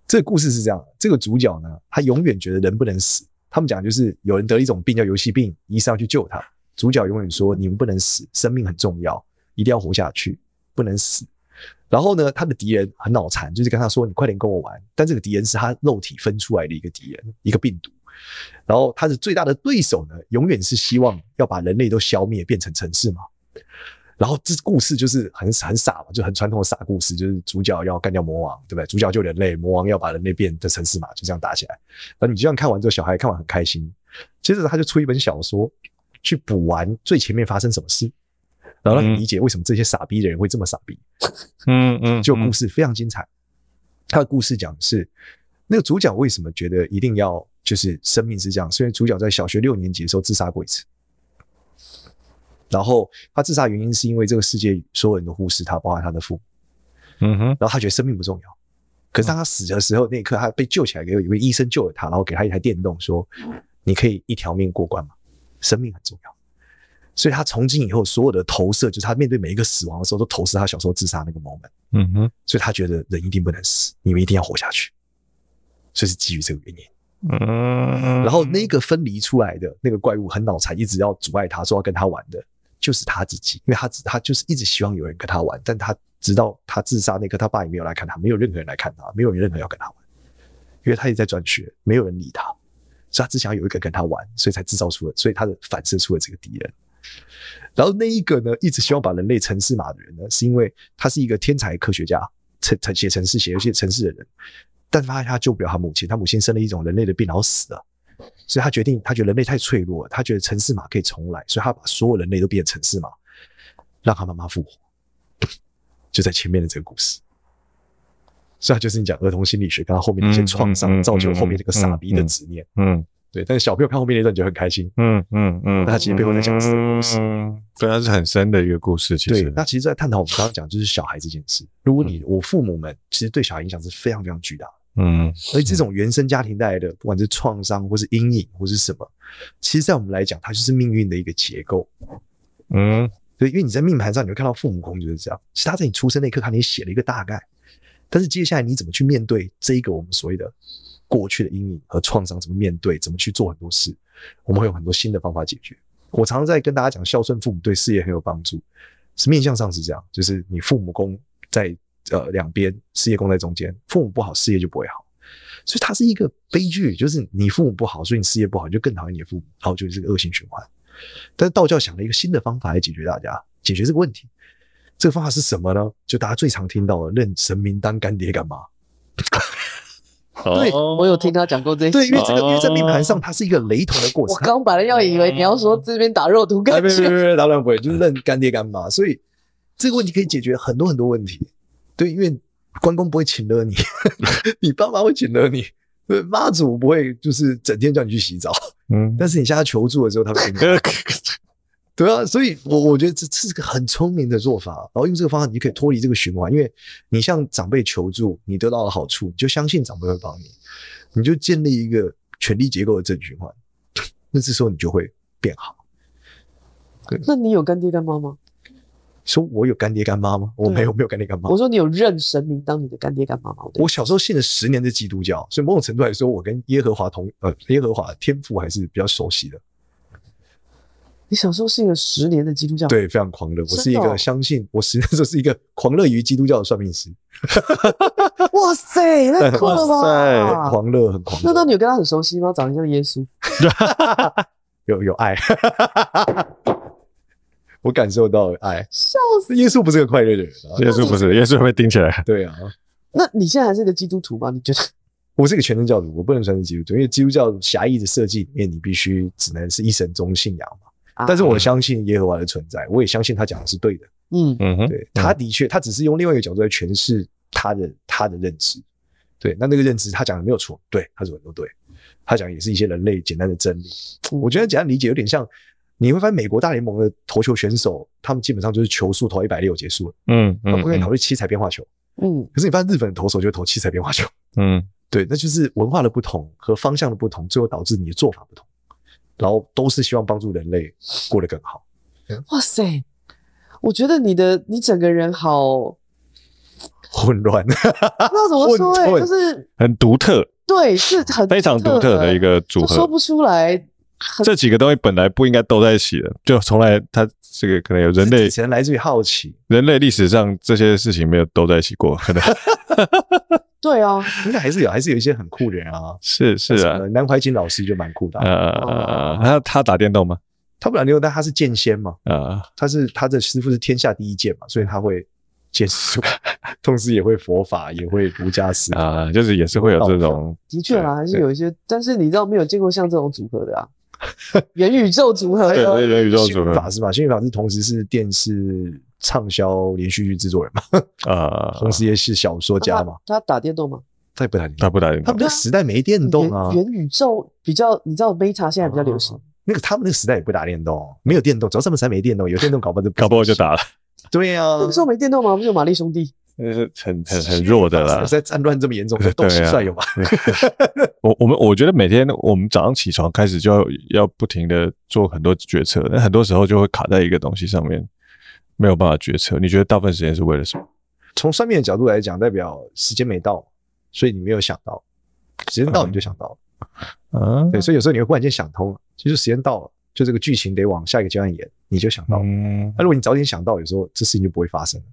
这个故事是这样的：这个主角呢，他永远觉得人不能死。他们讲就是有人得一种病叫游戏病，医生要去救他。主角永远说你们不能死，生命很重要，一定要活下去，不能死。然后呢，他的敌人很脑残，就是跟他说你快点跟我玩。但这个敌人是他肉体分出来的一个敌人，一个病毒。然后他的最大的对手呢，永远是希望要把人类都消灭，变成城市嘛。然后这故事就是很很傻嘛，就很传统的傻故事，就是主角要干掉魔王，对不对？主角救人类，魔王要把人类变的城市嘛，就这样打起来。然后你这样看完之后，小孩看完很开心。接着他就出一本小说，去补完最前面发生什么事，然后让你理解为什么这些傻逼的人会这么傻逼。嗯嗯，就故事非常精彩。他的故事讲的是那个主角为什么觉得一定要。就是生命是这样，所以主角在小学六年级的时候自杀过一次。然后他自杀原因是因为这个世界所有人都忽视他，包括他的父母。嗯哼。然后他觉得生命不重要。可是当他死的时候，那一刻他被救起来，给有一位医生救了他，然后给他一台电动，说：“你可以一条命过关吗？生命很重要。”所以他从今以后所有的投射，就是他面对每一个死亡的时候，都投射他小时候自杀那个 moment。嗯哼。所以他觉得人一定不能死，你们一定要活下去。所以是基于这个原因。然后那个分离出来的那个怪物很脑残，一直要阻碍他，说要跟他玩的，就是他自己，因为他只他就是一直希望有人跟他玩，但他直到他自杀那刻，他爸也没有来看他，没有任何人来看他，没有任何要跟他玩，因为他也在转学，没有人理他，所以他只想要有一个跟他玩，所以才制造出了，所以他的反射出了这个敌人。然后那一个呢，一直希望把人类城市码的人呢，是因为他是一个天才科学家，城城写城市写戏城市的人。但是他救不了他母亲，他母亲生了一种人类的病，然后死了。所以他决定，他觉得人类太脆弱，他觉得城市码可以重来，所以他把所有人类都变成城市码，让他妈妈复活。就在前面的这个故事，所以就是你讲儿童心理学，跟他后面的一些创伤造就后面这个傻逼的执念。嗯，对。但是小朋友看后面那段就很开心。嗯嗯嗯。那其实背后在讲什么故事？对，那是很深的一个故事。其实，那其实在探讨我们刚刚讲，就是小孩这件事。如果你我父母们其实对小孩影响是非常非常巨大的。嗯，所以这种原生家庭带来的，不管是创伤或是阴影或是什么，其实，在我们来讲，它就是命运的一个结构。嗯，对，因为你在命盘上，你会看到父母宫就是这样。其他在你出生那一刻，它你写了一个大概，但是接下来你怎么去面对这一个我们所谓的过去的阴影和创伤，怎么面对，怎么去做很多事，我们会有很多新的方法解决。我常常在跟大家讲，孝顺父母对事业很有帮助，是面向上是这样，就是你父母宫在。呃，两边事业攻在中间，父母不好，事业就不会好，所以它是一个悲剧，就是你父母不好，所以你事业不好，你就更讨厌你父母，然后就是这个恶性循环。但是道教想了一个新的方法来解决大家解决这个问题，这个方法是什么呢？就大家最常听到，的，认神明当干爹干妈。(laughs) 对，我有听他讲过这些。对，因为这个，因为在命盘上它是一个雷同的过程。我刚本来要以为你要说这边打肉图，干爹，别别别不会，就是认干爹干妈，所以这个问题可以解决很多很多问题。对，因为关公不会请了你，(laughs) 你爸妈会请了你。对，妈祖不会就是整天叫你去洗澡。嗯，但是你向他求助的时候，他会。(laughs) 对啊，所以我我觉得这这是个很聪明的做法。然后用这个方法，你可以脱离这个循环，因为你向长辈求助，你得到了好处，你就相信长辈会帮你，你就建立一个权力结构的正循环。那这时候你就会变好。对。那你有干爹干妈吗？说我有干爹干妈吗？我没有，没有干爹干妈。我说你有认神明当你的干爹干妈吗？我小时候信了十年的基督教，所以某种程度来说，我跟耶和华同呃耶和华天赋还是比较熟悉的。你小时候信了十年的基督教，对，非常狂热。我是一个相信，(laughs) 我实在候是一个狂热于基督教的算命师。(laughs) 哇塞，那哭了吧？狂热很狂热，那你有跟他很熟悉吗？长得像耶稣？(laughs) 有有爱。我感受到爱，笑死！耶稣不是个快乐的人，耶稣不是，耶稣会被钉起来。对啊，那你现在还是个基督徒吗？你觉得？(laughs) 我是个全能教徒，我不能算是基督徒，因为基督教狭义的设计里面，你必须只能是一神宗信仰嘛。但是我相信耶和华的存在，我也相信他讲的是对的。嗯嗯，对，他的确，他只是用另外一个角度来诠释他的他的认知。对，那那个认知他讲的没有错，对，他说很多对，他讲也是一些人类简单的真理。我觉得简单理解有点像。你会发现美国大联盟的投球选手，他们基本上就是球速投一百六结束了。嗯嗯，不会考虑七彩变化球。嗯，可是你发现日本的投手就投七彩变化球。嗯，对，那就是文化的不同和方向的不同，最后导致你的做法不同。然后都是希望帮助人类过得更好。哇塞，我觉得你的你整个人好混乱，不知道怎么说哎，就是很独特，对，是很非常独特的一个组合，说不出来。(laughs) 这几个东西本来不应该都在一起的，就从来他这个可能有人类，可能来自于好奇。人类历史上这些事情没有都在一起过，可能。(laughs) 对啊，应该还是有，还是有一些很酷的人啊。是是啊，南怀瑾老师就蛮酷的啊。那他打电动吗？他不打电动，但他是剑仙嘛。啊，他是他的师傅是天下第一剑嘛，所以他会剑术，(laughs) 同时也会佛法，也会儒家师啊，就是也是会有这种。的确啊，还是有一些，但是你知道没有见过像这种组合的啊。(laughs) 元宇宙组合哟，对，元宇宙组合法师嘛，幸运法师同时是电视畅销连续剧制作人嘛，啊，(laughs) 同时也是小说家嘛。他打电动吗？他也不打，电动，他不打电动，他比较时代没电动啊。元宇宙比较，你知道 Meta 现在比较流行，那个他们那个时代也不打电动，没有电动，主要他们才没电动，有电动搞不好就搞不好就打了。对呀，那个时候没电动吗？不是有玛丽兄弟。那是很很很弱的啦。在战乱这么严重的东西算有吗？我我们我觉得每天我们早上起床开始就要要不停的做很多决策，那很多时候就会卡在一个东西上面，没有办法决策。你觉得大部分时间是为了什么？从上面角度来讲，代表时间没到，所以你没有想到，时间到你就想到了。嗯，对，所以有时候你会忽然间想通，了，其实时间到了，就这个剧情得往下一个阶段演，你就想到。那如果你早点想到，有时候这事情就不会发生了。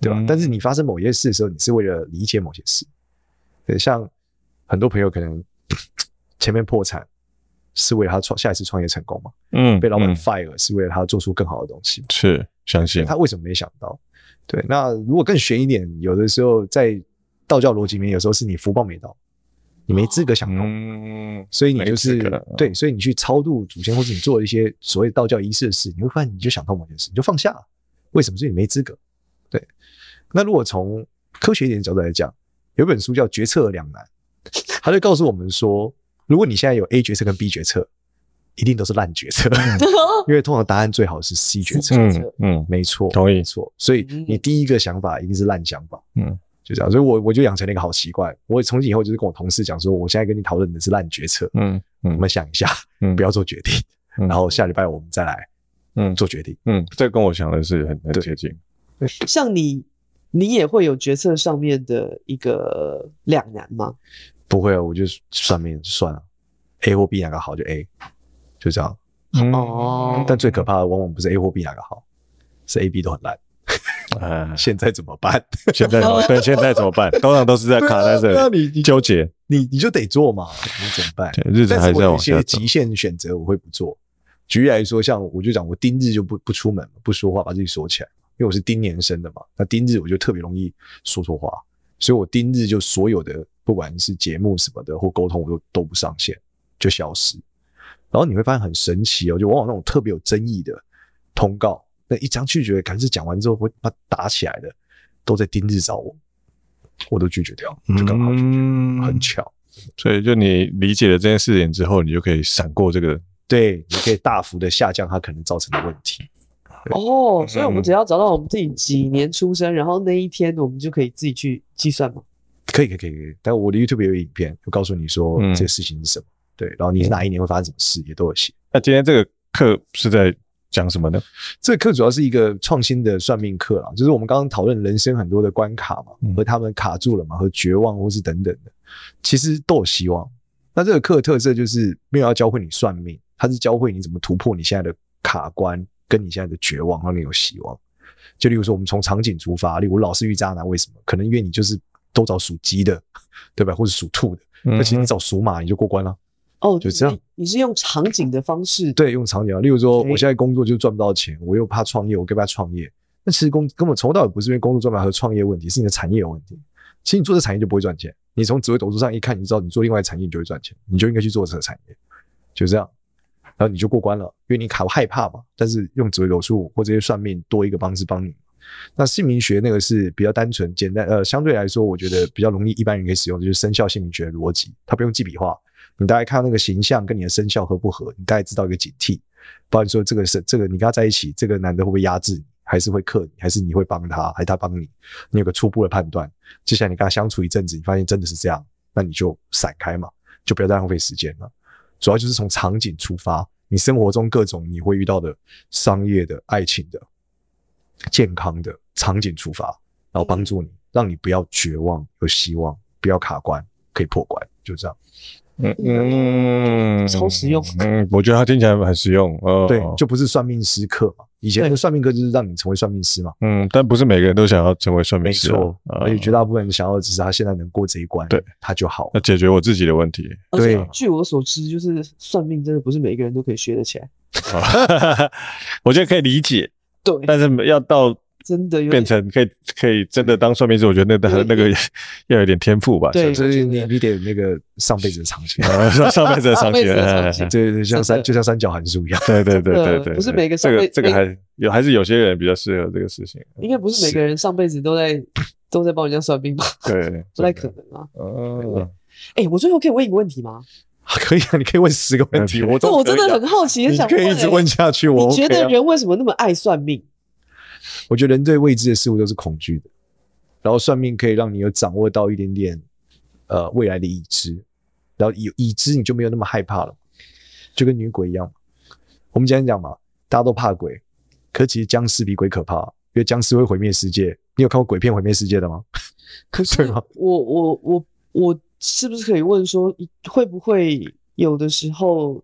对吧？但是你发生某件事的时候，你是为了理解某些事。对，像很多朋友可能 (clears throat) 前面破产，是为了他创下一次创业成功嘛。嗯。被老板 fire 是为了他做出更好的东西。是，相信。他为什么没想到？对，那如果更悬一点，有的时候在道教逻辑里面，有时候是你福报没到，你没资格想通。嗯。所以你就是对，所以你去超度祖先或者你做一些所谓道教仪式的事，你会发现你就想通某件事，你就放下了。为什么是你没资格？那如果从科学一点的角度来讲，有一本书叫《决策两难》，它就告诉我们说，如果你现在有 A 决策跟 B 决策，一定都是烂决策，(laughs) 因为通常答案最好是 C 决策。嗯嗯，没错，同意错。所以你第一个想法一定是烂想法。嗯，就这样。所以，我我就养成了一个好习惯，我从今以后就是跟我同事讲说，我现在跟你讨论的是烂决策。嗯嗯，我们想一下，不要做决定。嗯，然后下礼拜我们再来，嗯，做决定。嗯，这跟我想的是很很接近。像你。你也会有决策上面的一个两难吗？不会啊，我就上面算了，A 或 B 哪个好就 A，就这样。哦。但最可怕的往往不是 A 或 B 哪个好，是 A、B 都很烂。呃，现在怎么办？现在，怎么办？(laughs) 现在怎么办？通常都是在卡在这，纠结。你你就得做嘛，你怎么办？日子还是要往下。极限选择我会不做。举例来说，像我就讲，我丁日就不不出门，不说话，把自己锁起来。因为我是丁年生的嘛，那丁日我就特别容易说错话，所以我丁日就所有的不管是节目什么的或沟通，我都都不上线，就消失。然后你会发现很神奇哦，就往往那种特别有争议的通告，那一张拒绝，可能是讲完之后会把打起来的，都在丁日找我，我都拒绝掉，就刚好拒绝，很巧。所以就你理解了这件事情之后，你就可以闪过这个，对，你可以大幅的下降它可能造成的问题。哦，所以我们只要找到我们自己几年出生，然后那一天我们就可以自己去计算嘛。可以，可以，可以，但我的 YouTube 有影片，我告诉你说这个事情是什么。对，然后你是哪一年会发生什么事，也都有写。那今天这个课是在讲什么呢？这个课主要是一个创新的算命课啊，就是我们刚刚讨论人生很多的关卡嘛，和他们卡住了嘛，和绝望或是等等的，其实都有希望。那这个课的特色就是没有要教会你算命，它是教会你怎么突破你现在的卡关。跟你现在的绝望让你有希望，就例如说，我们从场景出发，例如我老是遇渣男，为什么？可能因为你就是都找属鸡的，(laughs) 对吧？或者属兔的，那其实你找属马你就过关了。哦，就这样。你是用场景的方式，对，用场景。例如说，我现在工作就赚不到钱，我又怕创业，我不该创业？那其实工根本从头到尾不是因为工作赚不到和创业问题，是你的产业有问题。其实你做这产业就不会赚钱。你从职位斗数上一看，你知道你做另外产业你就会赚钱，你就应该去做这个产业，就这样。然后你就过关了，因为你卡害怕嘛。但是用紫微斗数或这些算命多一个方式帮你。那姓名学那个是比较单纯简单，呃，相对来说我觉得比较容易一般人可以使用，就是生肖姓名学的逻辑，它不用记笔画，你大概看那个形象跟你的生肖合不合，你大概知道一个警惕。包括说这个是这个你跟他在一起，这个男的会不会压制你，还是会克你，还是你会帮他，还是他帮你，你有个初步的判断。下来你跟他相处一阵子，你发现真的是这样，那你就闪开嘛，就不要再浪费时间了。主要就是从场景出发，你生活中各种你会遇到的商业的、爱情的、健康的场景出发，然后帮助你，让你不要绝望，有希望，不要卡关，可以破关，就这样。嗯，超实用。嗯，我觉得它听起来很实用。呃，对，就不是算命师课嘛。以前算命课就是让你成为算命师嘛。嗯，但不是每个人都想要成为算命师，没错。而且绝大部分人想要只是他现在能过这一关，对，他就好。那解决我自己的问题。对，据我所知，就是算命真的不是每一个人都可以学得起来。我觉得可以理解。对，但是要到。真的变成可以可以真的当算命师，我觉得那那个 (laughs) 要有点天赋吧。对，就是你你得那个上辈子的长情，(laughs) 上上辈子的长情，(laughs) 对对，像三就像三角函数一样。对对对对对，不是每个这个这个还有还是有些人比较适合这个事情。应该不是每个人上辈子都在都在帮人家算命吧？对，不太可能啊。嗯。哎，我最后可以问一个问题吗？可以啊，你可以问十个问题，我我我真的很好奇，想可以一直问下去。我你觉得人为什么那么爱算命？我觉得人对未知的事物都是恐惧的，然后算命可以让你有掌握到一点点，呃，未来的已知，然后已已知你就没有那么害怕了，就跟女鬼一样。我们今天讲嘛，大家都怕鬼，可其实僵尸比鬼可怕，因为僵尸会毁灭世界。你有看过鬼片毁灭世界的吗？可 (laughs) 是我我我我是不是可以问说，会不会有的时候，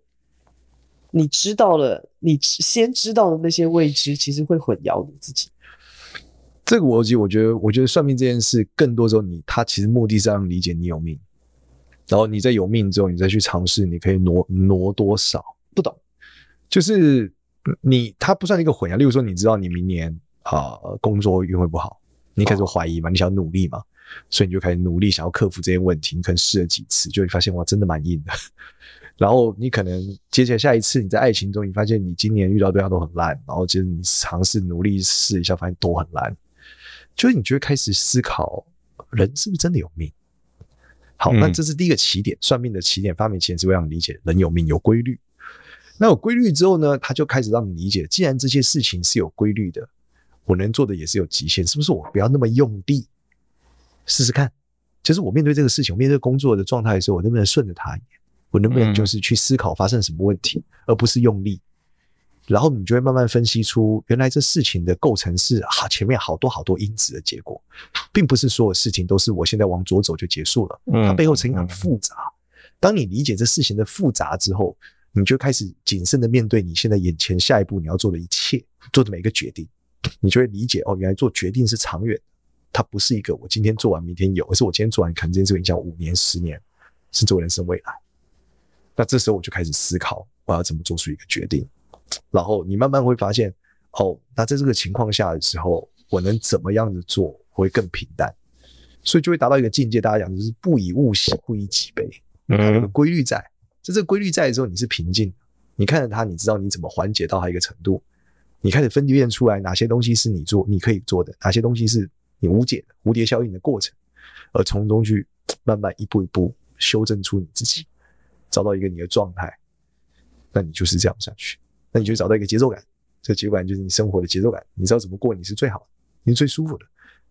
你知道了你先知道的那些未知，其实会混淆你自己？这个逻辑，我觉得，我觉得算命这件事，更多时候你他其实目的是要理解你有命，然后你在有命之后，你再去尝试，你可以挪挪多少，不懂，就是你他不算一个混啊。例如说，你知道你明年啊工作运会不好，你开始怀疑嘛，你想要努力嘛，所以你就开始努力想要克服这些问题。你可能试了几次，就发现哇真的蛮硬的。(laughs) 然后你可能接下来下一次你在爱情中，你发现你今年遇到对象都很烂，然后其实你尝试努力试一下，发现都很烂。就是你就会开始思考人是不是真的有命？好，那这是第一个起点，算命的起点。发明起点是让你理解人有命有规律。那有规律之后呢，他就开始让你理解，既然这些事情是有规律的，我能做的也是有极限，是不是？我不要那么用力，试试看。就是我面对这个事情，面对工作的状态的时候，我能不能顺着它？我能不能就是去思考发生什么问题，而不是用力。然后你就会慢慢分析出，原来这事情的构成是好前面好多好多因子的结果，并不是所有事情都是我现在往左走就结束了。它背后成因很复杂。当你理解这事情的复杂之后，你就开始谨慎的面对你现在眼前下一步你要做的一切做的每一个决定，你就会理解哦，原来做决定是长远，它不是一个我今天做完明天有，而是我今天做完可能这件事情叫五年十年甚至我人生未来。那这时候我就开始思考，我要怎么做出一个决定。然后你慢慢会发现，哦，那在这个情况下的时候，我能怎么样子做会更平淡，所以就会达到一个境界。大家讲就是不以物喜，不以己悲，嗯，有个规律在。在这个规律在的时候，你是平静你看着它，你知道你怎么缓解到它一个程度。你开始分辨出来哪些东西是你做你可以做的，哪些东西是你无解的蝴蝶效应的过程，而从中去慢慢一步一步修正出你自己，找到一个你的状态。那你就是这样下去。那你就找到一个节奏感，这节奏感就是你生活的节奏感。你知道怎么过，你是最好的，你最舒服的。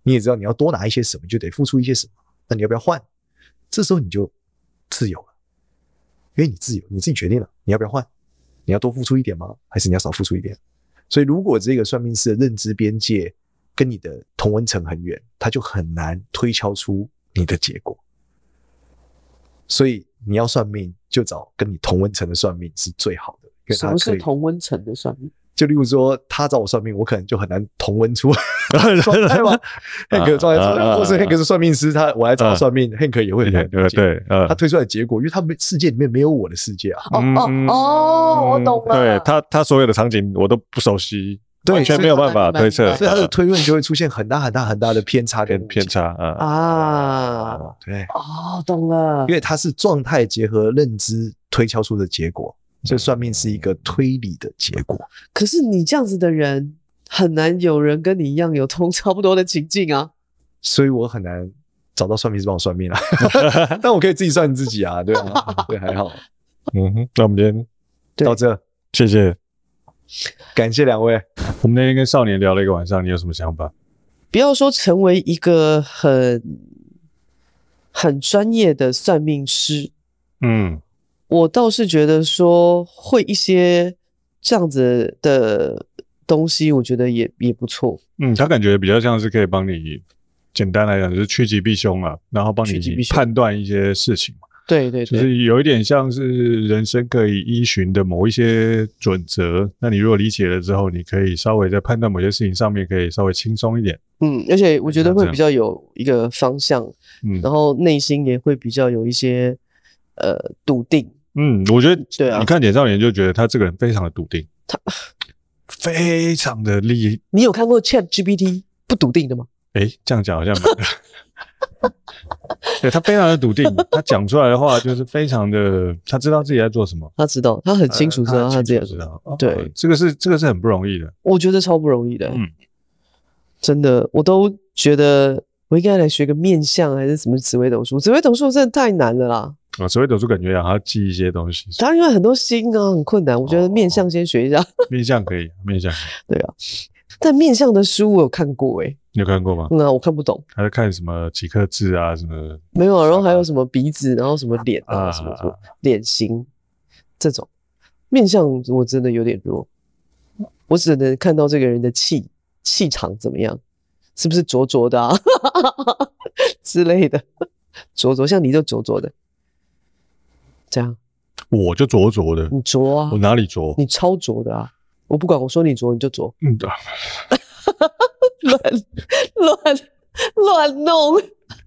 你也知道你要多拿一些什么，就得付出一些什么。那你要不要换？这时候你就自由了，因为你自由，你自己决定了你要不要换，你要多付出一点吗？还是你要少付出一点？所以如果这个算命师的认知边界跟你的同温层很远，他就很难推敲出你的结果。所以你要算命，就找跟你同温层的算命是最好的。什么是同温层的算命？就例如说，他找我算命，我可能就很难同温出。那个状态，那 (laughs) 个是算命师他，我来找他算命，Hank 也会很难。对，他推出来结果，因为他们世界里面没有我的世界啊。哦，我懂了。对他，他所有的场景我都不熟悉，完全没有办法推测，所以他的推论就会出现很大很大很大的偏差，跟偏差啊啊，对，哦，懂了。因为他是状态结合认知推敲出的结果。所以算命是一个推理的结果，可是你这样子的人很难有人跟你一样有通 (laughs) 差不多的情境啊，所以我很难找到算命师帮我算命啊，(laughs) 但我可以自己算自己啊，对啊，(laughs) 对还好，嗯，哼，那我们今天到这，谢谢，感谢两位，我们那天跟少年聊了一个晚上，你有什么想法？不要说成为一个很很专业的算命师，嗯。我倒是觉得说会一些这样子的东西，我觉得也也不错。嗯，他感觉比较像是可以帮你，简单来讲就是趋吉避凶啊，然后帮你判断一些事情。对对，就是有一点像是人生可以依循的某一些准则。那你如果理解了之后，你可以稍微在判断某些事情上面可以稍微轻松一点。嗯，而且我觉得会比较有一个方向，然后内心也会比较有一些呃笃定。嗯，我觉得对啊，你看《脸少年》就觉得他这个人非常的笃定，他 (sighs) 非常的害。你有看过 Chat GPT 不笃定的吗？哎，这样讲好像没有。(laughs) 对他非常的笃定，他讲出来的话就是非常的，他知道自己在做什么，他知道，他很清楚知道他自己。知道。对，这个是这个是很不容易的，我觉得超不容易的。嗯，真的，我都觉得我应该来学个面相还是什么紫微斗数，紫微斗数真的太难了啦。啊，所以读书感觉还要记一些东西。他因为很多心啊，很困难。我觉得面相先学一下，(laughs) 面相可以，面相。(laughs) 对啊，但面相的书我有看过，哎，你有看过吗？嗯啊，我看不懂。他在看什么几颗痣啊什么？没有，然后还有什么鼻子，然后什么脸啊什么脸型这种。面相我真的有点弱，我只能看到这个人的气气场怎么样，是不是灼灼的啊 (laughs) 之类的，灼灼像你就灼灼的。这样，我就浊浊的。你浊啊！我哪里浊？你超浊的啊！我不管，我说你浊，你就浊。嗯的，(laughs) 乱乱乱弄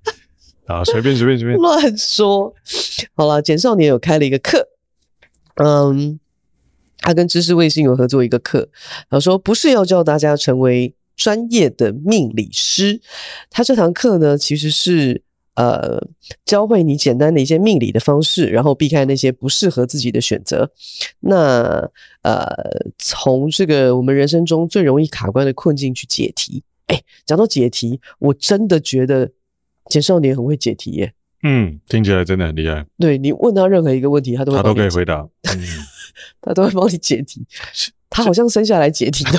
(laughs) 啊！随便随便随便。(laughs) 乱说。好了，简少年有开了一个课，嗯，他跟知识卫星有合作一个课。他说，不是要教大家成为专业的命理师，他这堂课呢，其实是。呃，教会你简单的一些命理的方式，然后避开那些不适合自己的选择。那呃，从这个我们人生中最容易卡关的困境去解题。哎，讲到解题，我真的觉得钱少年很会解题耶。嗯，听起来真的很厉害。对你问他任何一个问题，他都他都可以回答，(laughs) 他都会帮你解题。他好像生下来解题的，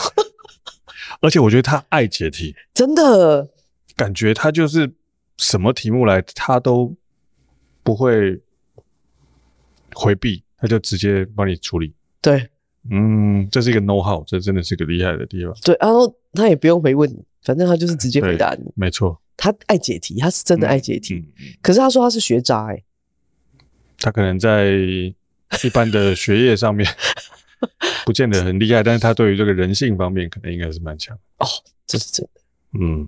(laughs) 而且我觉得他爱解题，真的感觉他就是。什么题目来，他都不会回避，他就直接帮你处理。对，嗯，这是一个 no w how，这真的是个厉害的地方。对，然后他也不用回问你，反正他就是直接回答你。没错，他爱解题，他是真的爱解题。可是他说他是学渣哎，他可能在一般的学业上面 (laughs) 不见得很厉害，但是他对于这个人性方面，可能应该是蛮强。哦，这是真的。嗯。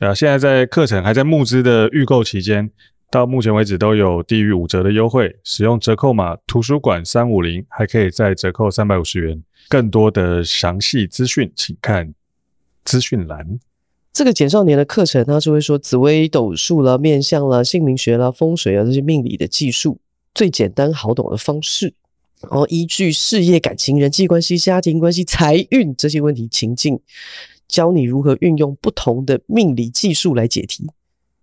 呃，现在在课程还在募资的预购期间，到目前为止都有低于五折的优惠，使用折扣码“图书馆三五零”还可以再折扣三百五十元。更多的详细资讯，请看资讯栏。这个简少年的课程，他是会说紫微斗数了，面向了姓名学了、风水啊这些命理的技术，最简单好懂的方式，然后依据事业、感情、人际关系、家庭关系、财运这些问题情境。教你如何运用不同的命理技术来解题，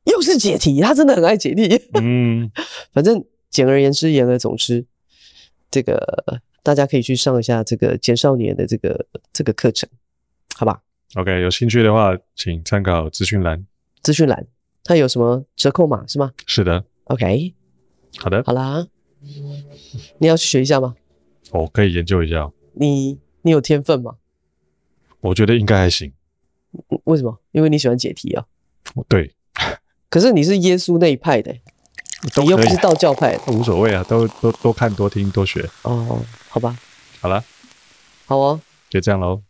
又是解题，他真的很爱解题。嗯，(laughs) 反正简而言之，言而总之，这个大家可以去上一下这个简少年的这个这个课程，好吧？OK，有兴趣的话，请参考资讯栏。资讯栏，它有什么折扣码是吗？是的。OK，好的。好啦，你要去学一下吗？哦，可以研究一下。你，你有天分吗？我觉得应该还行，为什么？因为你喜欢解题啊。对。(laughs) 可是你是耶稣那一派的，你又不是道教派，无所谓啊，都都多看多听多学。哦，好吧。好了。好哦。就这样喽。